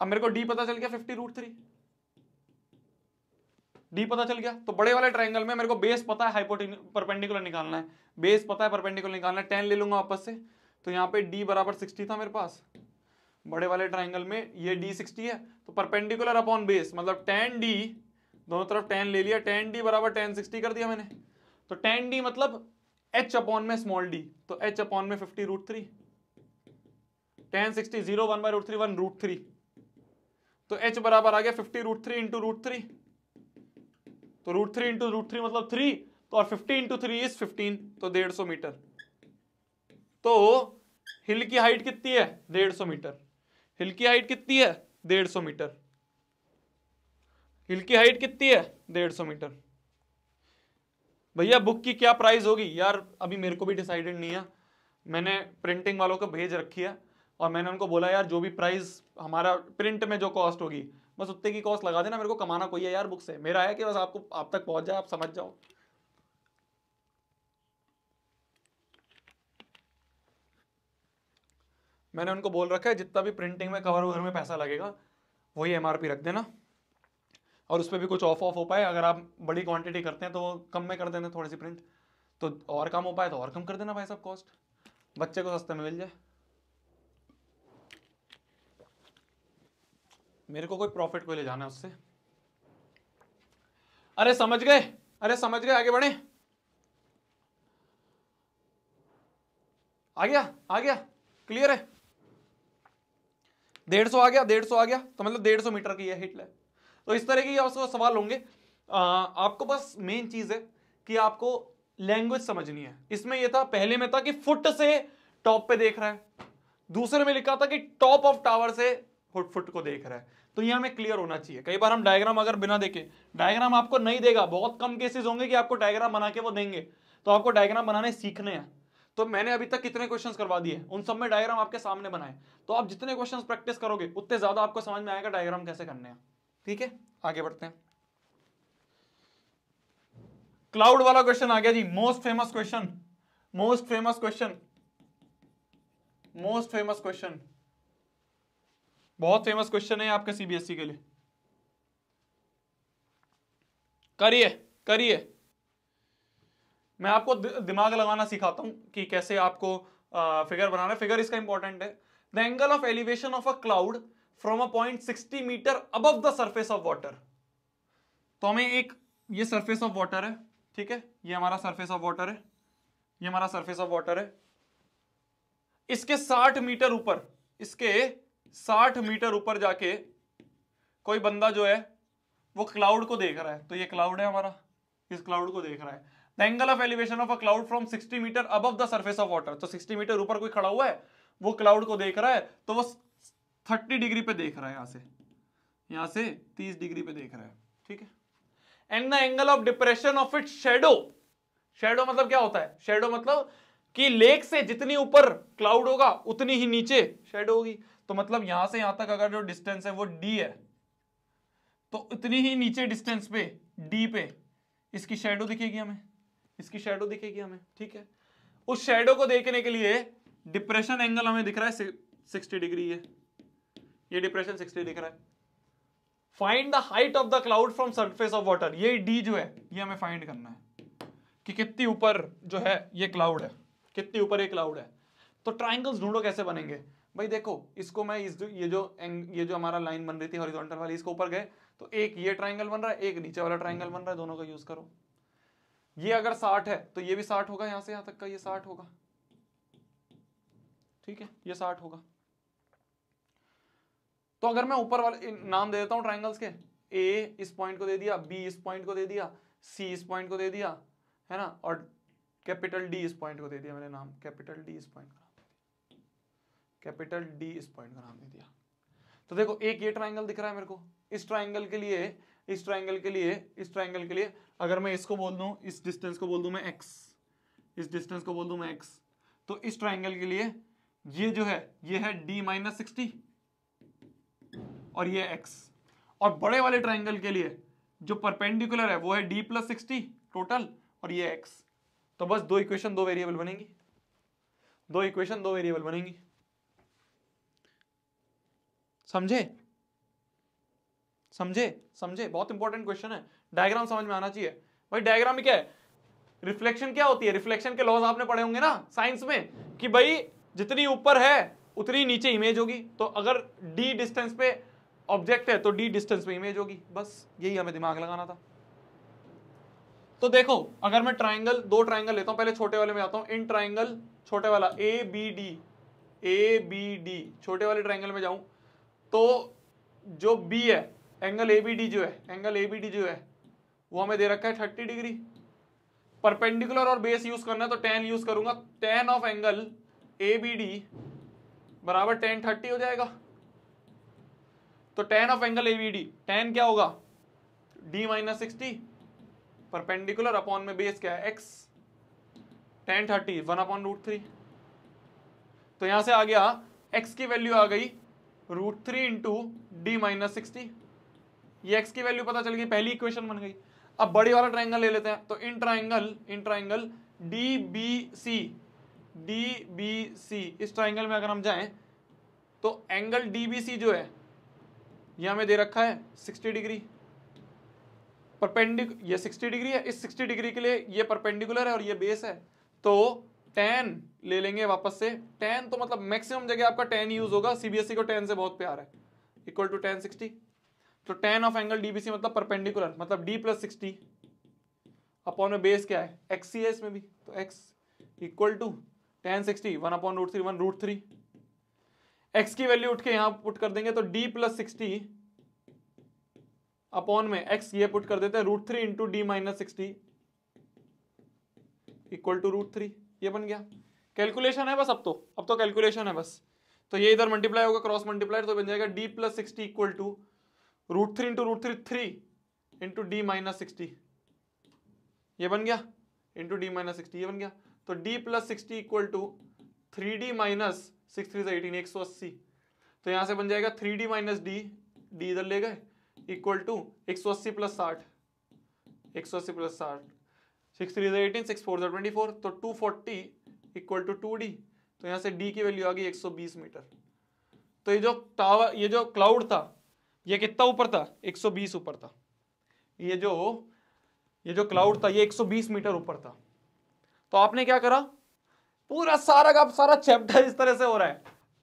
अब मेरे को डी पता चल गया फिफ्टी रूट थ्री डी पता चल गया तो बड़े वाले ट्राइंगल में मेरे को बेस पता है परपेंडिकुलर निकालना है बेस पता है परपेंडिकुलर निकालना है टेन ले लूंगा वापस से तो यहाँ पे डी बराबर सिक्सटी था मेरे पास बड़े वाले ट्राइंगल में ये डी सिक्सटी है तो परपेंडिकुलर अपॉन बेस मतलब टेन डी दोनों तरफ टेन ले लिया टेन डी बराबर टेन सिक्सटी कर दिया मैंने तो टेन डी मतलब एच अपॉन में स्मॉल डी तो एच अपॉन में fifty root three tan sixty zero one by root three one root three तो एच बराबर आ गया fifty root three into root three तो root three into root three मतलब three तो और fifty into three is fifteen तो डेढ़ सौ मीटर तो हिल की हाइट कितनी है डेढ़ सौ मीटर हिल की हाइट कितनी है डेढ़ सौ मीटर हिल की हाइट कितनी है डेढ़ सौ मीटर भैया बुक की क्या प्राइस होगी यार अभी मेरे को भी डिसाइडेड नहीं है मैंने प्रिंटिंग वालों को भेज रखी है और मैंने उनको बोला यार जो भी प्राइस हमारा प्रिंट में जो कॉस्ट होगी बस उतने की कॉस्ट लगा देना मेरे को कमाना कोई है यार बुक से मेरा है कि बस आपको आप तक पहुंच जाए आप समझ जाओ मैंने उनको बोल रखा है जितना भी प्रिंटिंग में कवर उवर में पैसा लगेगा वही एम रख देना और उस पर भी कुछ ऑफ ऑफ हो पाए अगर आप बड़ी क्वांटिटी करते हैं तो कम में कर देना थोड़ी सी प्रिंट तो और कम हो पाए तो और कम कर देना भाई सब कॉस्ट बच्चे को सस्ते में मिल जाए मेरे को कोई प्रॉफिट पे ले जाना है उससे अरे समझ गए अरे समझ गए आगे बढ़े आ गया आ गया क्लियर है डेढ़ सौ आ गया डेढ़ सौ आ गया तो मतलब डेढ़ सौ मीटर की है हिट तो इस तरह की आपसे सवाल होंगे आपको बस मेन चीज है कि आपको लैंग्वेज समझनी है इसमें यह था पहले में था कि फुट से टॉप पे देख रहा है दूसरे में लिखा था कि टॉप ऑफ टावर से फुट फुट को देख रहा है तो ये हमें क्लियर होना चाहिए कई बार हम डायग्राम अगर बिना देखे डायग्राम आपको नहीं देगा बहुत कम केसेस होंगे कि आपको डायग्राम बना के वो देंगे तो आपको डायग्राम बनाने सीखने हैं तो मैंने अभी तक कितने क्वेश्चन करवा दिए उन सब में डायग्राम आपके सामने बनाए तो आप जितने क्वेश्चन प्रैक्टिस करोगे उतने ज्यादा आपको समझ में आएगा डायग्राम कैसे करने हैं ठीक है आगे बढ़ते हैं क्लाउड वाला क्वेश्चन आ गया जी most famous question most famous question most famous question बहुत फेमस क्वेश्चन है आपके सीबीएसई e के लिए करिए करिए मैं आपको दिमाग लगाना सिखाता हूं कि कैसे आपको फिगर बनाना है फिगर इसका इंपॉर्टेंट है the angle of elevation of a cloud from a point 60 metre above the surface of water तो हमें एक ये सरफेस ऑफ वाटर है ठीक है ये हमारा सरफेस ऑफ वाटर है ये हमारा सरफेस ऑफ वाटर है इसके 60 मीटर ऊपर इसके साठ मीटर ऊपर जाके कोई बंदा जो है वो क्लाउड को देख रहा है तो ये क्लाउड है हमारा इस क्लाउड को देख रहा है the angle of elevation of a cloud from 60 metre above the surface of water तो 60 मीटर ऊपर कोई खड़ा हुआ है वो क्लाउड को देख रहा है तो वो 30 डिग्री पे देख रहा है यहां से यहां से 30 डिग्री पे देख रहा है ठीक है and the angle of depression of it shadow shadow मतलब क्या होता है शेडो मतलब कि लेक से जितनी ऊपर क्लाउड होगा उतनी ही नीचे शेडो होगी तो मतलब यहां से यहां तक अगर जो डिस्टेंस है वो डी है तो इतनी ही नीचे डिस्टेंस पे डी पे इसकी शेडो दिखेगी हमें इसकी शेडो दिखेगी हमें ठीक है उस शेडो को देखने के लिए डिप्रेशन एंगल हमें दिख रहा है सिक्सटी डिग्री है ये डिप्रेशन सिक्सटी दिख रहा है find the height of the cloud from surface of water ये डी जो है ये हमें फाइंड करना है कि कितनी ऊपर जो है ये क्लाउड है कितनी ऊपर ये क्लाउड है तो ट्राइंगल्स ढूंढो कैसे बनेंगे भाई देखो इसको मैं इस जो ये जो एंग ये जो हमारा लाइन बन रही थी हॉरिजॉन्टल वाली इसको ऊपर गए तो एक ये ट्राइंगल बन रहा है एक नीचे वाला ट्राइंगल बन रहा है दोनों का यूज करो ये अगर साठ है तो ये भी साठ होगा यहां से यहां तक का ये साठ होगा ठीक है ये साठ होगा तो अगर मैं ऊपर वाले नाम दे देता हूं ट्राइंगल्स के ए इस पॉइंट को दे दिया बी इस पॉइंट को दे दिया सी इस पॉइंट को दे दिया है ना और कैपिटल डी इस पॉइंट को दे दिया मैंने नाम कैपिटल डी इस पॉइंट का कैपिटल डी इस पॉइंट का नाम दे दिया तो देखो एक ये ट्राइंगल दिख रहा है मेरे को इस ट्राइंगल के लिए इस ट्राइंगल के लिए इस ट्राइंगल के लिए अगर मैं इसको बोल दू इस डिस्टेंस को बोल दू मैं एक्स इस डिस्टेंस को बोल दू मैं एक्स तो इस ट्राइंगल के लिए ये जो है ये है डी माइनस सिक्सटी और ये एक्स और बड़े वाले ट्राइंगल के लिए जो परपेंडिकुलर है वो है डी प्लस सिक्सटी टोटल और ये एक्स तो बस दो इक्वेशन दो वेरिएबल बनेंगी दो इक्वेशन दो वेरिएबल बनेंगी समझे समझे समझे बहुत इंपॉर्टेंट क्वेश्चन है डायग्राम समझ में आना चाहिए भाई डायग्राम क्या है रिफ्लेक्शन क्या होती है रिफ्लेक्शन के लॉज आपने पढ़े होंगे ना साइंस में कि भाई जितनी ऊपर है उतनी नीचे इमेज होगी तो अगर डी डिस्टेंस पे ऑब्जेक्ट है तो डी डिस्टेंस पे इमेज होगी बस यही हमें दिमाग लगाना था तो देखो अगर मैं ट्राइंगल दो ट्राइंगल लेता हूं पहले छोटे वाले में आता हूं इन ट्राइंगल छोटे वाला A B D A B D छोटे वाले ट्राइंगल में जाऊं तो जो बी है एंगल ए बी डी जो है एंगल ए बी डी जो है वो हमें दे रखा है थर्टी डिग्री परपेंडिकुलर और बेस यूज करना है तो टेन यूज करूंगा tan of angle A B D बराबर टेन थर्टी हो जाएगा तो tan of angle A B D tan क्या होगा D minus sixty perpendicular upon में बेस क्या है X tan thirty one upon root three तो यहां से आ गया एक्स की वैल्यू आ गई root three into D minus sixty ये एक्स की वैल्यू पता चल गई पहली इक्वेशन बन गई अब बड़ी वाला ट्राइंगल ले लेते हैं तो in triangle in triangle D B C D B C इस ट्राइंगल में अगर हम जाएं तो एंगल डी बी सी जो है ये हमें दे रखा है सिक्सटी डिग्री परपेंडिक ये सिक्सटी डिग्री है इस सिक्सटी डिग्री के लिए ये परपेंडिकुलर है और ये बेस है तो टेन ले लेंगे वापस से टेन तो मतलब मैक्सिमम जगह आपका टेन यूज होगा सीबीएसई e को टेन से बहुत प्यार है इक्वल टू टेन सिक्सटी तो टेन ऑफ एंगल डीबीसी मतलब परपेंडिकुलर मतलब डी प्लस सिक्सटी अपॉन में बेस क्या है एक्स सी है इसमें भी तो X equal to tan sixty one upon root three one root three X की वैल्यू उठ के यहां पुट कर देंगे तो डी प्लस सिक्सटी अपॉन में एक्स ये पुट कर देते हैं root three into D minus sixty equal to root three ये बन गया कैलकुलेशन है बस अब तो अब तो कैलकुलेशन है बस तो ये इधर मल्टीप्लाई होगा क्रॉस मल्टीप्लाई तो बन जाएगा D plus sixty equal to root three into root three three into D minus sixty ये बन गया इंटू डी माइनस सिक्सटी ये बन गया तो D plus sixty equal to three D minus six three eighteen एक सौ अस्सी तो यहाँ से बन जाएगा three D minus D D इधर ले गए इक्वल टू एक सौ अस्सी प्लस साठ एक सौ अस्सी प्लस साठ six three eighteen six four twenty four तो two forty equal to two D तो यहाँ से डी की वैल्यू आ गई एक सौ बीस मीटर तो ये जो टावर ये जो क्लाउड था ये कितना ऊपर था एक सौ बीस ऊपर था ये जो ये जो क्लाउड था ये एक सौ बीस मीटर ऊपर था तो आपने क्या करा पूरा सारा का सारा चैप्टर इस तरह से हो रहा है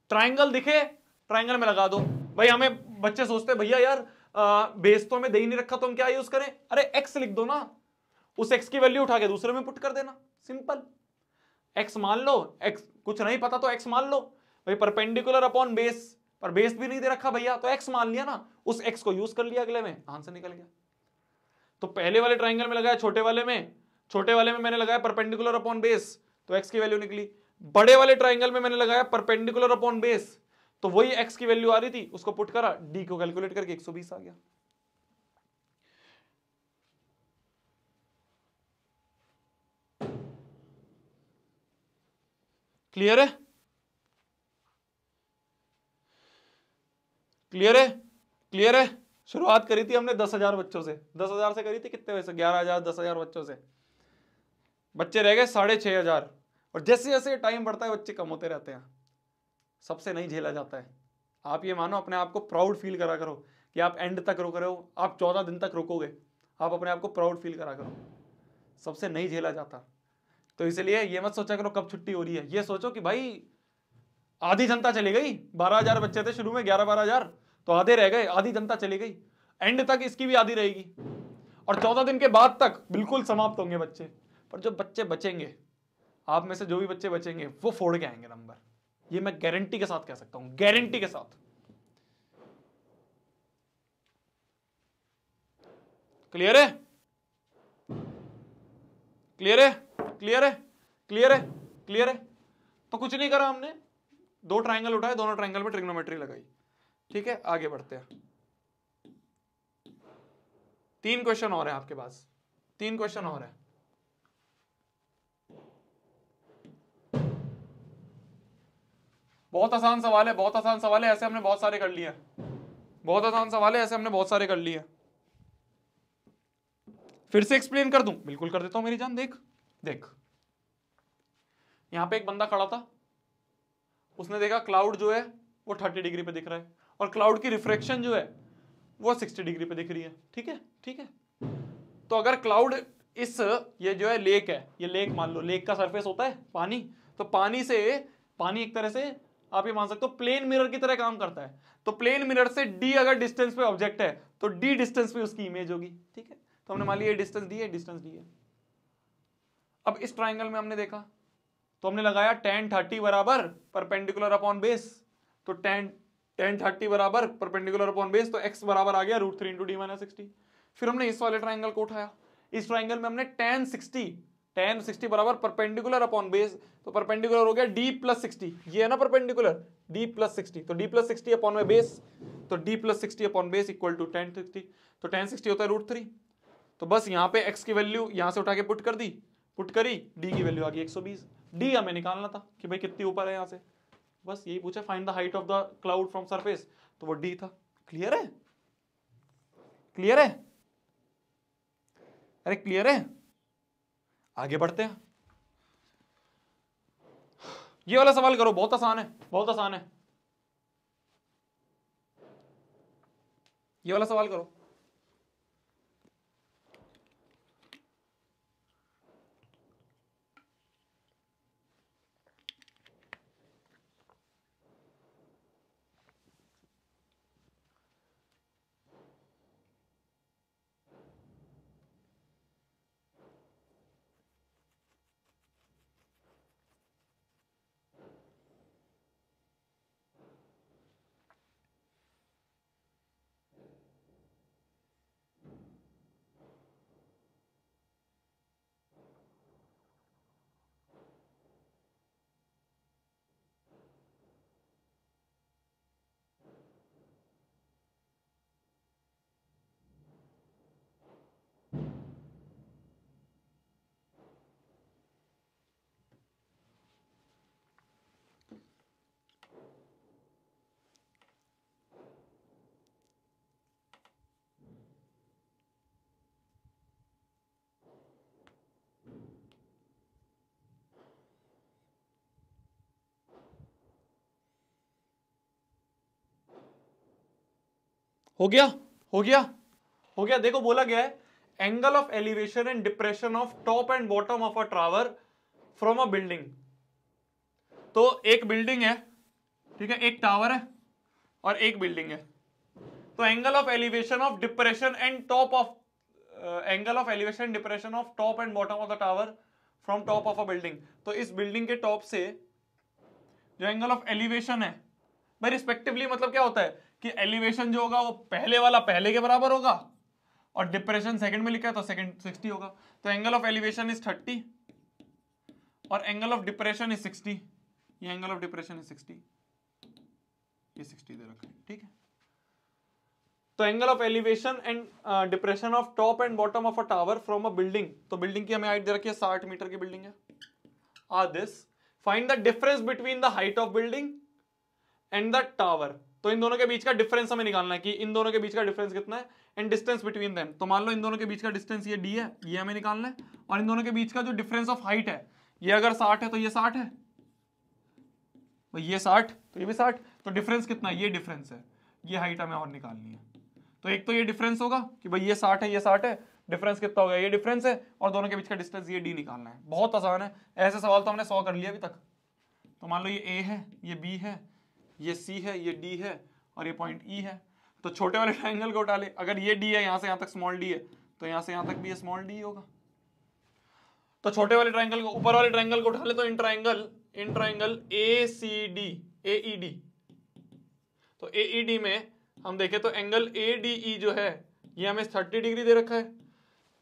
ट्राइंगल दिखे ट्राइंगल में लगा दो भाई हमें बच्चे सोचते भैया यार बेस तो हमें दे ही नहीं रखा तो हम क्या यूज करें अरे एक्स लिख दो ना उस एक्स की वैल्यू उठा के दूसरे में पुट कर देना सिंपल एक्स मान लो एक्स कुछ नहीं पता तो एक्स मान लो भाई परपेंडिकुलर अपॉन बेस पर बेस भी नहीं दे रखा भैया तो एक्स मान लिया ना उस एक्स को यूज कर लिया अगले में आंसर निकल गया तो पहले वाले ट्राइंगल में लगाया छोटे वाले में छोटे वाले में मैंने लगाया परपेंडिकुलर अपॉन बेस तो एक्स की वैल्यू निकली बड़े वाले ट्राइंगल में मैंने लगाया परपेंडिकुलर अपॉन बेस तो वही एक्स की वैल्यू आ रही थी उसको पुट करा डी को कैलकुलेट करके एक आ गया क्लियर है क्लियर है क्लियर है शुरुआत करी थी हमने दस हजार बच्चों से दस हजार से करी थी कितने वैसे ग्यारह हजार दस हजार बच्चों से बच्चे रह गए साढ़े छह हजार और जैसे जैसे टाइम बढ़ता है बच्चे कम होते रहते हैं सबसे नहीं झेला जाता है आप ये मानो अपने आप को प्राउड फील करा करो कि आप एंड तक रुक रहे हो आप चौदह दिन तक रुकोगे आप अपने आप को प्राउड फील करा करो सबसे नहीं झेला जाता तो इसलिए ये मत सोचा करो कब छुट्टी हो रही है ये सोचो कि भाई आधी जनता चली गई बारह हजार बच्चे थे शुरू में ग्यारह बारह हजार तो आधे रह गए आधी जनता चली गई एंड तक इसकी भी आधी रहेगी और चौदह दिन के बाद तक बिल्कुल समाप्त होंगे बच्चे पर जो बच्चे बचेंगे आप में से जो भी बच्चे बचेंगे वो फोड़ के आएंगे नंबर ये मैं गारंटी के साथ कह सकता हूं गारंटी के साथ क्लियर है क्लियर है क्लियर है क्लियर है क्लियर है तो कुछ नहीं करा हमने दो ट्राइंगल उठाए दोनों ट्राइंगल में ट्रिग्नोमेट्री लगाई ठीक है आगे बढ़ते हैं तीन क्वेश्चन और है आपके पास तीन क्वेश्चन और है बहुत आसान सवाल है बहुत आसान सवाल है ऐसे हमने बहुत सारे कर लिए बहुत आसान सवाल है ऐसे हमने बहुत सारे कर लिए फिर से एक्सप्लेन कर दूं बिल्कुल कर देता हूं मेरी जान देख देख यहां पे एक बंदा खड़ा था उसने देखा क्लाउड जो है वो थर्टी डिग्री पे दिख रहा है और क्लाउड की रिफ्रेक्शन जो है वो सिक्सटी डिग्री पे दिख रही है ठीक है ठीक है तो अगर क्लाउड इस ये जो है लेक है ये लेक मान लो लेक का सरफेस होता है पानी तो पानी से पानी एक तरह से आप ये मान सकते हो प्लेन मिरर की तरह काम करता है तो प्लेन मिरर से डी अगर डिस्टेंस पे ऑब्जेक्ट है तो डी डिस्टेंस पे उसकी इमेज होगी ठीक है तो हमने मान लिया डिस्टेंस डी है डिस्टेंस डी है अब इस ट्राइंगल में हमने देखा तो हमने लगाया टेन थर्टी बराबर परपेंडिकुलर अपॉन बेस तो टेन टेन थर्टी बराबर परपेंडिकुलर अपॉन बेस तो x बराबर आ गया root three into D minus sixty फिर हमने इस वाले ट्राइंगल को उठाया इस ट्राइंगल में हमने टेन सिक्सटी टेन सिक्सटी बराबर परपेंडिकुलर अपॉन बेस तो परपेंडिकुलर हो गया d प्लस सिक्सटी ये है ना परपेंडिकुलर d प्लस सिक्सटी तो d प्लस सिक्सटी अपॉन में बेस तो d plus sixty upon base equal to tan sixty तो टेन सिक्सटी होता है रूट थ्री तो बस यहाँ पे x की वैल्यू यहाँ से उठा के पुट कर दी पुट करी डी की वैल्यू आ गई 120 डी हमें निकालना था कि भाई कितनी ऊपर है यहाँ से बस यही पूछा find the height of the cloud from surface तो वो डी था क्लियर है क्लियर है अरे क्लियर है आगे बढ़ते हैं ये वाला सवाल करो बहुत आसान है बहुत आसान है ये वाला सवाल करो हो गया हो गया हो गया देखो बोला गया है angle of elevation and depression of top and bottom of a tower from a building तो एक बिल्डिंग है ठीक है एक टावर है और एक बिल्डिंग है तो angle of elevation of depression and top of angle of elevation depression of top and bottom of the tower from top of a building तो इस बिल्डिंग के टॉप से जो एंगल ऑफ एलिवेशन है भाई रिस्पेक्टिवली मतलब क्या होता है कि एलिवेशन जो होगा वो पहले वाला पहले के बराबर होगा और डिप्रेशन सेकंड में लिखा है तो सेकंड 60 होगा तो एंगल ऑफ एलिवेशन इज 30 और एंगल ऑफ डिप्रेशन इज 60 ये एंगल ऑफ डिप्रेशन इज 60 ये 60 दे रखा है ठीक है तो angle of elevation and depression of top and bottom of a tower from a building तो बिल्डिंग की हमें हाइट दे रखी है साठ मीटर की बिल्डिंग है आ this find the difference between the height of building and the tower तो इन दोनों के बीच का डिफरेंस हमें निकालना है कि इन दोनों के बीच का डिफरेंस कितना है एंड डिस्टेंस बिटवीन देम तो मान लो इन दोनों के बीच का डिस्टेंस ये डी है ये हमें निकालना है और इन दोनों के बीच का जो डिफरेंस ऑफ हाइट है ये अगर साठ है तो ये साठ है तो ये साठ तो ये भी साठ तो डिफरेंस कितना है ये डिफरेंस है ये हाइट हमें और निकालनी है तो एक तो ये डिफरेंस होगा कि भाई ये साठ है ये साठ है डिफरेंस कितना होगा ये डिफरेंस है और दोनों के बीच का डिस्टेंस ये डी निकालना है बहुत आसान है ऐसे सवाल तो हमने सौ कर लिया अभी तक तो मान लो ये ए है ये बी है ये सी है ये डी है और ये पॉइंट ई e है तो छोटे वाले ट्राइंगल को उठा ले अगर ये डी है यहां से यहां तक स्मॉल डी है तो यहां से यहां तक भी स्मॉल डी होगा तो छोटे वाले ट्राइंगल को ऊपर वाले ट्राइंगल को उठा ले तो in triangle in triangle A C D A E D तो ए ई डी में हम देखें तो एंगल ए डी ई जो है ये हमें थर्टी डिग्री दे रखा है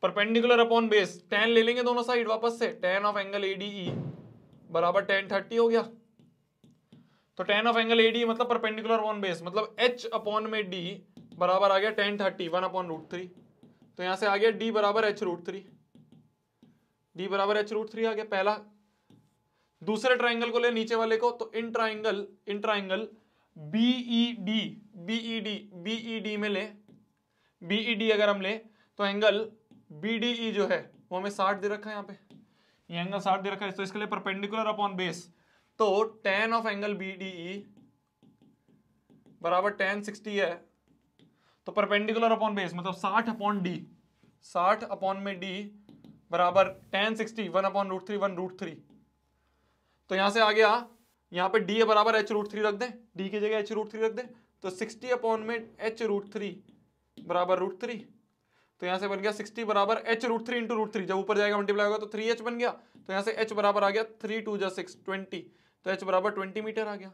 परपेंडिकुलर अपॉन बेस टेन ले लेंगे दोनों साइड वापस से tan of angle A D E बराबर टेन थर्टी हो गया तो टेन ऑफ एंगल एडी मतलब परपेंडिकुलर ऑन बेस मतलब एच अपॉन में डी बराबर आ गया tan thirty one upon root three तो यहां से आ गया डी बराबर एच रूट थ्री डी बराबर एच रूट थ्री आ गया पहला दूसरे ट्राइंगल को ले नीचे वाले को तो in triangle in triangle B E D B E D B E D में ले बीई डी e अगर हम ले तो एंगल बी डी ई जो है वो हमें साठ दे रखा है यहाँ पे ये एंगल साठ दे रखा है तो इसके लिए परपेंडिकुलर अपॉन बेस तो tan of angle B D E बराबर टेन सिक्सटी है तो परपेंडिकुलर अपॉन बेस मतलब साठ अपॉन डी साठ अपॉन में डी बराबर tan sixty one upon root three one root three तो यहां से आ गया यहां पे D है बराबर h रूट थ्री रख दें D की जगह h रूट थ्री रख दें तो सिक्सटी अपॉन में h रूट थ्री बराबर रूट थ्री तो यहां से बन गया सिक्सटी बराबर H root three into root three जब ऊपर जाएगा मल्टीप्लाई होगा तो थ्री एच बन गया तो यहां से एच बराबर आ गया थ्री टू जा सिक्स ट्वेंटी तो एच बराबर ट्वेंटी मीटर आ गया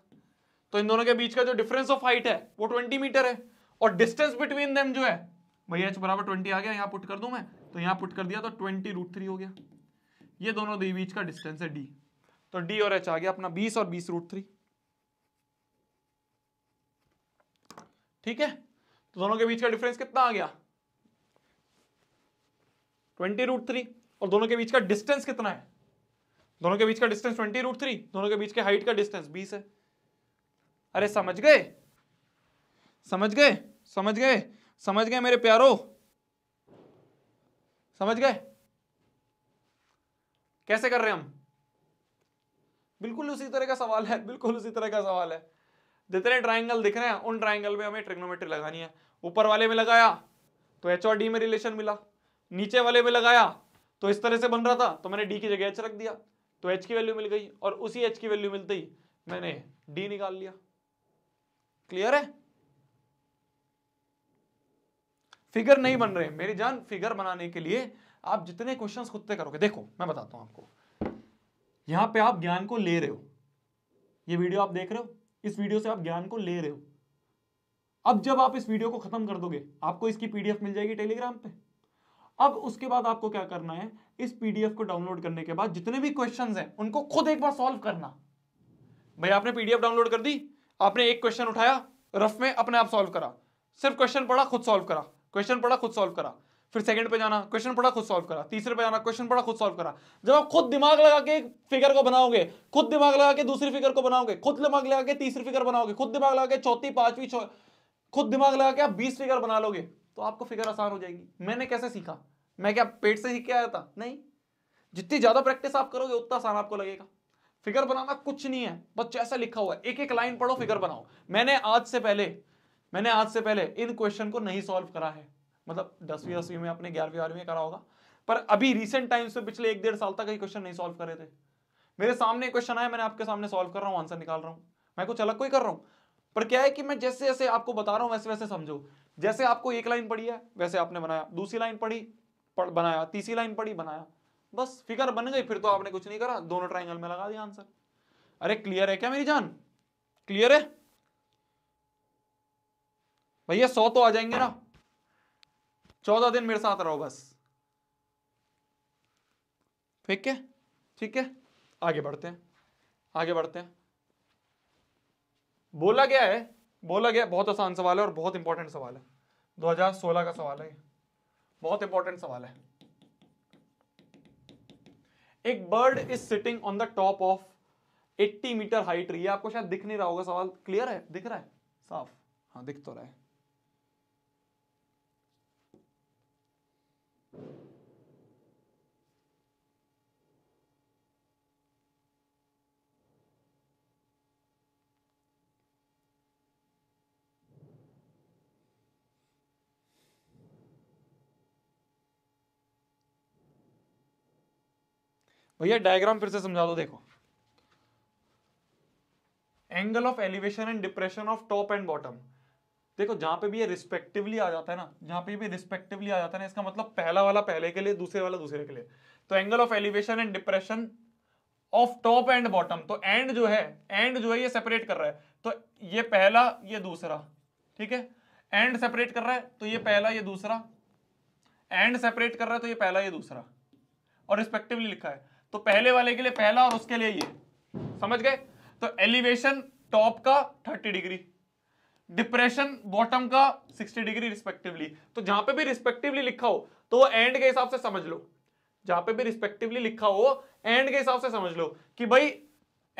तो इन दोनों के बीच का जो डिफरेंस ऑफ हाइट है वो ट्वेंटी मीटर है और डिस्टेंस बिटवीन देम जो है भैया एच बराबर ट्वेंटी आ गया यहाँ पुट कर दू मैं तो यहाँ पुट कर दिया तो ट्वेंटी रूट थ्री हो गया ये दोनों दी बीच का डिस्टेंस है डी तो डी और एच आ गया अपना बीस और बीस रूट थ्री ठीक है तो दोनों के बीच का डिफरेंस कितना आ गया ट्वेंटी रूट थ्री और दोनों के बीच का डिस्टेंस कितना है दोनों के बीच का डिस्टेंस ट्वेंटी रूट थ्री दोनों के बीच के हाइट का डिस्टेंस बीस है अरे समझ गए समझ गए समझ गए समझ गए मेरे प्यारो समझ गए कैसे कर रहे हम बिल्कुल उसी तरह का सवाल है बिल्कुल उसी तरह का सवाल है जितने ट्राइंगल दिख रहे हैं उन ट्राइंगल में हमें ट्रिग्नोमेट्री लगानी है ऊपर वाले में लगाया तो एच और डी में रिलेशन मिला नीचे वाले में लगाया तो इस तरह से बन रहा था तो मैंने डी की जगह एच रख दिया तो एच की वैल्यू मिल गई और उसी एच की वैल्यू मिलते ही मैंने डी निकाल लिया क्लियर है फिगर नहीं बन रहे मेरी जान फिगर बनाने के लिए आप जितने क्वेश्चंस खुद से करोगे देखो मैं बताता हूं आपको यहां पे आप ज्ञान को ले रहे हो ये वीडियो आप देख रहे हो इस वीडियो से आप ज्ञान को ले रहे हो अब जब आप इस वीडियो को खत्म कर दोगे आपको इसकी पीडीएफ मिल जाएगी टेलीग्राम पे अब उसके बाद आपको क्या करना है इस पीडीएफ को डाउनलोड करने के बाद जितने भी क्वेश्चन हैं उनको खुद एक बार सॉल्व करना भाई आपने पीडीएफ डाउनलोड कर दी आपने एक क्वेश्चन उठाया रफ में अपने आप सॉल्व करा सिर्फ क्वेश्चन पढ़ा खुद सॉल्व करा क्वेश्चन पढ़ा खुद सॉल्व करा फिर सेकंड पे जाना क्वेश्चन पढ़ा खुद सॉल्व करा तीसरे पे जाना क्वेश्चन पढ़ा खुद सॉल्व करा जब आप खुद दिमाग लगा के एक फिगर को बनाओगे खुद दिमाग लगा के दूसरी फिगर को बनाओगे खुद दिमाग लगा के तीसरी फिगर बनाओगे खुद दिमाग लगा के चौथी पांचवी खुद दिमाग लगा के आप बीस फिगर बना लोगे तो आपको फिगर आसान हो जाएगी मैंने कैसे सीखा मैं क्या पेट से सीख के आया था नहीं जितनी ज्यादा प्रैक्टिस आप करोगे उतना आसान आपको लगेगा फिगर बनाना कुछ नहीं है बस जैसा लिखा हुआ है एक एक लाइन पढ़ो फिगर बनाओ मैंने आज से पहले मैंने आज से पहले इन क्वेश्चन को नहीं सॉल्व करा है मतलब दसवीं दसवीं में अपने ग्यारहवीं बारहवीं में करा होगा पर अभी रिसेंट टाइम्स में पिछले एक डेढ़ साल तक ये क्वेश्चन नहीं सॉल्व करे थे मेरे सामने क्वेश्चन आया मैंने आपके सामने सॉल्व कर रहा हूँ आंसर निकाल रहा हूँ मैं कुछ अलग कोई कर रहा हूँ पर क्या है कि मैं जैसे जैसे आपको बता रहा हूँ वैसे वैसे समझो जैसे आपको एक लाइन पढ़ी है वैसे आपने बनाया दूसरी लाइन पढ़ी पढ़ बनाया तीसरी लाइन पढ़ी बनाया बस फिगर बन गई फिर तो आपने कुछ नहीं करा दोनों ट्राइंगल में लगा दिया आंसर अरे क्लियर है क्या मेरी जान क्लियर है भैया सौ तो आ जाएंगे ना चौदह दिन मेरे साथ रहो बस ठीक है ठीक है आगे बढ़ते हैं आगे बढ़ते हैं बोला गया है बोला गया बहुत आसान सवाल है और बहुत इंपॉर्टेंट सवाल है 2016 का सवाल है बहुत इंपॉर्टेंट सवाल है एक bird is sitting on the top of 80 metre रही ट्री आपको शायद दिख नहीं रहा होगा सवाल क्लियर है दिख रहा है साफ हाँ दिख तो रहा है भैया डायग्राम फिर से समझा दो देखो angle of elevation and depression of top and bottom देखो जहां पे भी ये रिस्पेक्टिवली आ जाता है ना जहां पे भी रिस्पेक्टिवली आ जाता है ना इसका मतलब पहला वाला पहले के लिए दूसरे वाला दूसरे के लिए तो angle of elevation and depression of top and bottom तो एंड जो है एंड जो है ये सेपरेट कर रहा है तो ये पहला ये दूसरा ठीक है एंड सेपरेट कर रहा है तो ये पहला ये दूसरा एंड सेपरेट कर रहा है तो ये पहला ये दूसरा और रिस्पेक्टिवली लिखा है तो पहले वाले के लिए पहला और उसके लिए ये समझ गए तो एलिवेशन टॉप का थर्टी डिग्री डिप्रेशन बॉटम का 60 डिग्री रिस्पेक्टिवली तो जहां पे भी रिस्पेक्टिवली लिखा हो तो वो एंड के हिसाब से समझ लो जहां पे भी रिस्पेक्टिवली लिखा हो एंड के हिसाब से समझ लो कि भाई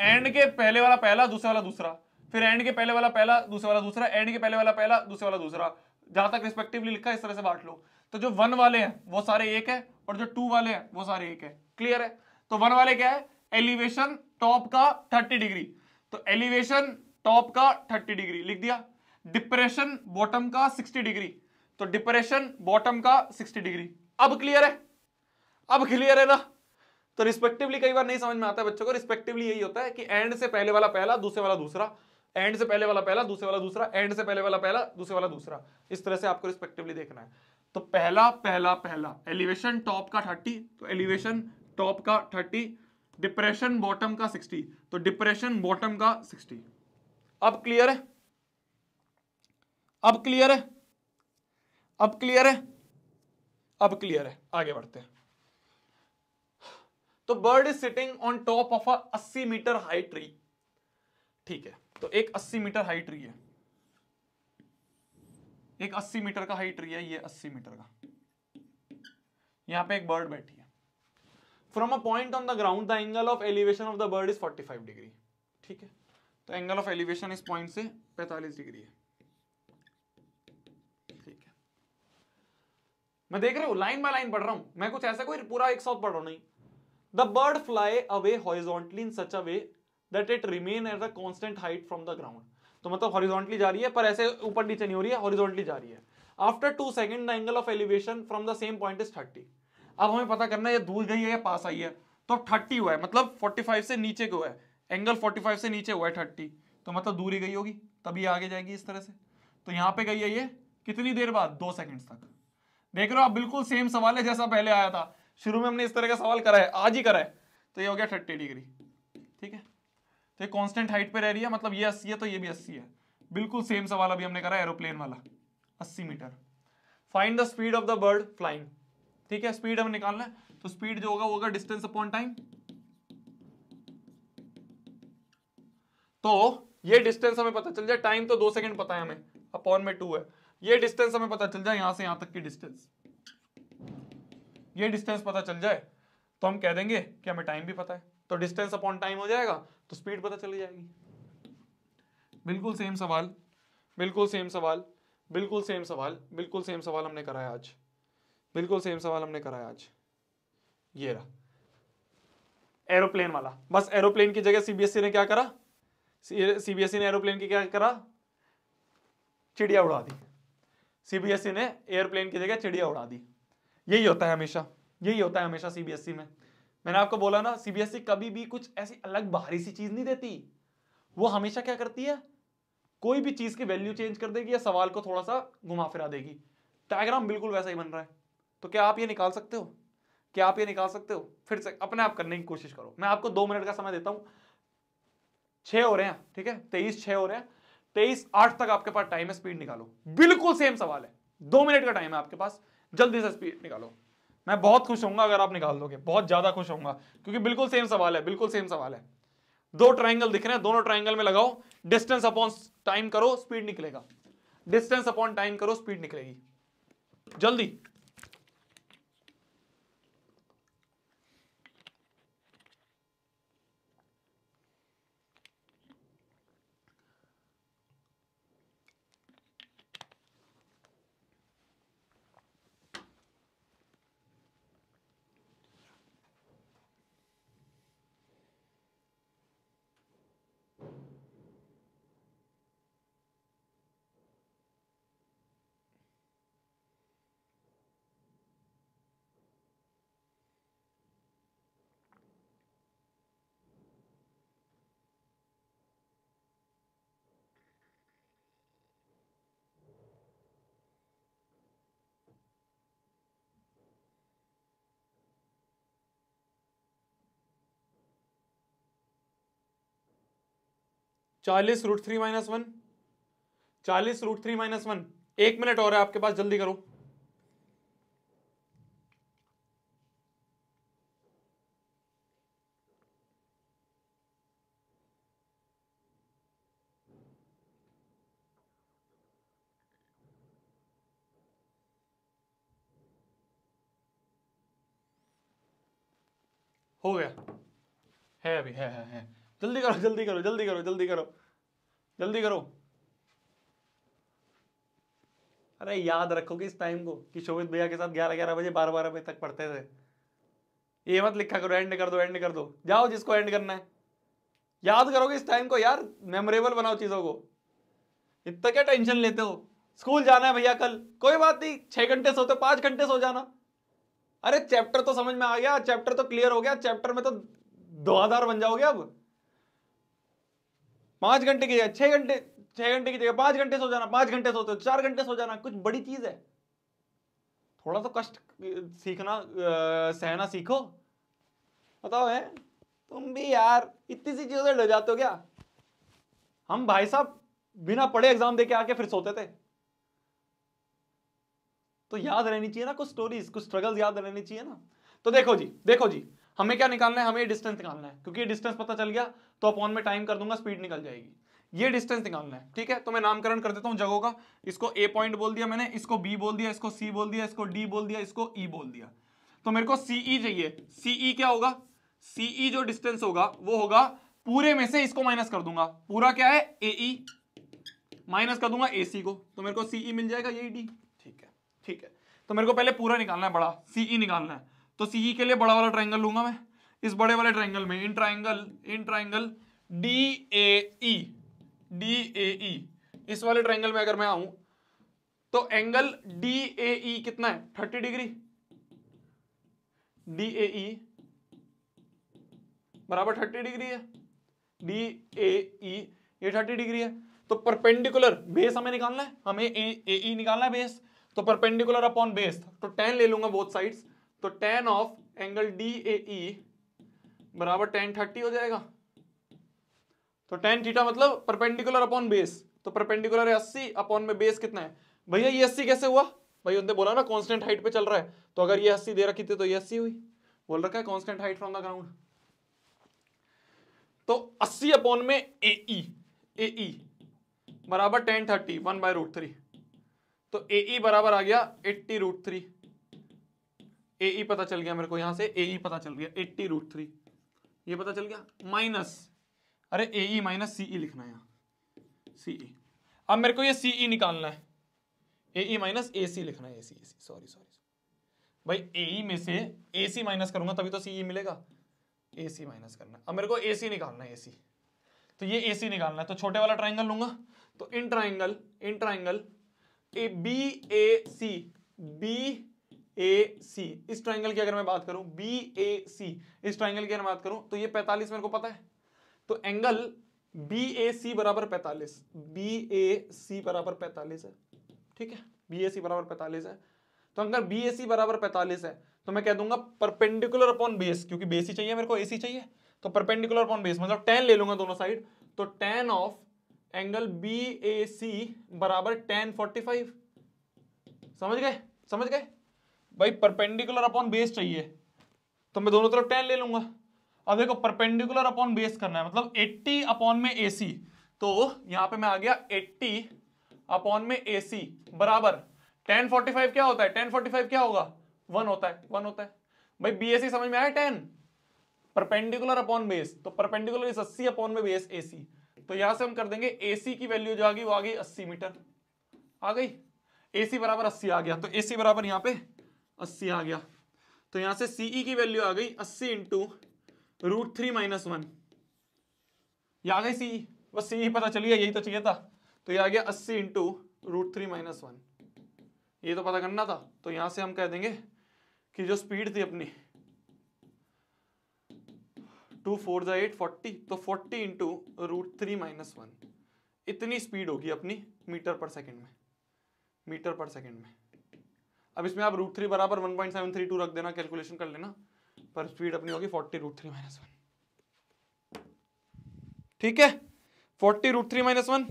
एंड के पहले वाला पहला दूसरे वाला दूसरा फिर एंड के पहले वाला पहला दूसरे वाला दूसरा एंड के पहले वाला पहला दूसरे वाला दूसरा जहां तक रिस्पेक्टिवली लिखा इस तरह से बांट लो तो जो वन वाले हैं वो सारे एक है और जो टू वाले हैं वो सारे एक है क्लियर है तो वन वाले क्या है एलिवेशन टॉप का थर्टी डिग्री तो एलिवेशन टॉप का थर्टी डिग्री लिख दिया डिप्रेशन बॉटम का सिक्सटी डिग्री तो डिप्रेशन बॉटम का सिक्सटी डिग्री अब क्लियर है अब क्लियर है ना तो रिस्पेक्टिवली कई बार नहीं समझ में आता है बच्चों को रिस्पेक्टिवली यही होता है कि एंड से पहले वाला पहला दूसरे वाला दूसरा एंड से पहले वाला पहला दूसरे वाला दूसरा एंड से पहले वाला पहला दूसरे वाला दूसरा इस तरह से आपको रिस्पेक्टिवली देखना है तो पहला पहला पहला एलिवेशन टॉप का थर्टी तो एलिवेशन टॉप का थर्टी डिप्रेशन बॉटम का सिक्सटी तो डिप्रेशन बॉटम का सिक्सटी अब क्लियर है अब क्लियर है अब क्लियर है अब क्लियर है आगे बढ़ते हैं तो bird is sitting on top of a 80 metre high tree ठीक है तो एक 80 मीटर हाई ट्री है एक 80 मीटर का हाई ट्री है ये 80 मीटर का यहां पे एक बर्ड बैठी from a point on the ground the angle of elevation of the bird is 45 degree ठीक है तो एंगल ऑफ एलिवेशन इस पॉइंट से 45 डिग्री है ठीक है मैं देख रहा हूं लाइन बाय लाइन पढ़ रहा हूं मैं कुछ ऐसा कोई पूरा एक साथ पढ़ रहा हूं नहीं the bird fly away horizontally in such a way that it remain at a constant height from the ground तो मतलब हॉरिजॉन्टली जा रही है पर ऐसे ऊपर नीचे नहीं हो रही है हॉरिजॉन्टली जा रही है after two second the angle of elevation from the same point is thirty अब हमें पता करना है ये दूर गई है या पास आई है तो अब थर्टी हुआ है मतलब फोर्टी फाइव से नीचे हुआ है एंगल फोर्टी फाइव से नीचे हुआ है थर्टी तो मतलब दूरी गई होगी तभी आगे जाएगी इस तरह से तो यहाँ पे गई है ये कितनी देर बाद दो सेकंड तक देख रहे हो आप बिल्कुल सेम सवाल है जैसा पहले आया था शुरू में हमने इस तरह का सवाल करा है आज ही करा है तो ये हो गया थर्टी डिग्री ठीक है तो ये कॉन्स्टेंट हाइट पे रह रही है मतलब ये अस्सी है तो ये भी अस्सी है बिल्कुल सेम सवाल अभी हमने करा एरोप्लेन वाला अस्सी metre find the speed of the bird flying ठीक है स्पीड हमें निकालना है तो स्पीड जो होगा वो होगा डिस्टेंस अपॉन टाइम तो ये डिस्टेंस हमें पता चल जाए टाइम तो दो सेकंड पता है हमें अपॉन में टू है ये डिस्टेंस हमें पता चल जाए यहां से यहां तक की डिस्टेंस ये डिस्टेंस पता चल जाए तो हम कह देंगे कि हमें टाइम भी पता है तो डिस्टेंस अपॉन टाइम हो जाएगा तो स्पीड पता चली जाएगी बिल्कुल सेम सवाल बिल्कुल सेम सवाल बिल्कुल सेम सवाल बिल्कुल सेम सवाल हमने कराया आज बिल्कुल सेम सवाल हमने कराया आज ये रहा एरोप्लेन वाला बस एरोप्लेन की जगह सीबीएसई e ने क्या करा सीबीएसई e ने एरोप्लेन की क्या करा चिड़िया उड़ा दी सीबीएसई e ने एयरप्लेन की जगह चिड़िया उड़ा दी यही होता है हमेशा यही होता है हमेशा सीबीएसई में मैंने आपको बोला ना सीबीएसई कभी भी कुछ ऐसी अलग बाहरी सी चीज नहीं देती वो हमेशा क्या करती है कोई भी चीज की वैल्यू चेंज कर देगी या सवाल को थोड़ा सा घुमा फिरा देगी डायग्राम बिल्कुल वैसा ही बन रहा है तो क्या आप ये निकाल सकते हो क्या आप ये निकाल सकते हो फिर से अपने आप करने की कोशिश करो मैं आपको दो मिनट का समय देता हूं छ हो रहे हैं ठीक है तेईस छ हो रहे हैं तेईस आठ तक आपके पास टाइम है स्पीड निकालो बिल्कुल सेम सवाल है दो मिनट का टाइम है आपके पास जल्दी से स्पीड निकालो मैं बहुत खुश होऊंगा अगर आप निकाल दोगे बहुत ज्यादा खुश होऊंगा क्योंकि बिल्कुल सेम सवाल है बिल्कुल सेम सवाल है दो ट्राइंगल दिख रहे हैं दोनों ट्राइंगल में लगाओ डिस्टेंस अपॉन टाइम करो स्पीड निकलेगा डिस्टेंस अपॉन टाइम करो स्पीड निकलेगी जल्दी चालीस रूट थ्री माइनस वन चालीस रूट थ्री माइनस वन एक मिनट और है आपके पास जल्दी करो हो गया है अभी है है है जल्दी करो जल्दी करो जल्दी करो जल्दी करो जल्दी करो अरे याद रखोगे इस टाइम को कि शोभित भैया के साथ ग्यारह ग्यारह बजे बारह बारह बजे तक पढ़ते थे ये मत लिखा करो एंड कर दो एंड कर दो जाओ जिसको एंड करना है याद करोगे इस टाइम को यार मेमोरेबल बनाओ चीज़ों को इतना क्या टेंशन लेते हो स्कूल जाना है भैया कल कोई बात नहीं छह घंटे सोते पांच घंटे सो जाना अरे चैप्टर तो समझ में आ गया चैप्टर तो क्लियर हो गया चैप्टर में तो धुआधार बन जाओगे अब पांच घंटे की जगह छह घंटे छह घंटे की जगह पांच घंटे सो जाना पांच घंटे सोते हो चार घंटे सो जाना कुछ बड़ी चीज है थोड़ा तो कष्ट सीखना सहना सीखो बताओ है तुम भी यार इतनी सी चीजों से डर जाते हो क्या हम भाई साहब बिना पढ़े एग्जाम देके आके फिर सोते थे तो याद रहनी चाहिए ना कुछ स्टोरीज कुछ स्ट्रगल्स याद रहनी चाहिए ना तो देखो जी देखो जी हमें क्या निकालना है हमें डिस्टेंस निकालना है क्योंकि डिस्टेंस पता चल गया तो अपॉन में टाइम कर दूंगा स्पीड निकल जाएगी ये डिस्टेंस निकालना है ठीक है तो मैं नामकरण कर देता हूं जगहों का इसको ए पॉइंट बोल दिया मैंने इसको बी बोल दिया इसको सी बोल दिया इसको डी बोल दिया इसको ई e बोल दिया तो मेरे को सीई e चाहिए सीई e क्या होगा सीई e जो डिस्टेंस होगा वो होगा पूरे में से इसको माइनस कर दूंगा पूरा क्या है ए माइनस कर दूंगा ए को तो मेरे को सीई मिल जाएगा यही डी ठीक है ठीक है तो मेरे को पहले पूरा निकालना है बड़ा सीई निकालना है तो सीई के लिए बड़ा वाला ट्राइंगल लूंगा मैं इस बड़े वाले ट्राइंगल में in triangle in triangle D A D A इस वाले ट्राइंगल में अगर मैं आऊं तो एंगल डी ए कितना है thirty degree D A e बराबर थर्टी डिग्री है डी ए e, ये थर्टी डिग्री है तो परपेंडिकुलर बेस हमें निकालना है हमें ए ए ई निकालना है बेस तो परपेंडिकुलर अपॉन बेस तो टेन ले लूंगा बोथ साइड्स तो tan of angle D A बराबर टेन थर्टी हो जाएगा तो टेन थीटा मतलब परपेंडिकुलर अपॉन बेस तो परपेंडिकुलर है अस्सी अपॉन में बेस कितना है भैया ये अस्सी कैसे हुआ भाई उनने बोला ना कॉन्स्टेंट हाइट पे चल रहा है तो अगर ये अस्सी दे रखी थी तो ये अस्सी हुई बोल रखा है constant height from the ground तो अस्सी अपॉन में ए ई ए ई बराबर tan thirty one by root three तो ए ई e बराबर आ गया eighty root three A E पता चल गया मेरे को यहां से ए ई e पता चल गया एट्टी रूट थ्री ये पता चल गया माइनस अरे A E e minus C E e लिखना है सी ई e। अब मेरे को ये सी ई निकालना है ए ई माइनस ए सी लिखना है ए सी ए सी सॉरी सॉरी भाई ए ई में से ए सी माइनस करूंगा तभी तो सी ई मिलेगा ए सी माइनस करना अब मेरे को ए सी निकालना है ए सी तो ये ए सी निकालना है तो छोटे वाला ट्राइंगल लूंगा तो in triangle in triangle A B A C B A C इस ट्राइंगल की अगर मैं बात करूं बी ए सी इस ट्राइंगल की अगर बात करूं तो ये 45 मेरे को पता है तो एंगल बी ए सी बराबर पैंतालीस बी ए सी बराबर पैंतालीस है ठीक है बी ए सी बराबर पैंतालीस है तो अगर बी ए सी बराबर पैंतालीस है तो मैं कह दूंगा परपेंडिकुलर अपॉन बेस क्योंकि बेस ही चाहिए मेरे को ए सी चाहिए तो परपेंडिकुलर अपॉन बेस मतलब टेन ले लूंगा दोनों साइड तो tan of angle B A C बराबर टेन फोर्टी फाइव समझ गए समझ गए भाई परपेंडिकुलर अपॉन बेस चाहिए तो मैं दोनों तरफ टेन ले लूंगा अब देखो परपेंडिकुलर अपॉन बेस करना है मतलब एट्टी अपॉन में ए तो यहां पे मैं आ गया 80 अपॉन में ए बराबर 1045 क्या होता है 1045 क्या होगा वन होता है वन होता है भाई BAC समझ में आया टेन परपेंडिकुलर अपॉन बेस तो परपेंडिकुलर इज अस्सी अपॉन में बेस ए तो यहां से हम कर देंगे ए की वैल्यू जो आ गई वो आ गई अस्सी मीटर आ गई ए बराबर अस्सी आ गया तो ए बराबर यहां पर अस्सी आ गया तो यहां से सीई e की वैल्यू आ गई अस्सी into root three minus one ये आ गई सीई e। बस सीई e पता चली है यही तो चाहिए था तो ये आ गया अस्सी into root three minus one ये तो पता करना था तो यहां से हम कह देंगे कि जो स्पीड थी अपनी टू फोर जो एट फोर्टी तो forty into root three minus one इतनी स्पीड होगी अपनी मीटर पर सेकेंड में मीटर पर सेकेंड में अब इसमें आप रूट थ्री बराबर one point seven three two रख देना कैलकुलेशन कर लेना पर स्पीड अपनी होगी forty root three minus one ठीक है forty root three minus one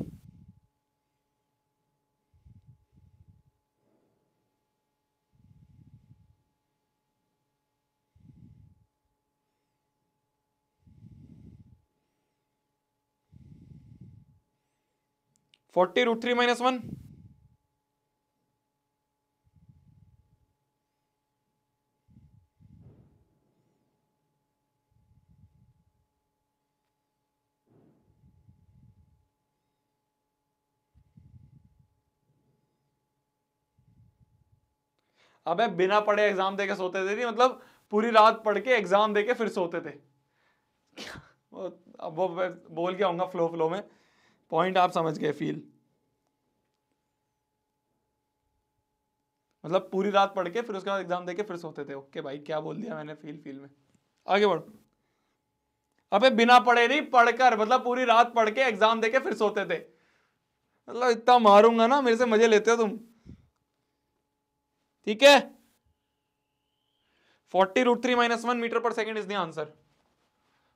forty root three minus one अबे बिना पढ़े एग्जाम दे के सोते थे नहीं मतलब पूरी रात पढ़ के एग्जाम दे के फिर सोते थे अब वो बोल के आऊंगा फ्लो फ्लो में पॉइंट आप समझ गए फील मतलब पूरी रात पढ़ के फिर उसके बाद एग्जाम दे के फिर सोते थे ओके भाई क्या बोल दिया मैंने फील फील में आगे बढ़ो अबे बिना पढ़े नहीं पढ़कर मतलब पूरी रात पढ़ के एग्जाम दे के फिर सोते थे मतलब इतना मारूंगा ना मेरे से मजे लेते हो तुम ठीक है forty root three minus one metre per second is the answer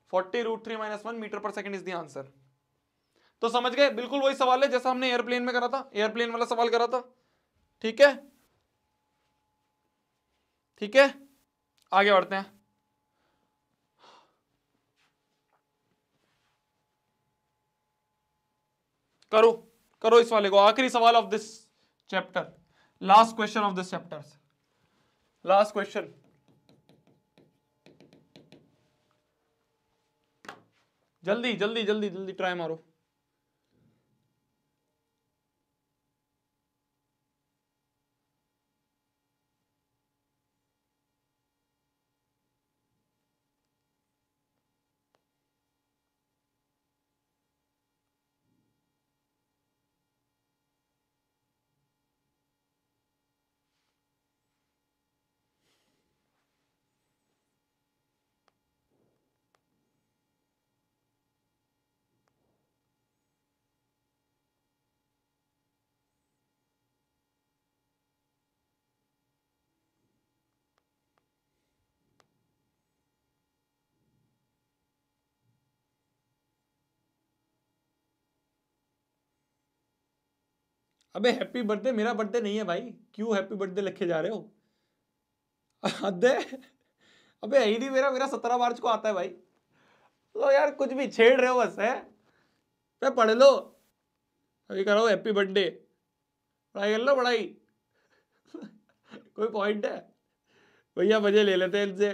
forty root three minus one metre per second is the answer तो समझ गए बिल्कुल वही सवाल है जैसा हमने एयरप्लेन में करा था एयरप्लेन वाला सवाल करा था ठीक है ठीक है आगे बढ़ते हैं करो करो इस वाले को आखिरी सवाल of this chapter last question of this chapter last question जल्दी जल्दी जल्दी जल्दी ट्राई मारो अबे हैप्पी बर्थडे मेरा बर्थडे नहीं है भाई क्यों हैप्पी बर्थडे लिखे जा रहे हो अदे है अबे आईडी मेरा मेरा सत्रह मार्च को आता है भाई लो तो यार कुछ भी छेड़ रहे हो बस है मैं पढ़ लो अभी करो हैप्पी बर्थडे पढ़ाई कर लो पढ़ाई कोई पॉइंट है भैया मजे ले लेते हैं इनसे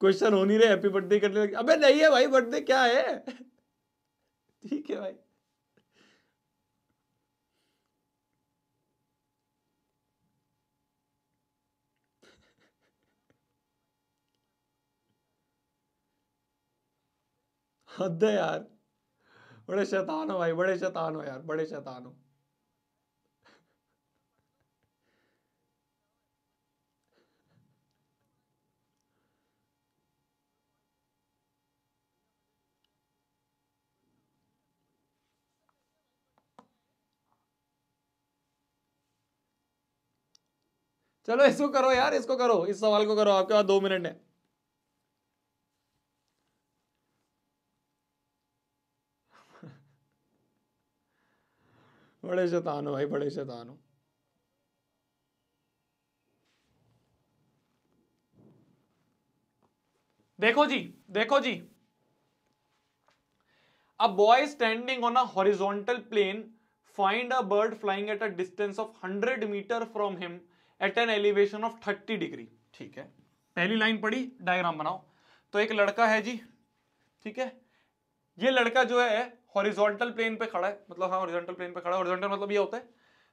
क्वेश्चन हो नहीं रहे हैप्पी बर्थडे करने लगे अबे नहीं है भाई बर्थडे क्या है ठीक है भाई हद है यार बड़े शैतान हो भाई बड़े शैतान हो यार बड़े शैतान हो चलो इसको करो यार इसको करो इस सवाल को करो आपके पास दो मिनट है बड़े शैतान हो भाई बड़े शैतान हो देखो जी देखो जी a boy standing on a horizontal plane find a bird flying at a distance of hundred metre from him at an elevation of thirty degree ठीक है पहली लाइन पढ़ी डायग्राम बनाओ तो एक लड़का है जी ठीक है ये लड़का जो है हॉरिजॉन्टल प्लेन पे खड़ा है मतलब हाँ हॉरिजॉन्टल प्लेन पे खड़ा है हॉरिजॉन्टल मतलब ये होता है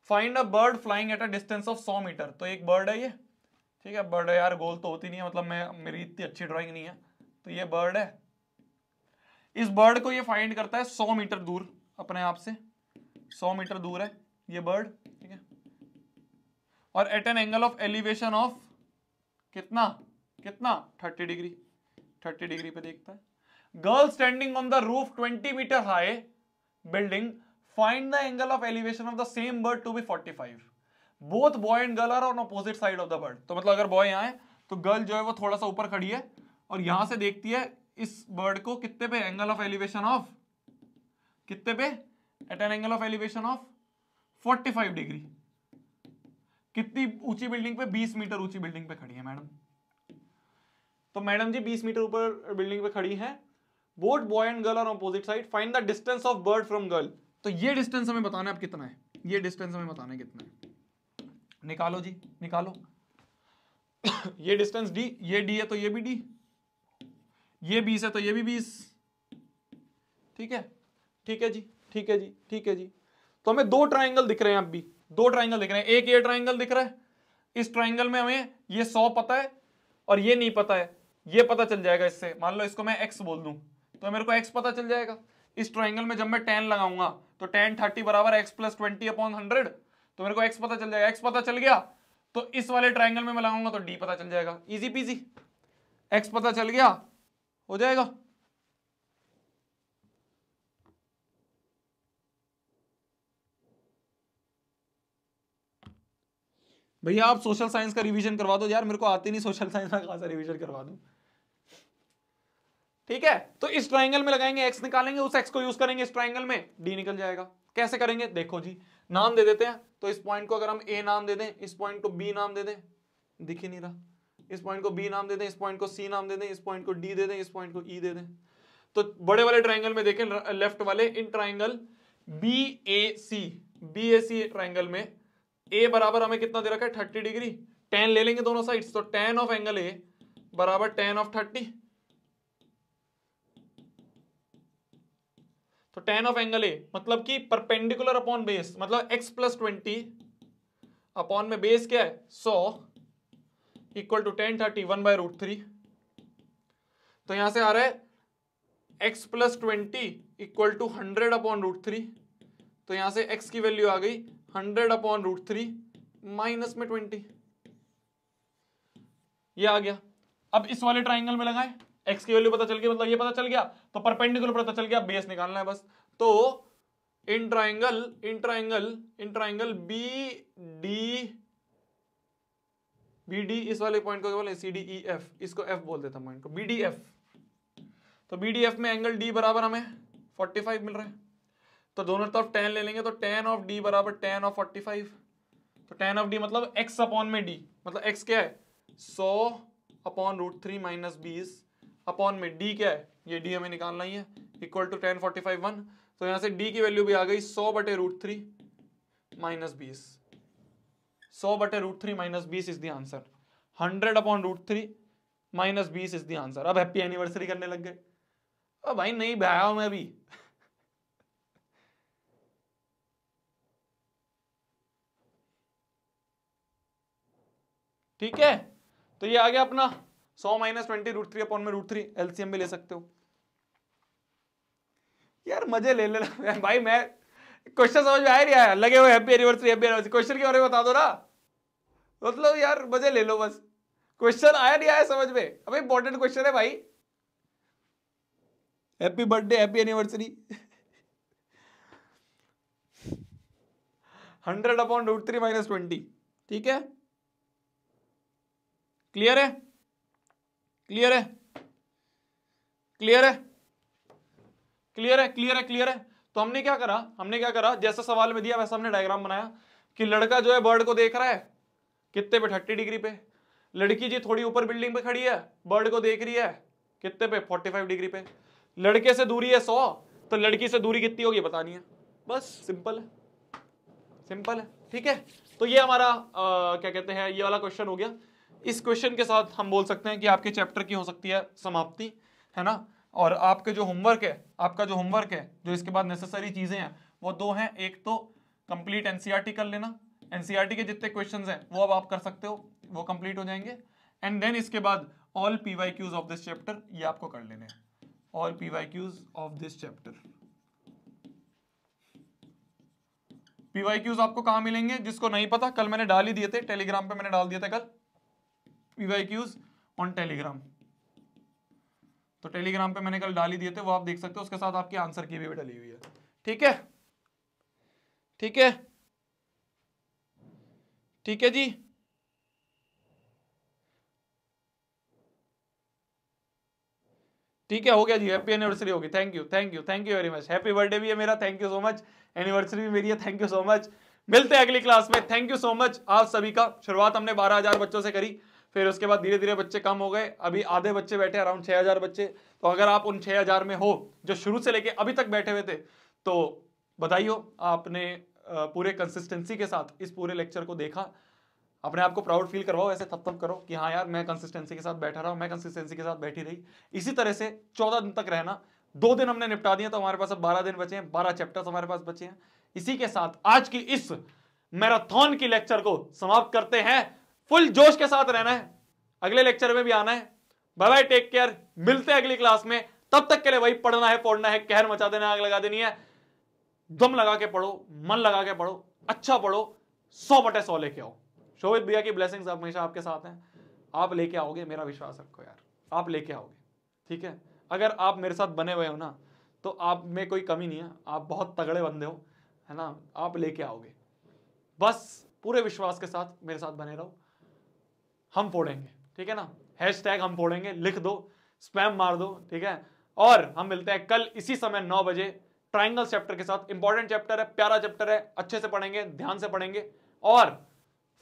find a bird flying at a distance of सौ मीटर तो एक बर्ड है ये ठीक है बर्ड है यार गोल तो होती नहीं है मतलब मैं मेरी इतनी अच्छी ड्राइंग नहीं है तो ये बर्ड है इस बर्ड को ये फाइंड करता है सौ मीटर दूर अपने आप से सौ मीटर दूर है ये बर्ड ठीक है और at an angle of elevation of कितना कितना थर्टी डिग्री थर्टी डिग्री पे देखता है girl standing on the roof twenty metre high building find the angle of elevation of the same bird to be forty five both boy and girl are on opposite side of the bird तो मतलब अगर boy आए तो girl जो है वो थोड़ा सा ऊपर खड़ी है और यहां से देखती है इस बर्ड को कितने पे एंगल ऑफ एलिवेशन ऑफ कितने पे at an angle of elevation of 45 degree कितनी ऊंची बिल्डिंग पे 20 मीटर ऊंची बिल्डिंग पे खड़ी है मैडम तो मैडम जी बीस मीटर ऊपर बिल्डिंग पे खड़ी है both boy and girl are opposite side find the distance of bird from girl तो ये डिस्टेंस हमें बताना है आप कितना है ये डिस्टेंस हमें बताना है कितना है निकालो जी निकालो ये डिस्टेंस डी ये डी है तो ये भी डी ये बीस है तो ये भी बीस ठीक है ठीक है जी ठीक है जी ठीक है जी तो हमें दो ट्राइंगल दिख रहे हैं अब भी दो ट्राइंगल दिख रहे हैं एक ये ट्राइंगल दिख रहा है इस ट्राइंगल में हमें ये सौ पता है और ये नहीं पता है ये पता चल जाएगा इससे मान लो इसको मैं एक्स बोल दूं तो मेरे को एक्स पता चल जाएगा इस ट्राइंगल में जब मैं टेन लगाऊंगा तो टेन थर्टी बराबर x plus twenty upon hundred तो मेरे को एक्स पता चल जाएगा एक्स पता चल गया तो इस वाले ट्राइंगल में मैं लगाऊंगा तो डी पता चल जाएगा इजी पीजी एक्स पता चल गया हो जाएगा भैया आप सोशल साइंस का रिवीजन करवा दो यार मेरे को आती नहीं सोशल साइंस का कहाँ से रिवीजन करवा दूँ ठीक है तो इस ट्राइंगल में लगाएंगे एक्स निकालेंगे उस एक्स को यूज करेंगे इस ट्राइंगल में डी निकल जाएगा कैसे करेंगे देखो जी नाम दे देते हैं तो इस पॉइंट को अगर हम ए नाम दे दें इस पॉइंट को बी नाम दे दें दिख ही नहीं रहा इस पॉइंट को बी नाम दे दें इस पॉइंट को सी नाम दे दें इस पॉइंट को डी दे दें इस पॉइंट को ई e दे दें तो बड़े वाले ट्राइंगल में देखें लेफ्ट वाले in triangle B A C B A C triangle में ए बराबर हमें कितना दे रखा है थर्टी डिग्री टेन ले लेंगे दोनों साइड तो टेन ऑफ एंगल ए बराबर टेन ऑफ थर्टी तो टेन ऑफ एंगल ए मतलब कि परपेंडिकुलर अपॉन बेस मतलब एक्स प्लस ट्वेंटी अपॉन में बेस क्या है सौ equal to tan thirty one by root three तो यहां से आ रहा है x plus twenty equal to hundred upon root three तो यहां से एक्स की वैल्यू आ गई hundred upon root three minus में ट्वेंटी ये आ गया अब इस वाले ट्राइंगल में लगाए एक्स की वैल्यू पता चल गई मतलब ये पता चल गया तो परपेंडिकुलर पता चल गया बेस निकालना है बस तो in triangle in triangle in triangle B D B D इस वाले पॉइंट को बोले सी डी ई एफ इसको एफ बोल देता पॉइंट को बी डी एफ तो बी डी एफ में एंगल डी बराबर हमें 45 मिल रहा है तो दोनों तरफ टेन ले लेंगे तो टेन ऑफ डी बराबर टेन ऑफ 45 तो टेन ऑफ डी मतलब एक्स अपॉन में डी मतलब एक्स क्या है सौ अपॉन रूट थ्री माइनस बीस अपॉन में डी क्या है ये डी हमें निकालना ही है equal to tan forty five one तो यहां से डी की वैल्यू भी आ गई सौ बटे रूट थ्री माइनस बीस सौ बटे रूट थ्री माइनस बीस is the answer hundred upon root three minus बीस इज द आंसर अब हैप्पी एनिवर्सरी करने लग गए अब भाई नहीं बहाया हूं मैं अभी ठीक है तो ये आ गया अपना सौ minus twenty root three upon में रूट थ्री एलसीएम भी ले सकते हो यार मजे ले लेना भाई मैं क्वेश्चन समझ में आ रहा है लगे हुए happy anniversary happy anniversary question के बारे में बता दो ना मतलब यार मजे ले लो बस क्वेश्चन आया नहीं आया समझ में अब इंपॉर्टेंट क्वेश्चन है भाई happy birthday happy anniversary hundred upon root three minus twenty ठीक है क्लियर है क्लियर है क्लियर है क्लियर है क्लियर है क्लियर है तो हमने क्या करा हमने क्या करा जैसा सवाल में दिया वैसा हमने डायग्राम बनाया कि लड़का जो है बर्ड को देख रहा है कितने पे थर्टी डिग्री पे लड़की जी थोड़ी ऊपर बिल्डिंग पे खड़ी है बर्ड को देख रही है कितने पे फोर्टी फाइव डिग्री पे लड़के से दूरी है सौ तो लड़की से दूरी कितनी होगी बतानी है बस सिंपल है सिंपल है ठीक है तो ये हमारा आ, क्या कहते हैं ये वाला क्वेश्चन हो गया इस क्वेश्चन के साथ हम बोल सकते हैं कि आपके चैप्टर की हो सकती है समाप्ति है ना और आपके जो होमवर्क है आपका जो होमवर्क है जो इसके बाद नेसेसरी चीज़ें हैं वो दो हैं एक तो कंप्लीट एनसीईआरटी e कर लेना एनसीईआरटी e के जितने क्वेश्चन हैं वो अब आप कर सकते हो वो कंप्लीट हो जाएंगे एंड देन इसके बाद all P Y Qs of this chapter ये आपको कर लेने all P Y Qs of this chapter PY आपको कहा मिलेंगे जिसको नहीं पता कल मैंने डाल ही दिए थे टेलीग्राम पे मैंने डाल दिया था कल पीवाईक्यूज ऑन टेलीग्राम तो टेलीग्राम पे मैंने कल डाली दिए थे वो आप देख सकते हो उसके साथ आपकी आंसर की भी डाली हुई है ठीक है ठीक है ठीक है जी ठीक है हो गया जी हैप्पी एनिवर्सरी होगी thank you thank you thank you very much happy birthday भी है मेरा thank you so much anniversary भी मेरी है थैंक यू सो मच मिलते हैं अगली क्लास में थैंक यू सो मच आप सभी का शुरुआत हमने बारह हजार बच्चों से करी फिर उसके बाद धीरे धीरे बच्चे कम हो गए अभी आधे बच्चे बैठे अराउंड छः हज़ार बच्चे तो अगर आप उन छः हज़ार में हो जो शुरू से लेके अभी तक बैठे हुए थे तो बताइयो आपने पूरे कंसिस्टेंसी के साथ इस पूरे लेक्चर को देखा अपने आप को प्राउड फील करवाओ ऐसे थप करो कि हाँ यार मैं कंसिस्टेंसी के साथ बैठा रहा हूँ मैं कंसिस्टेंसी के साथ बैठी रही इसी तरह से चौदह दिन तक रहना दो दिन हमने निपटा दिया तो हमारे पास अब बारह दिन बचे हैं बारह चैप्टर्स हमारे पास बचे हैं इसी के साथ आज की इस मैराथन की लेक्चर को समाप्त करते हैं फुल जोश के साथ रहना है अगले लेक्चर में भी आना है बाय बाय टेक केयर मिलते हैं अगली क्लास में तब तक के लिए वही पढ़ना है पढ़ना है कहर मचा देना आग लगा देनी है दम लगा के पढ़ो मन लगा के पढ़ो अच्छा पढ़ो सौ बटे सौ लेके आओ शोभित भैया की ब्लेसिंग हमेशा आपके साथ हैं आप लेके आओगे मेरा विश्वास रखो यार आप लेके आओगे ठीक है अगर आप मेरे साथ बने हुए हो ना तो आप में कोई कमी नहीं है आप बहुत तगड़े बंदे हो है ना आप लेके आओगे बस पूरे विश्वास के साथ मेरे साथ बने रहो हम फोड़ेंगे ठीक है ना हैश टैग हम फोड़ेंगे लिख दो स्पैम मार दो ठीक है और हम मिलते हैं कल इसी समय नौ बजे ट्राइंगल चैप्टर के साथ इंपॉर्टेंट चैप्टर है प्यारा चैप्टर है अच्छे से पढ़ेंगे ध्यान से पढ़ेंगे और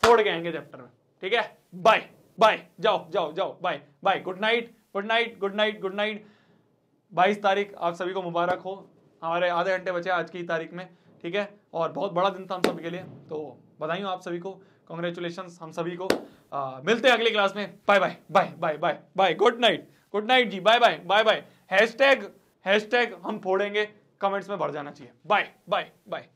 फोड़ के आएंगे चैप्टर में ठीक है बाय बाय जाओ जाओ जाओ bye bye good night good night good night good night बाईस तारीख आप सभी को मुबारक हो हमारे आधे घंटे बचे आज की तारीख में ठीक है और बहुत बड़ा दिन था हम सभी के लिए तो बधाई आप सभी को कॉन्ग्रेचुलेशन हम सभी को आ, मिलते हैं अगली क्लास में bye bye bye bye bye bye good night good night जी bye bye bye bye hash hashtag हम फोड़ेंगे कमेंट्स में भर जाना चाहिए बाय बाय बाय